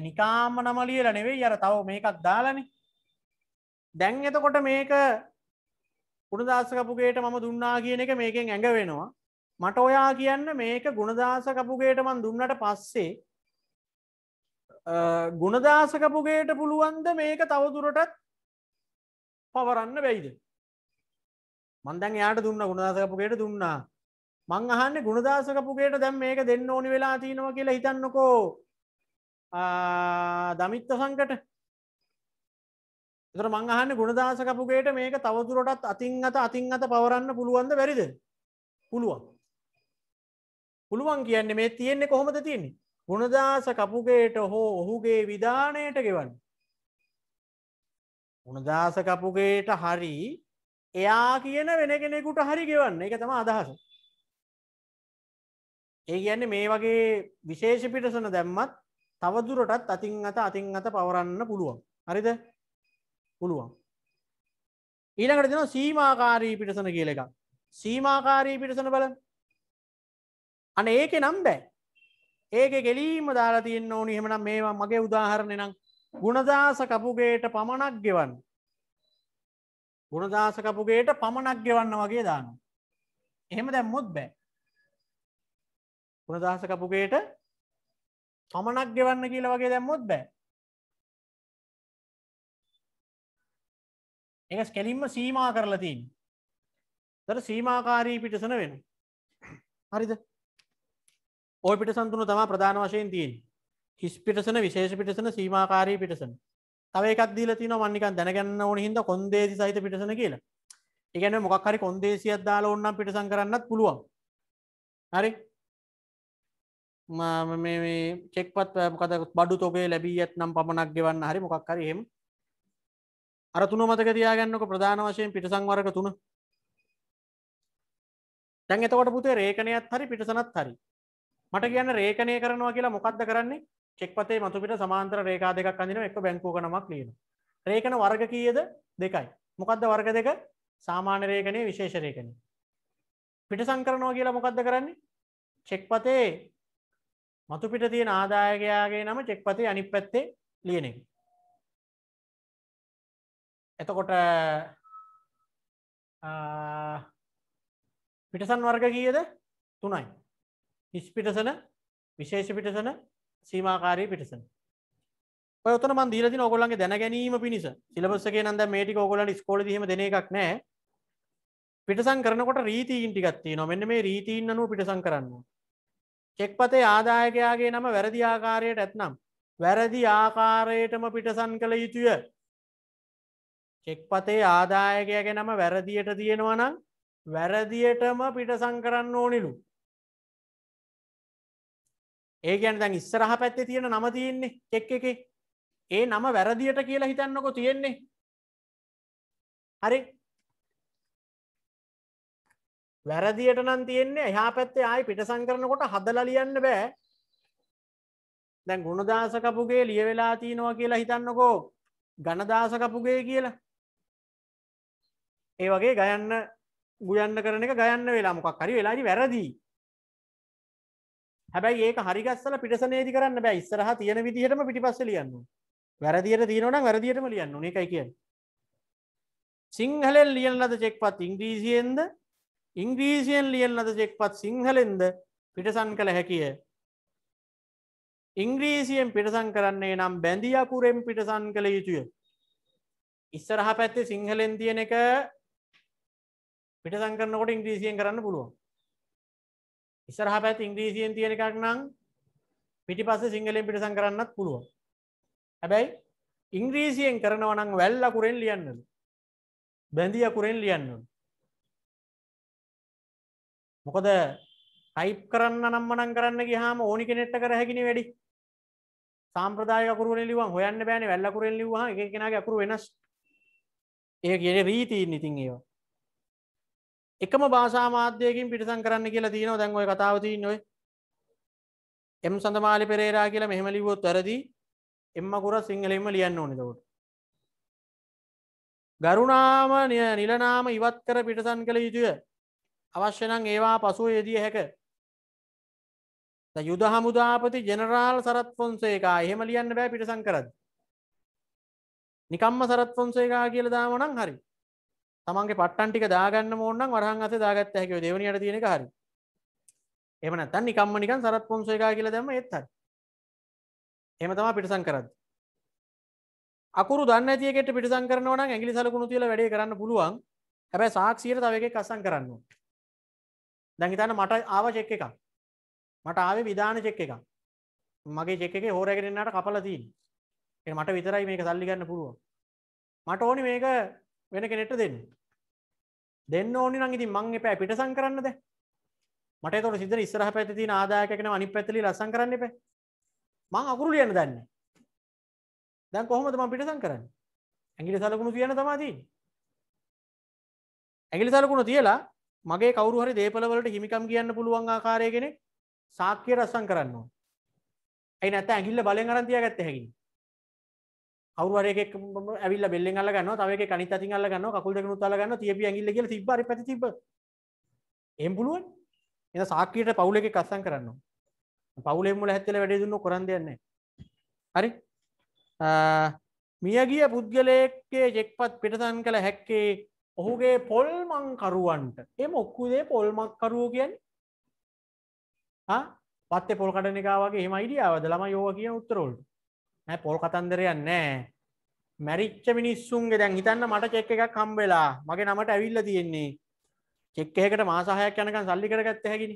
නිකාම නම ලියල නෙවෙයි අර තව මේකත් දාලන දැන් එතකොට මේක ගුණදාසකපුගේට මම දුන්නා කියන එක මේකෙන් ඇඟ වෙනවා මට ඔයා කියන්න මේක ගුණදාස කපුගේට මන් දුන්නට පස්සේ ගුණදාස කපුගේට පුළුවන්ද මේක තවදුරටත් පවරන්න වෙයිද මන්දැන් යාට දුන්න ගුණදාසකපුගේට දුන්නා මං අහන්න ගුණදාසකපුගේට දැම් මේක දෙන්න ඕනි වෙලා තියෙනවා කියලා හිතන්නකෝ දමිත්ත සංකට තර මං අහන්න ගුණදාසකපුගේට මේක තවදුරටත් අතින් අත අතින් අත පවරන්න පුළුවන්ද වැරිද පුළුවන් පුළුවන් කියන්න මේ තියෙන්නේ කොහොමද තියන්නේ ගුණදාස කපුගේට හෝ ඔහුගේ විධානයට ගෙවන්න උනදාස කපුගේට හරි එයා කියන වෙන කෙනෙකුට හරි ගෙවන්න එක තම අදහස ඒ කියන්නේ මේ වගේ විශේෂ පිටසන දැම්මත් තවදුරටත් අතින් අත අතින් අත පවරන්න පුළුවන් හරිද පුළුවන් ඊළඟට දෙන සීමාකාරී පිටසන කියල එක සීමාකාරී පිටසන බලන්න අන ඒක නම් බෑ ඒක ගෙලීම දාලා තියන්න ඕනි හෙමනම් මේවා මගේ උදාහරණය නම් ගුණදාස කපුගේට පමණක් ගෙවන්න ගුණදාස කපුගේට පමණක් ගෙවන්න වගේ දාන එහෙම දැම්මොත් බෑ ගුණදාස කපුගේට පමණක් ගෙවන්න කියලා වගේ දැම්මොත් බෑ එක කෙලින්ම සීමා කරලා තින් තර සීමාකාරී පිටසන වෙන හරිද ඔය පිටසන් තුන තමා ප්‍රධාන වශයෙන් තියෙන් හිස් පිටසන විශේෂ පිටසන සීමමාකාරී පිටසන තව එකක් දීල තින මන්නිකන් දැනගන්න ඕන හිද කොන්දේසි සහිත පිටසන කියලා ඉගැන මොකක් හරි කොන්දේසියක් දාලා ඔන්නම් පිටසන් කරන්නත් පුළුවන් හරි චෙක්පත් මොකද බඩු තොගේ ලැබී ඇත්නම් පමණක් ගෙවන්න හරි මොකක් කරහෙම අර තුන මතක තියාගන්නක ප්‍රධාන වශයෙන් පිටසංවරක තුන තැන් එතකොට පුතේ රේකනයත් හරි පිටසනත් හරි මට කියන්න රේකනය කරනවා කියලා මොකක්ද කරන්නේ චෙක්පතේ මතුපිට සමාන්තර රේකා දෙකක් අඳින එක බැංකෝක නමක් ලියන රේකන වර්ග කීයද දෙකයි මොකක්ද වර්ග දෙක සාමාන්‍ය රේකනය විශේෂ රේකනය පිට සංකරනවා කියලා මොකක්ද කරන්නේ චෙක්පතේ මතුපිට තියෙන ආදායකයාගේ නම චෙක්පතේ අනිත් පැත්තේ ලියන එක. එතකොට පිටසන් වර්ග කීයද? 3යි. නිෂ්පිටසන විශේෂ පිටසන සීමාකාරී පිටසන ඔයතන මන් දීලා තියෙන ඕගොල්ලන්ගේ දැන ගැනීම පිණිස සිලබස් එකේ නම් දැන් මේ ටික ඕගොල්ලන්ට ඉස්කෝලේ දීම දෙන එකක් නෑ පිටසම් කරනකොට රීතීන් ටිකක් තියෙනවා මෙන්න මේ රීතීන් අනුව පිටසම් කරන්න චෙක්පතේ ආදායකයාගේ නම වැරදි ආකාරයට ඇත්නම් වැරදි ආකාරයටම පිටසන් කළ යුතුය. චෙක්පතේ ආදායකයගෙනම වැරදියට තියෙනවනම් වැරදියටම පිටසං කරන්න ඕනිලු. ඒ ගැන දැන් ඉස්සරහ පැත්තේ තියෙන නම තියෙන්නේ එක් එක ඒ නම වැරදියට කියලා හිතන්නකො තියෙන්නේ හරි වැරදියට නම් තියෙන්නේ එහා පැත්තේ ආයි පිටසං කරනකොට හදලා ලියන්න බෑ දැන් ගුණදාස කපුගේ ලියවෙලා තියෙනවා කියලා හිතන්නකෝ ගණදාස කපුගේ කියලා ඒ වගේ ගයන්න ගුයන්න කරන එක ගයන්න වෙලා මොකක් හරි වෙලාදි වැරදිී හැබැයි ඒක හරිගස්සල පිටසනේදි කරන්න බෑ ඉස්සරහ තියෙන විදිහටම පිටිපස්ස ලියන්න වැරදියට තියෙනවනම් වැරදිටම ලියන්න එකයි කිය සිංහලෙන් ලියන් ලද චෙක්පත් ඉංග්‍රීසියෙන්ද ඉංග්‍රීසියෙන් ලියන් ලද චෙක්පත් සිංහලෙන්ද පිටසන් කළ හැකිය ඉංග්‍රීසියෙන් පිටසන් කරන්නේ නම් බැඳී අකුරෙන් පිටසන් කළ යුතුය ඉස්සරහ පැත්තේ සිංහලෙන් තියෙන එක පිටසං කරනකොට ඉංග්‍රීසියෙන් කරන්න පුළුවන් ඉස්සරහ පැත් ඉංග්‍රීසියෙන් තියෙන එකක් නම් පිටි පස්ස සිංහලෙන් පිටසං කරන්නත් පුළුවන් හැබැයි ඉංග්‍රීසියෙන් කරනවනං වැල් අකුරෙන් ලියන්නලු බැඳිය අකුරෙන් ලියන්නලු මොකද ටයිප් කරන්න නම්මනං කරන්න ගහාම ඕනි කෙනෙට්ට කර හැකිෙන වැඩි සාම්ප්‍රදායකරුව ලිව හොයන්න බෑන වැල්ලකුරෙන් ලිවවා එක කෙනගේ අකුරු වෙනස් ඒ කියෙන රීතීන් ඉතින් ඒවා එකම භාෂා මාධ්‍යයකින් පිටිසං කරන්න කියලා තියෙනවා දැන් ඔය කතාව තියෙන්නේ ඔය එම් සඳමාලි පෙරේරා කියලා මෙහෙම ලිව්වොත් වැරදි එම්ම කුර සිංහලෙන්ම ලියන්න ඕනේ එතකොට ගරුනාම නිලනාම ඉවත් කර පිටසන් කළ යුතුය අවශ්‍ය නම් ඒවා පසුව යෙදිය හැක යුද හමුදාපති ජෙනරාල් සරත් ෆොන්සේකා එහෙම ලියන්න බෑ පිටසං කරද නිකම්ම සරත් ෆොන්සේකා කියල දාමනම් හරි තමන්ගේ පට්ටන් ටික දාගන්න ඕන්නම් වරහන් අත දාගත්ත හැකව දෙවනියට තියෙන හරි එමන තන් නිකම්ම නිකන් සරත් පොන්සය එකා කියල දැම එත් හරි එම තමා පිටසන් කරද අකුරු දන්න තියකට පිටසන් කරනවන ඇගිලි සලකුණු තියල වැඩ කරන්න පුළුවන් හැබැ සාක්ෂීර තවක කසන් කරන්න දැහිතන්න මට ආව චෙක්ක එක මට ආවේ විධාන චෙක්ක එක මගේ චෙක්ක එක හෝරැගෙනන්නට කපලතිී මට විතරයි මේක සල්ලිගන්න පුළුවන් මට ඕනි මේක වෙන කෙනෙට දෙන්න දෙන්න ඕනි නම් ඉතින් මං එපා පිටසම් කරන්නද මට ඒතකොට සිද්දන ඉස්සරහ පැත්තේ තියෙන ආදායකකෙන අනිත් පැත්තේ ලස්සම් කරන්න එපා මං අකුරු ලියන්න දන්නේ දැන් කොහොමද මං පිටසම් කරන්නේ ඇඟිලි සලකුණු තියන තමා තියෙන්නේ ඇගිලි සලකුණ තියලා මගේ කවරු හරි දේපලවලට හිමිකම් කියන්න පුළුවන් ආකාරය කෙනෙක් සාක්කය රස්සන් කරන්න. ඇයි නැත ඇගිල්ල බලෙන් අරන්තිය ගත්ත හැකි. අවරක ඇවිල් බෙල්ල අල්ලගන්න තවක කනි ති අල්ලගන්න කකුල් දෙකනු අල්ලගන්න තිබ ඇගිල්ල කියල තිබර පැති තිබ එම් පුළුවන් එ සාකීට පවුල එක කස්සන් කරන්න පවුලෙමුල හැත්තල වැඩ දුන්න කොරන් දෙන්නේ හරි මියගිය පුද්ගලයක්කේ ජෙක්පත් පිටසන් කළ හැක්කේ ඔහුගේ පොල් මංකරුවන්ට එම ඔක්කුදේ පොල්මක් කරුව කියන් පත්තේ පොල් කටනකාවගේ හෙම අයිඩියාවද ළම යෝව කිය උත්තරොල්ට නෑ පොල් කතන්දරයන් නෑ මැරිච්ච මිනිස්සුන්ගේ දැන් හිතන්න මට චෙක් එකක් හම්බෙලා මගේ නමට ඇවිල්ල තියෙන්නේ චෙක් එකකට මාසාහයක් යනකන් සල්ලි කරගත්ත හැකිනි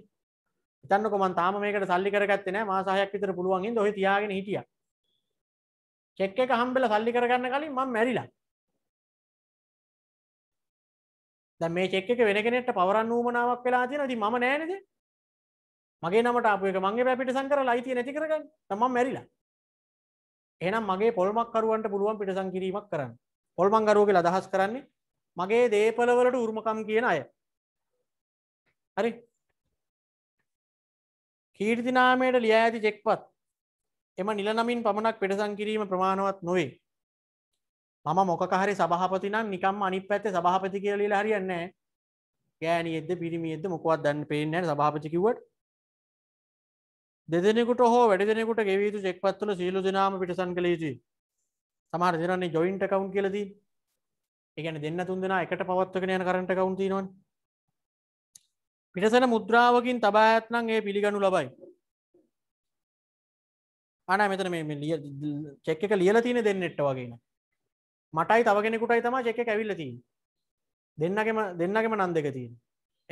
හිතන්නකො මන් තාම මේකට සල්ලි කරගත්තේ නෑ මාසාහයක් විතර පුළුවන් ඉඳ ඔය තියාගෙන හිටියා චෙක් එක හම්බෙලා සල්ලි කරගන්න කලින් මම මැරිලා දැන් මේ චෙක් එක වෙන කෙනෙක්ට පවරන්න ඌමනාවක් වෙලා තියෙනවා ඉතින් මම නෑනේද මගේ නමට ආපු එක මගේ පැපිට සංකරලා අයිතිය නැති කරගන්න මම මැරිලා එහෙනම් මගේ පොල්මක්කරුවන්ට පුළුවන් පිටසං කිරීමක් කරන්න පොල්මංගරුවගේ අදහස් කරන්නේ මගේ දේපලවලට උරුමකම් කියන අය හරි කීර්තිනාමයට ලිය ඇති චෙක්පත් එම නිලනමින් පමණක් පෙටසං කිරීම ප්‍රමාණවත් නොවේ මම මොකහරි සභහපති නම් නිකම් අනි පැත්ත සභහපති කියලලා හරියන්නේ ගෑනියෙද පිරිමියෙද මොකවත් දන්න පේනෑ සභාපචිකිවට දෙදෙනෙකුට හෝ වැඩිදෙනෙකුට ගෙවීතු චෙක්පත්තුල සීලු දෙනාම පිටසන් කළ යුතුයි සමහර දෙනන්නේ ජොයින්ට කවුන් කියලදී ඒගැන දෙන්න තුන් දෙෙන එකට පවත්වගෙන යන කරට කවුන් තිනවන් පිටසන මුද්‍රාවකින් තබා ඇත්නම් ඒ පිළිගනු ලබයි අන මෙතන මේ චෙක් එක ලියල තියෙන දෙන්නෙට වගේන මටයි තවගෙනෙකුටයි තම චෙක් ඇවිල්ලති දෙන්නගම දෙන්නගම නන් දෙක තිීන්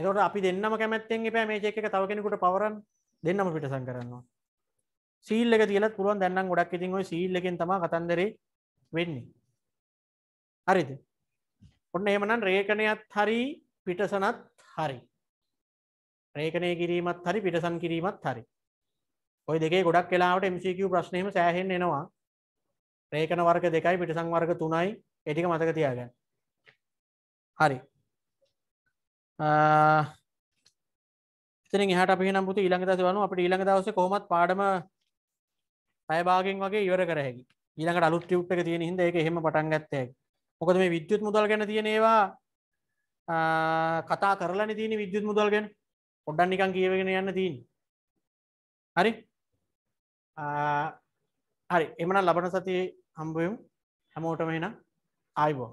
එතට අපි දෙන්නම කැමැත්තෙන් එපෑ මේ චෙක් එක තවගෙනෙකුට පවරන්න දෙන්නම පිටසන් කරන්නවා සීල්ල එක තියලත් පුළුවන් දැන්නම් ගොඩක් ඉතින් ඔයි සීල්ල එකෙන් තම කතන්දරේ වෙන්නේ හරිද ඔන්න එමනන් රේකණයත් හරි පිටසනත් හරි රේකනය කිරීමත් හරි පිටසන් කිරීමත් හරි ඔය දෙකේ ගොඩක් කලාට MCQ ප්‍රශ්නයම සෑහෙන් එනවා රේකන වර්ග දෙකයි පිටසං වර්ග තුනයි එටික මතක තියාගන්න හරි තරින් එහට අපි නම් පුතු ඊළඟ දස වනු අපට ඊළඟ දවස කොමත් පාඩම අයභාගෙන් වගේ ඉවර කරහැකි ඊළඟට අලුත් ටියුප් එක තියෙන හිද එක එහෙම පටන් ගත්තයකි මොකද මේ විද්‍යුත් මුදල් ගැන තියෙනවා කතා කරලන තියෙන විද්‍යුත් මුදල් ගැන පොඩ්ඩන් නිකන් කියවගෙන යන්න තියෙන හරි හරි එමන ලබන සති හම්බයම් හැමෝටම එනම් ආයිබෝ